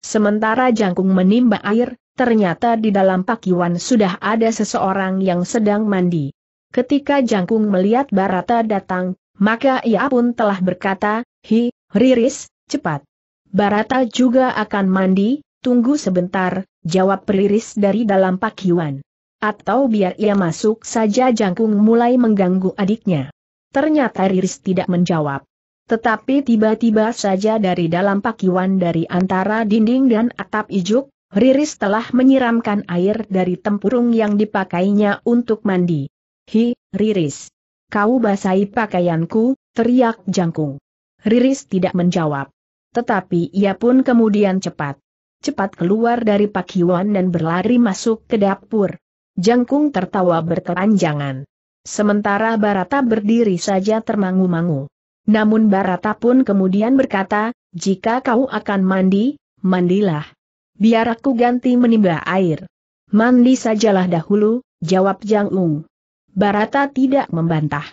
Sementara jangkung menimba air, ternyata di dalam pakiwan sudah ada seseorang yang sedang mandi. Ketika jangkung melihat Barata datang, maka ia pun telah berkata, Hi, Riris, cepat. Barata juga akan mandi, tunggu sebentar, jawab Riris dari dalam pakiwan. Atau biar ia masuk saja jangkung mulai mengganggu adiknya. Ternyata Riris tidak menjawab. Tetapi tiba-tiba saja dari dalam pakiwan dari antara dinding dan atap ijuk, Riris telah menyiramkan air dari tempurung yang dipakainya untuk mandi. Hi, Riris. Kau basahi pakaianku, teriak jangkung. Riris tidak menjawab. Tetapi ia pun kemudian cepat. Cepat keluar dari pakiwan dan berlari masuk ke dapur. Jangkung tertawa berkepanjangan. Sementara Barata berdiri saja termangu-mangu. Namun Barata pun kemudian berkata, jika kau akan mandi, mandilah. Biar aku ganti menimba air. Mandi sajalah dahulu, jawab Jang Ung. Barata tidak membantah.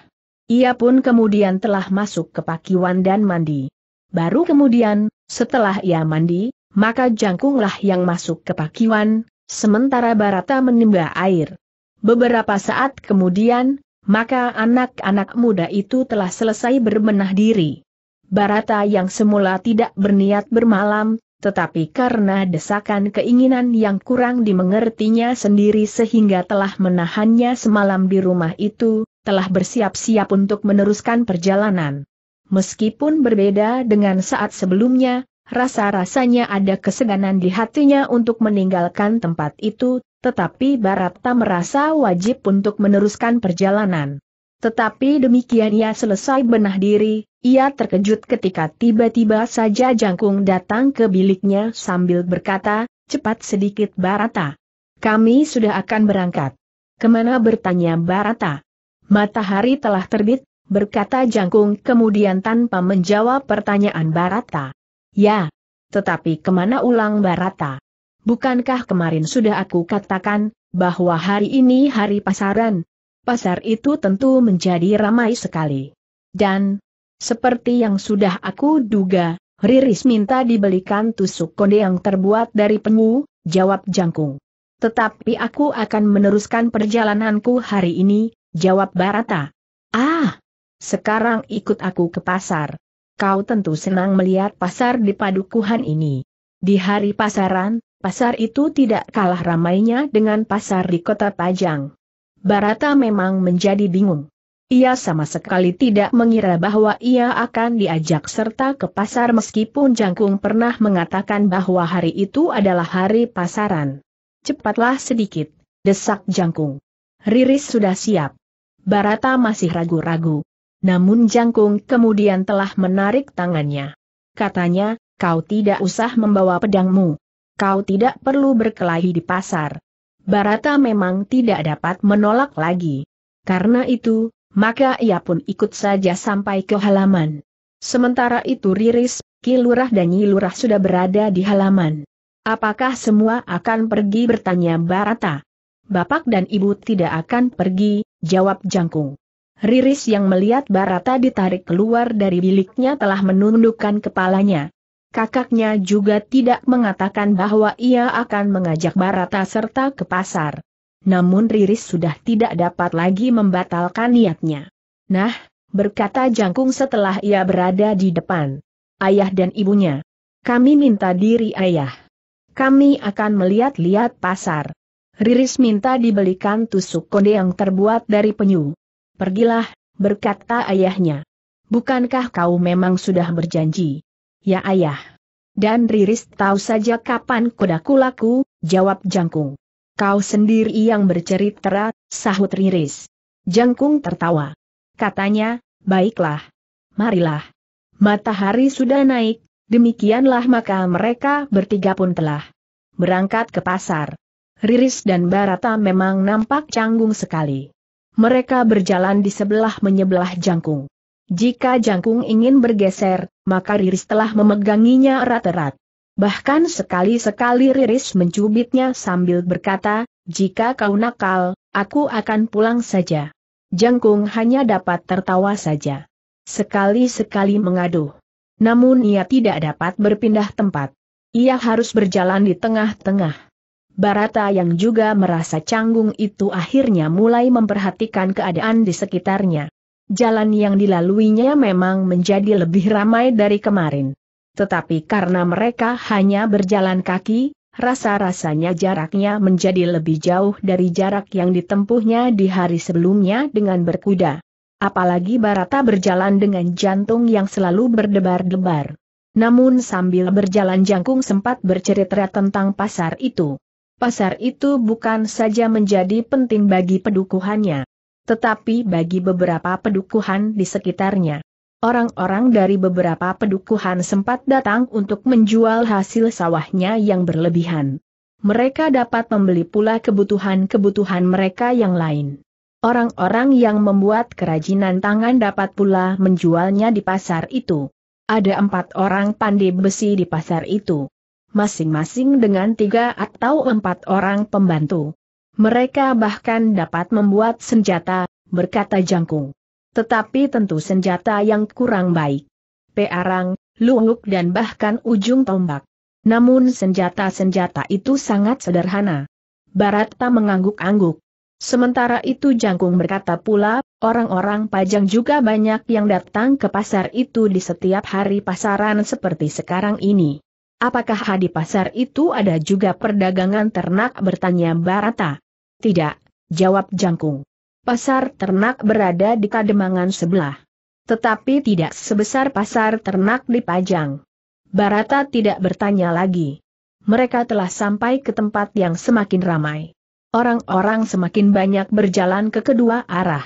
Ia pun kemudian telah masuk ke pakiwan dan mandi. Baru kemudian, setelah ia mandi, maka Jangkunglah yang masuk ke pakiwan, sementara Barata menimba air. Beberapa saat kemudian, maka anak-anak muda itu telah selesai berbenah diri. Barata yang semula tidak berniat bermalam, tetapi karena desakan keinginan yang kurang dimengertinya sendiri sehingga telah menahannya semalam di rumah itu, telah bersiap-siap untuk meneruskan perjalanan. Meskipun berbeda dengan saat sebelumnya, rasa-rasanya ada keseganan di hatinya untuk meninggalkan tempat itu, tetapi Barata merasa wajib untuk meneruskan perjalanan. Tetapi demikian ia selesai benah diri, ia terkejut ketika tiba-tiba saja Jangkung datang ke biliknya sambil berkata, cepat sedikit Barata. Kami sudah akan berangkat. Kemana bertanya Barata? Matahari telah terbit, berkata Jangkung kemudian tanpa menjawab pertanyaan Barata. Ya. Tetapi kemana ulang Barata? Bukankah kemarin sudah aku katakan, bahwa hari ini hari pasaran? Pasar itu tentu menjadi ramai sekali. Dan, seperti yang sudah aku duga, Riris minta dibelikan tusuk konde yang terbuat dari penyu, jawab Jangkung. Tetapi aku akan meneruskan perjalananku hari ini, jawab Barata. Ah, sekarang ikut aku ke pasar. Kau tentu senang melihat pasar di padukuhan ini. Di hari pasaran, Pasar itu tidak kalah ramainya dengan pasar di kota Pajang. Barata memang menjadi bingung. Ia sama sekali tidak mengira bahwa ia akan diajak serta ke pasar meskipun Jangkung pernah mengatakan bahwa hari itu adalah hari pasaran. Cepatlah sedikit, desak Jangkung. Riris sudah siap. Barata masih ragu-ragu. Namun Jangkung kemudian telah menarik tangannya. Katanya, kau tidak usah membawa pedangmu kau tidak perlu berkelahi di pasar. Barata memang tidak dapat menolak lagi. Karena itu, maka ia pun ikut saja sampai ke halaman. Sementara itu Riris, Kilurah dan Nyilurah sudah berada di halaman. Apakah semua akan pergi bertanya Barata? Bapak dan ibu tidak akan pergi, jawab Jangkung. Riris yang melihat Barata ditarik keluar dari biliknya telah menundukkan kepalanya kakaknya juga tidak mengatakan bahwa ia akan mengajak Barata serta ke pasar. Namun Riris sudah tidak dapat lagi membatalkan niatnya. Nah, berkata Jangkung setelah ia berada di depan. Ayah dan ibunya. Kami minta diri ayah. Kami akan melihat-lihat pasar. Riris minta dibelikan tusuk konde yang terbuat dari penyu. Pergilah, berkata ayahnya. Bukankah kau memang sudah berjanji? Ya ayah. Dan Riris tahu saja kapan kudaku laku, jawab Jangkung. Kau sendiri yang bercerita, sahut Riris. Jangkung tertawa. Katanya, baiklah. Marilah. Matahari sudah naik, demikianlah maka mereka bertiga pun telah berangkat ke pasar. Riris dan Barata memang nampak canggung sekali. Mereka berjalan di sebelah menyebelah jangkung. Jika jangkung ingin bergeser, maka Riris telah memeganginya erat-erat. Bahkan sekali-sekali Riris mencubitnya sambil berkata, jika kau nakal, aku akan pulang saja. Jangkung hanya dapat tertawa saja. Sekali-sekali mengaduh. Namun ia tidak dapat berpindah tempat. Ia harus berjalan di tengah-tengah. Barata yang juga merasa canggung itu akhirnya mulai memperhatikan keadaan di sekitarnya jalan yang dilaluinya memang menjadi lebih ramai dari kemarin. Tetapi karena mereka hanya berjalan kaki, rasa-rasanya jaraknya menjadi lebih jauh dari jarak yang ditempuhnya di hari sebelumnya dengan berkuda. Apalagi Barata berjalan dengan jantung yang selalu berdebar-debar. Namun sambil berjalan Jangkung sempat bercerita tentang pasar itu. Pasar itu bukan saja menjadi penting bagi pedukuhannya tetapi bagi beberapa pedukuhan di sekitarnya. Orang-orang dari beberapa pedukuhan sempat datang untuk menjual hasil sawahnya yang berlebihan. Mereka dapat membeli pula kebutuhan-kebutuhan mereka yang lain. Orang-orang yang membuat kerajinan tangan dapat pula menjualnya di pasar itu. Ada empat orang pandai besi di pasar itu. Masing-masing dengan tiga atau empat orang pembantu. Mereka bahkan dapat membuat senjata, berkata Jangkung. Tetapi tentu senjata yang kurang baik. Pearang, luhuk dan bahkan ujung tombak. Namun senjata-senjata itu sangat sederhana. Barata mengangguk-angguk. Sementara itu Jangkung berkata pula, orang-orang pajang juga banyak yang datang ke pasar itu di setiap hari pasaran seperti sekarang ini. Apakah di pasar itu ada juga perdagangan ternak bertanya Barata? Tidak, jawab Jangkung. Pasar ternak berada di kademangan sebelah. Tetapi tidak sebesar pasar ternak di Pajang. Barata tidak bertanya lagi. Mereka telah sampai ke tempat yang semakin ramai. Orang-orang semakin banyak berjalan ke kedua arah.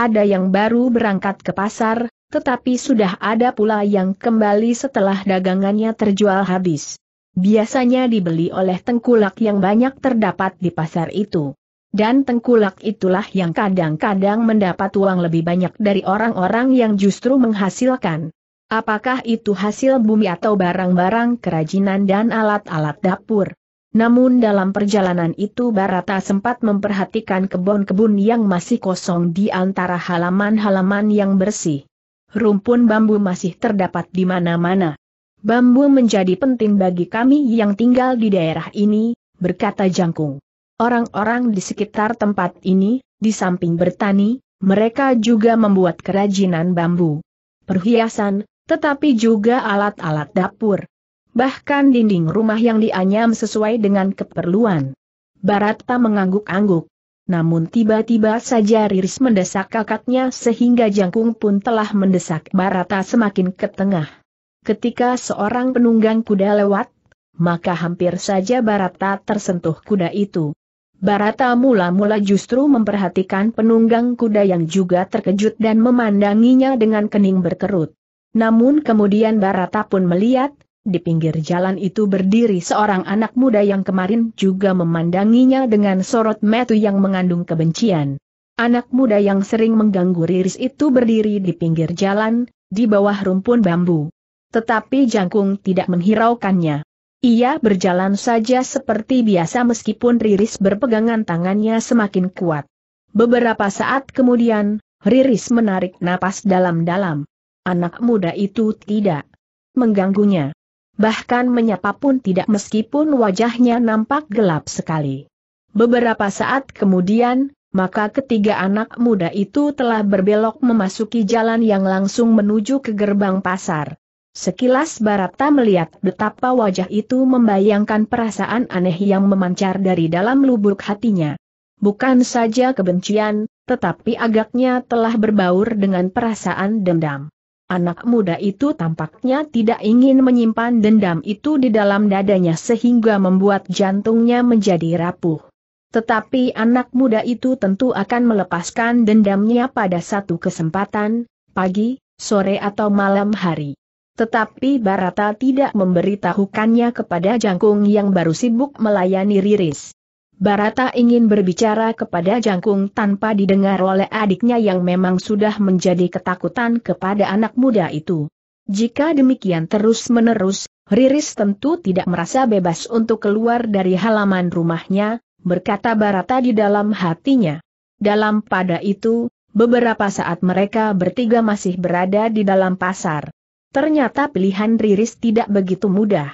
Ada yang baru berangkat ke pasar, tetapi sudah ada pula yang kembali setelah dagangannya terjual habis. Biasanya dibeli oleh tengkulak yang banyak terdapat di pasar itu. Dan tengkulak itulah yang kadang-kadang mendapat uang lebih banyak dari orang-orang yang justru menghasilkan. Apakah itu hasil bumi atau barang-barang kerajinan dan alat-alat dapur? Namun dalam perjalanan itu Barata sempat memperhatikan kebun-kebun yang masih kosong di antara halaman-halaman yang bersih. Rumpun bambu masih terdapat di mana-mana. Bambu menjadi penting bagi kami yang tinggal di daerah ini, berkata Jangkung. Orang-orang di sekitar tempat ini, di samping bertani, mereka juga membuat kerajinan bambu, perhiasan, tetapi juga alat-alat dapur. Bahkan dinding rumah yang dianyam sesuai dengan keperluan. Barata mengangguk-angguk. Namun tiba-tiba saja Riris mendesak kakaknya sehingga jangkung pun telah mendesak Barata semakin ke tengah. Ketika seorang penunggang kuda lewat, maka hampir saja Barata tersentuh kuda itu. Barata mula-mula justru memperhatikan penunggang kuda yang juga terkejut dan memandanginya dengan kening berkerut. Namun kemudian Barata pun melihat, di pinggir jalan itu berdiri seorang anak muda yang kemarin juga memandanginya dengan sorot metu yang mengandung kebencian. Anak muda yang sering mengganggu Riris itu berdiri di pinggir jalan, di bawah rumpun bambu. Tetapi Jangkung tidak menghiraukannya. Ia berjalan saja seperti biasa meskipun Riris berpegangan tangannya semakin kuat. Beberapa saat kemudian, Riris menarik napas dalam-dalam. Anak muda itu tidak mengganggunya. Bahkan menyapa pun tidak meskipun wajahnya nampak gelap sekali. Beberapa saat kemudian, maka ketiga anak muda itu telah berbelok memasuki jalan yang langsung menuju ke gerbang pasar. Sekilas Barata melihat betapa wajah itu membayangkan perasaan aneh yang memancar dari dalam lubuk hatinya. Bukan saja kebencian, tetapi agaknya telah berbaur dengan perasaan dendam. Anak muda itu tampaknya tidak ingin menyimpan dendam itu di dalam dadanya sehingga membuat jantungnya menjadi rapuh. Tetapi anak muda itu tentu akan melepaskan dendamnya pada satu kesempatan, pagi, sore atau malam hari. Tetapi Barata tidak memberitahukannya kepada Jangkung yang baru sibuk melayani Riris. Barata ingin berbicara kepada Jangkung tanpa didengar oleh adiknya yang memang sudah menjadi ketakutan kepada anak muda itu. Jika demikian terus-menerus, Riris tentu tidak merasa bebas untuk keluar dari halaman rumahnya, berkata Barata di dalam hatinya. Dalam pada itu, beberapa saat mereka bertiga masih berada di dalam pasar. Ternyata pilihan Riris tidak begitu mudah.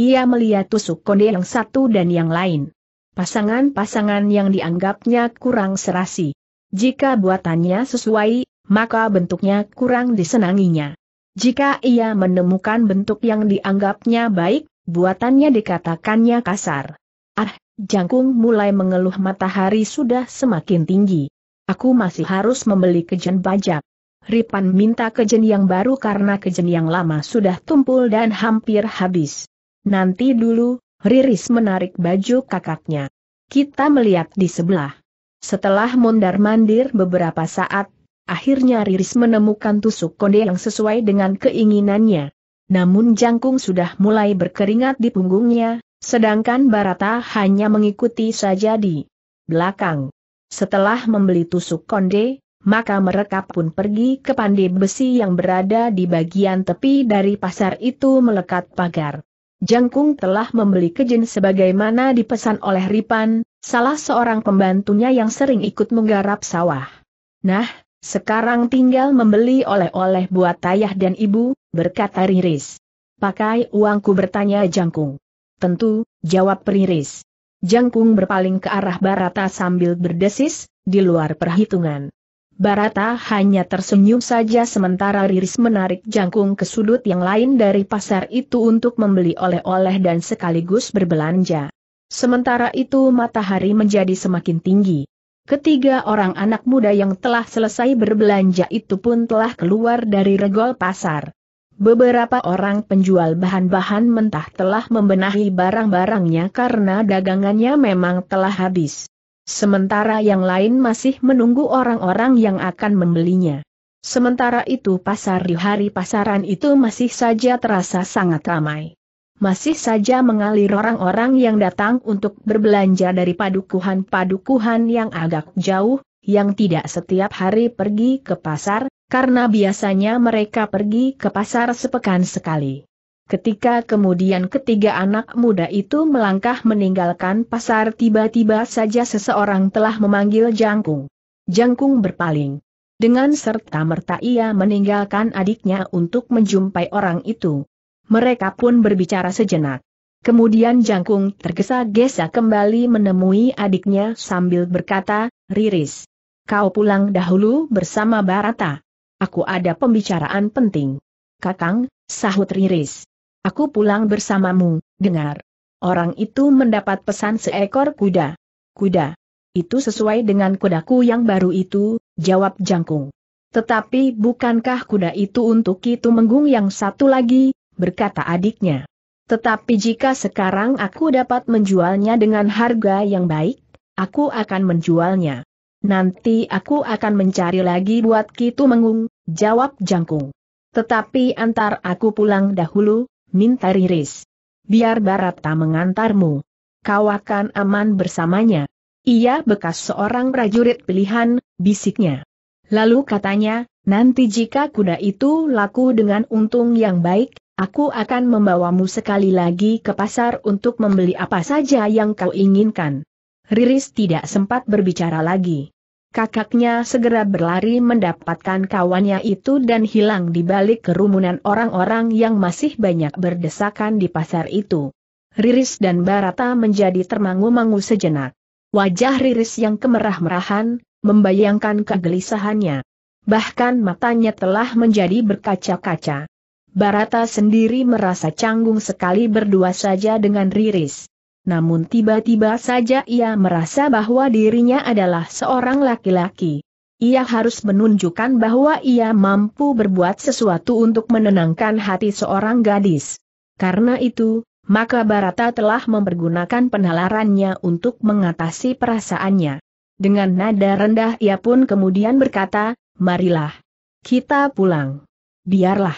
Ia melihat tusuk konde yang satu dan yang lain. Pasangan-pasangan yang dianggapnya kurang serasi. Jika buatannya sesuai, maka bentuknya kurang disenanginya. Jika ia menemukan bentuk yang dianggapnya baik, buatannya dikatakannya kasar. Ah, jangkung mulai mengeluh matahari sudah semakin tinggi. Aku masih harus membeli kejen bajak. Ripan minta kejen yang baru karena kejen yang lama sudah tumpul dan hampir habis. Nanti dulu, Riris menarik baju kakaknya. Kita melihat di sebelah. Setelah mondar-mandir beberapa saat, akhirnya Riris menemukan tusuk konde yang sesuai dengan keinginannya. Namun jangkung sudah mulai berkeringat di punggungnya, sedangkan Barata hanya mengikuti saja di belakang. Setelah membeli tusuk konde, maka mereka pun pergi ke pandai besi yang berada di bagian tepi dari pasar itu melekat pagar. Jangkung telah membeli kejin sebagaimana dipesan oleh Ripan, salah seorang pembantunya yang sering ikut menggarap sawah. Nah, sekarang tinggal membeli oleh-oleh buat ayah dan ibu, berkata Riris. Pakai uangku bertanya Jangkung. Tentu, jawab Riris. Jangkung berpaling ke arah Barata sambil berdesis, di luar perhitungan. Barata hanya tersenyum saja sementara Riris menarik jangkung ke sudut yang lain dari pasar itu untuk membeli oleh-oleh dan sekaligus berbelanja. Sementara itu matahari menjadi semakin tinggi. Ketiga orang anak muda yang telah selesai berbelanja itu pun telah keluar dari regol pasar. Beberapa orang penjual bahan-bahan mentah telah membenahi barang-barangnya karena dagangannya memang telah habis. Sementara yang lain masih menunggu orang-orang yang akan membelinya. Sementara itu pasar di hari pasaran itu masih saja terasa sangat ramai. Masih saja mengalir orang-orang yang datang untuk berbelanja dari padukuhan-padukuhan yang agak jauh, yang tidak setiap hari pergi ke pasar, karena biasanya mereka pergi ke pasar sepekan sekali. Ketika kemudian ketiga anak muda itu melangkah meninggalkan pasar tiba-tiba saja seseorang telah memanggil Jangkung. Jangkung berpaling. Dengan serta-merta ia meninggalkan adiknya untuk menjumpai orang itu. Mereka pun berbicara sejenak. Kemudian Jangkung tergesa-gesa kembali menemui adiknya sambil berkata, Riris. Kau pulang dahulu bersama Barata. Aku ada pembicaraan penting. Kakang, sahut Riris. Aku pulang bersamamu, dengar. Orang itu mendapat pesan seekor kuda. Kuda. Itu sesuai dengan kudaku yang baru itu, jawab jangkung. Tetapi bukankah kuda itu untuk itu Menggung yang satu lagi, berkata adiknya. Tetapi jika sekarang aku dapat menjualnya dengan harga yang baik, aku akan menjualnya. Nanti aku akan mencari lagi buat Kitu Mengung, jawab Jangkung. Tetapi antar aku pulang dahulu, minta Riris. Biar Barata mengantarmu. Kau akan aman bersamanya. Ia bekas seorang prajurit pilihan, bisiknya. Lalu katanya, nanti jika kuda itu laku dengan untung yang baik, aku akan membawamu sekali lagi ke pasar untuk membeli apa saja yang kau inginkan. Riris tidak sempat berbicara lagi kakaknya segera berlari mendapatkan kawannya itu dan hilang di balik kerumunan orang-orang yang masih banyak berdesakan di pasar itu. Riris dan Barata menjadi termangu-mangu sejenak. Wajah Riris yang kemerah-merahan, membayangkan kegelisahannya. Bahkan matanya telah menjadi berkaca-kaca. Barata sendiri merasa canggung sekali berdua saja dengan Riris namun tiba-tiba saja ia merasa bahwa dirinya adalah seorang laki-laki. Ia harus menunjukkan bahwa ia mampu berbuat sesuatu untuk menenangkan hati seorang gadis. Karena itu, maka Barata telah mempergunakan penalarannya untuk mengatasi perasaannya. Dengan nada rendah ia pun kemudian berkata, marilah. Kita pulang. Biarlah.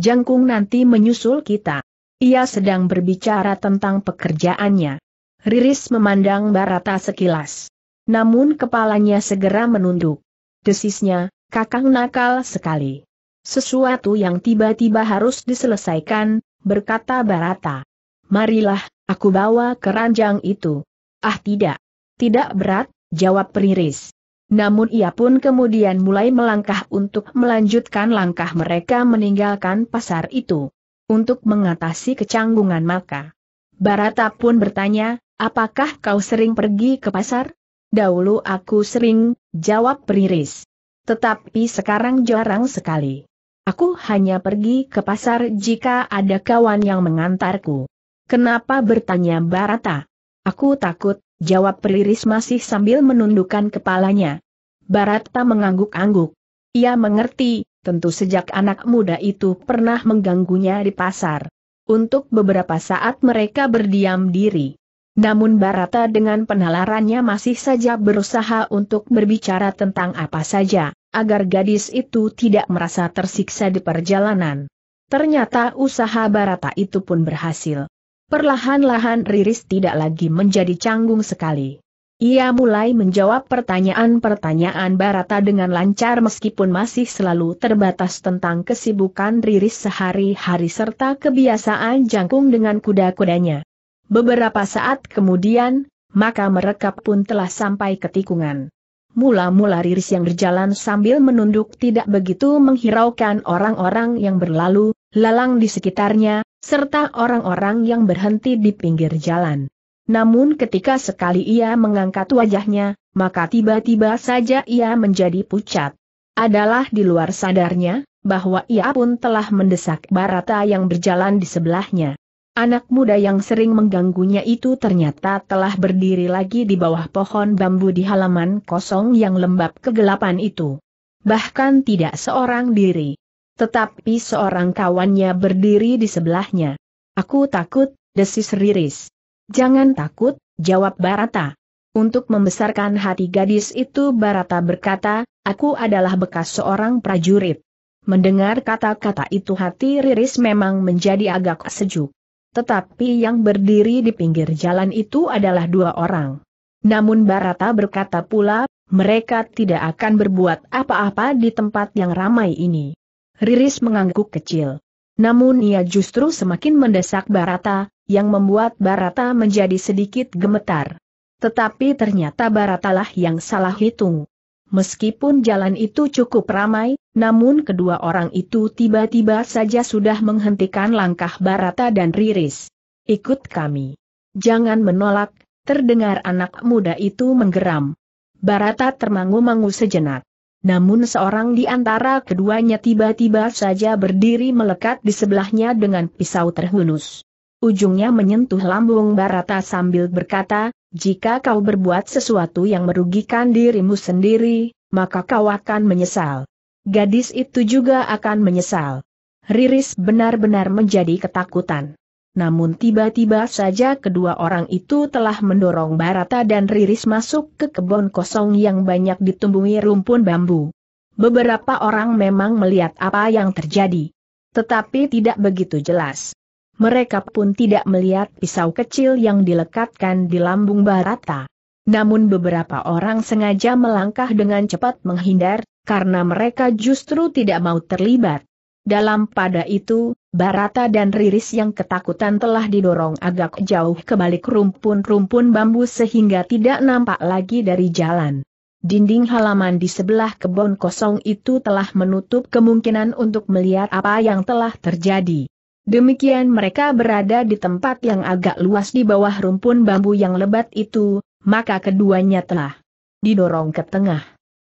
Jangkung nanti menyusul kita. Ia sedang berbicara tentang pekerjaannya. Riris memandang Barata sekilas. Namun kepalanya segera menunduk. Desisnya, kakang nakal sekali. Sesuatu yang tiba-tiba harus diselesaikan, berkata Barata. Marilah, aku bawa keranjang itu. Ah tidak. Tidak berat, jawab Riris. Namun ia pun kemudian mulai melangkah untuk melanjutkan langkah mereka meninggalkan pasar itu untuk mengatasi kecanggungan maka. Barata pun bertanya, apakah kau sering pergi ke pasar? Dahulu aku sering, jawab Periris. Tetapi sekarang jarang sekali. Aku hanya pergi ke pasar jika ada kawan yang mengantarku. Kenapa bertanya Barata? Aku takut, jawab Periris masih sambil menundukkan kepalanya. Barata mengangguk-angguk. Ia mengerti, tentu sejak anak muda itu pernah mengganggunya di pasar. Untuk beberapa saat mereka berdiam diri. Namun Barata dengan penalarannya masih saja berusaha untuk berbicara tentang apa saja, agar gadis itu tidak merasa tersiksa di perjalanan. Ternyata usaha Barata itu pun berhasil. Perlahan-lahan Riris tidak lagi menjadi canggung sekali. Ia mulai menjawab pertanyaan-pertanyaan Barata dengan lancar meskipun masih selalu terbatas tentang kesibukan Riris sehari-hari serta kebiasaan jangkung dengan kuda-kudanya. Beberapa saat kemudian, maka mereka pun telah sampai ke tikungan. Mula-mula Riris yang berjalan sambil menunduk tidak begitu menghiraukan orang-orang yang berlalu, lalang di sekitarnya, serta orang-orang yang berhenti di pinggir jalan. Namun ketika sekali ia mengangkat wajahnya, maka tiba-tiba saja ia menjadi pucat. Adalah di luar sadarnya, bahwa ia pun telah mendesak Barata yang berjalan di sebelahnya. Anak muda yang sering mengganggunya itu ternyata telah berdiri lagi di bawah pohon bambu di halaman kosong yang lembab kegelapan itu. Bahkan tidak seorang diri. Tetapi seorang kawannya berdiri di sebelahnya. Aku takut, desis Riris. Jangan takut, jawab Barata. Untuk membesarkan hati gadis itu Barata berkata, aku adalah bekas seorang prajurit. Mendengar kata-kata itu hati Riris memang menjadi agak sejuk. Tetapi yang berdiri di pinggir jalan itu adalah dua orang. Namun Barata berkata pula, mereka tidak akan berbuat apa-apa di tempat yang ramai ini. Riris mengangguk kecil. Namun ia justru semakin mendesak Barata, yang membuat Barata menjadi sedikit gemetar. Tetapi ternyata Baratalah yang salah hitung. Meskipun jalan itu cukup ramai, namun kedua orang itu tiba-tiba saja sudah menghentikan langkah Barata dan Riris. Ikut kami. Jangan menolak, terdengar anak muda itu menggeram. Barata termangu-mangu sejenak. Namun seorang di antara keduanya tiba-tiba saja berdiri melekat di sebelahnya dengan pisau terhunus ujungnya menyentuh lambung Barata sambil berkata, jika kau berbuat sesuatu yang merugikan dirimu sendiri, maka kau akan menyesal. Gadis itu juga akan menyesal. Riris benar-benar menjadi ketakutan. Namun tiba-tiba saja kedua orang itu telah mendorong Barata dan Riris masuk ke kebun kosong yang banyak ditumbuhi rumpun bambu. Beberapa orang memang melihat apa yang terjadi. Tetapi tidak begitu jelas mereka pun tidak melihat pisau kecil yang dilekatkan di lambung Barata. Namun beberapa orang sengaja melangkah dengan cepat menghindar, karena mereka justru tidak mau terlibat. Dalam pada itu, Barata dan Riris yang ketakutan telah didorong agak jauh ke balik rumpun-rumpun bambu sehingga tidak nampak lagi dari jalan. Dinding halaman di sebelah kebun kosong itu telah menutup kemungkinan untuk melihat apa yang telah terjadi. Demikian mereka berada di tempat yang agak luas di bawah rumpun bambu yang lebat itu, maka keduanya telah didorong ke tengah.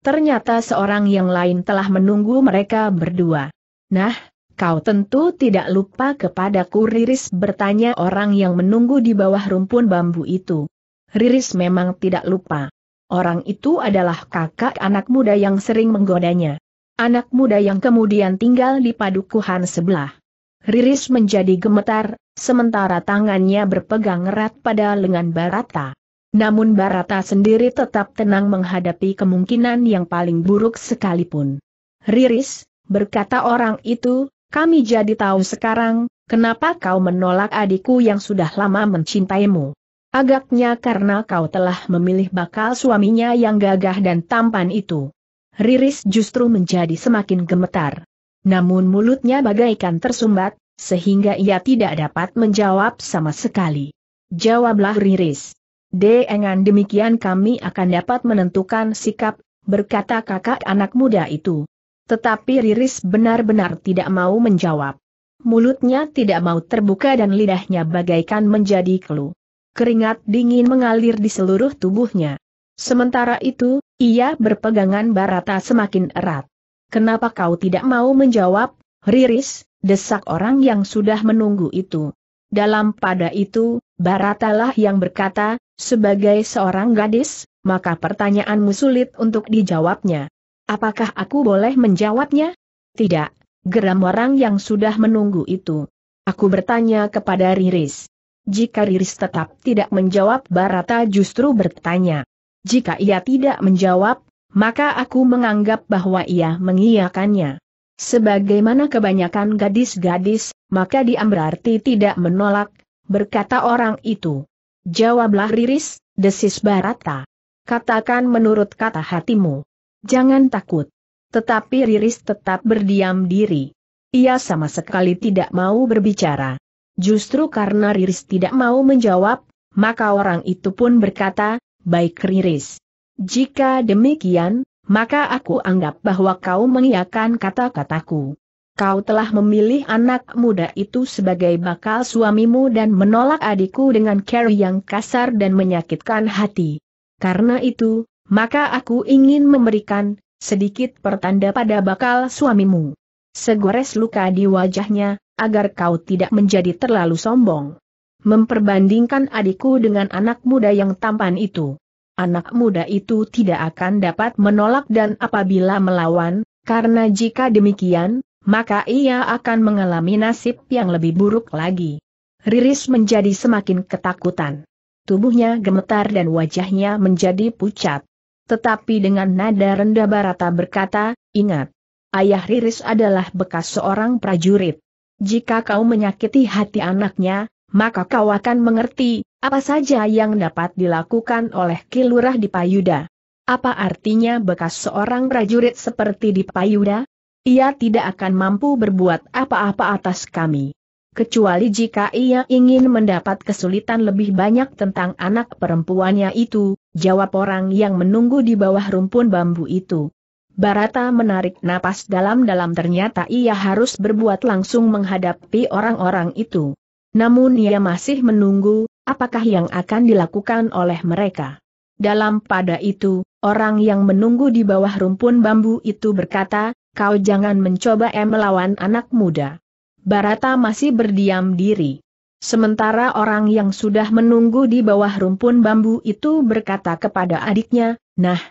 Ternyata seorang yang lain telah menunggu mereka berdua. Nah, kau tentu tidak lupa kepadaku Riris bertanya orang yang menunggu di bawah rumpun bambu itu. Riris memang tidak lupa. Orang itu adalah kakak anak muda yang sering menggodanya. Anak muda yang kemudian tinggal di padukuhan sebelah. Riris menjadi gemetar, sementara tangannya berpegang erat pada lengan Barata. Namun Barata sendiri tetap tenang menghadapi kemungkinan yang paling buruk sekalipun. Riris, berkata orang itu, kami jadi tahu sekarang, kenapa kau menolak adikku yang sudah lama mencintaimu. Agaknya karena kau telah memilih bakal suaminya yang gagah dan tampan itu. Riris justru menjadi semakin gemetar namun mulutnya bagaikan tersumbat, sehingga ia tidak dapat menjawab sama sekali. Jawablah Riris. Dengan demikian kami akan dapat menentukan sikap, berkata kakak anak muda itu. Tetapi Riris benar-benar tidak mau menjawab. Mulutnya tidak mau terbuka dan lidahnya bagaikan menjadi kelu. Keringat dingin mengalir di seluruh tubuhnya. Sementara itu, ia berpegangan Barata semakin erat. Kenapa kau tidak mau menjawab, Riris, desak orang yang sudah menunggu itu. Dalam pada itu, Baratalah yang berkata, sebagai seorang gadis, maka pertanyaanmu sulit untuk dijawabnya. Apakah aku boleh menjawabnya? Tidak, geram orang yang sudah menunggu itu. Aku bertanya kepada Riris. Jika Riris tetap tidak menjawab Barata justru bertanya. Jika ia tidak menjawab, maka aku menganggap bahwa ia mengiyakannya. Sebagaimana kebanyakan gadis-gadis, maka dia berarti tidak menolak, berkata orang itu. Jawablah Riris, desis Barata. Katakan menurut kata hatimu. Jangan takut. Tetapi Riris tetap berdiam diri. Ia sama sekali tidak mau berbicara. Justru karena Riris tidak mau menjawab, maka orang itu pun berkata, baik Riris. Jika demikian, maka aku anggap bahwa kau mengiakan kata-kataku. Kau telah memilih anak muda itu sebagai bakal suamimu dan menolak adikku dengan cara yang kasar dan menyakitkan hati. Karena itu, maka aku ingin memberikan sedikit pertanda pada bakal suamimu. Segores luka di wajahnya, agar kau tidak menjadi terlalu sombong. Memperbandingkan adikku dengan anak muda yang tampan itu anak muda itu tidak akan dapat menolak dan apabila melawan, karena jika demikian, maka ia akan mengalami nasib yang lebih buruk lagi. Riris menjadi semakin ketakutan. Tubuhnya gemetar dan wajahnya menjadi pucat. Tetapi dengan nada rendah Barata berkata, ingat, ayah Riris adalah bekas seorang prajurit. Jika kau menyakiti hati anaknya, maka kau akan mengerti, apa saja yang dapat dilakukan oleh Kilurah di Payuda. Apa artinya bekas seorang prajurit seperti di Payuda? Ia tidak akan mampu berbuat apa-apa atas kami. Kecuali jika ia ingin mendapat kesulitan lebih banyak tentang anak perempuannya itu, jawab orang yang menunggu di bawah rumpun bambu itu. Barata menarik napas dalam-dalam ternyata ia harus berbuat langsung menghadapi orang-orang itu. Namun ia masih menunggu, apakah yang akan dilakukan oleh mereka. Dalam pada itu, orang yang menunggu di bawah rumpun bambu itu berkata, kau jangan mencoba melawan anak muda. Barata masih berdiam diri. Sementara orang yang sudah menunggu di bawah rumpun bambu itu berkata kepada adiknya, nah,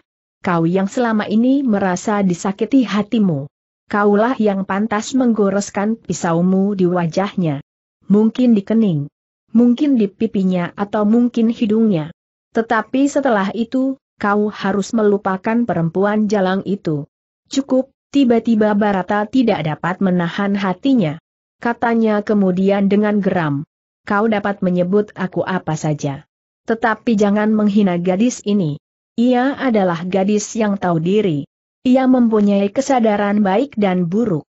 kau yang selama ini merasa disakiti hatimu. Kaulah yang pantas menggoreskan pisaumu di wajahnya mungkin di kening, mungkin di pipinya atau mungkin hidungnya. Tetapi setelah itu, kau harus melupakan perempuan jalang itu. Cukup, tiba-tiba Barata tidak dapat menahan hatinya. Katanya kemudian dengan geram. Kau dapat menyebut aku apa saja. Tetapi jangan menghina gadis ini. Ia adalah gadis yang tahu diri. Ia mempunyai kesadaran baik dan buruk.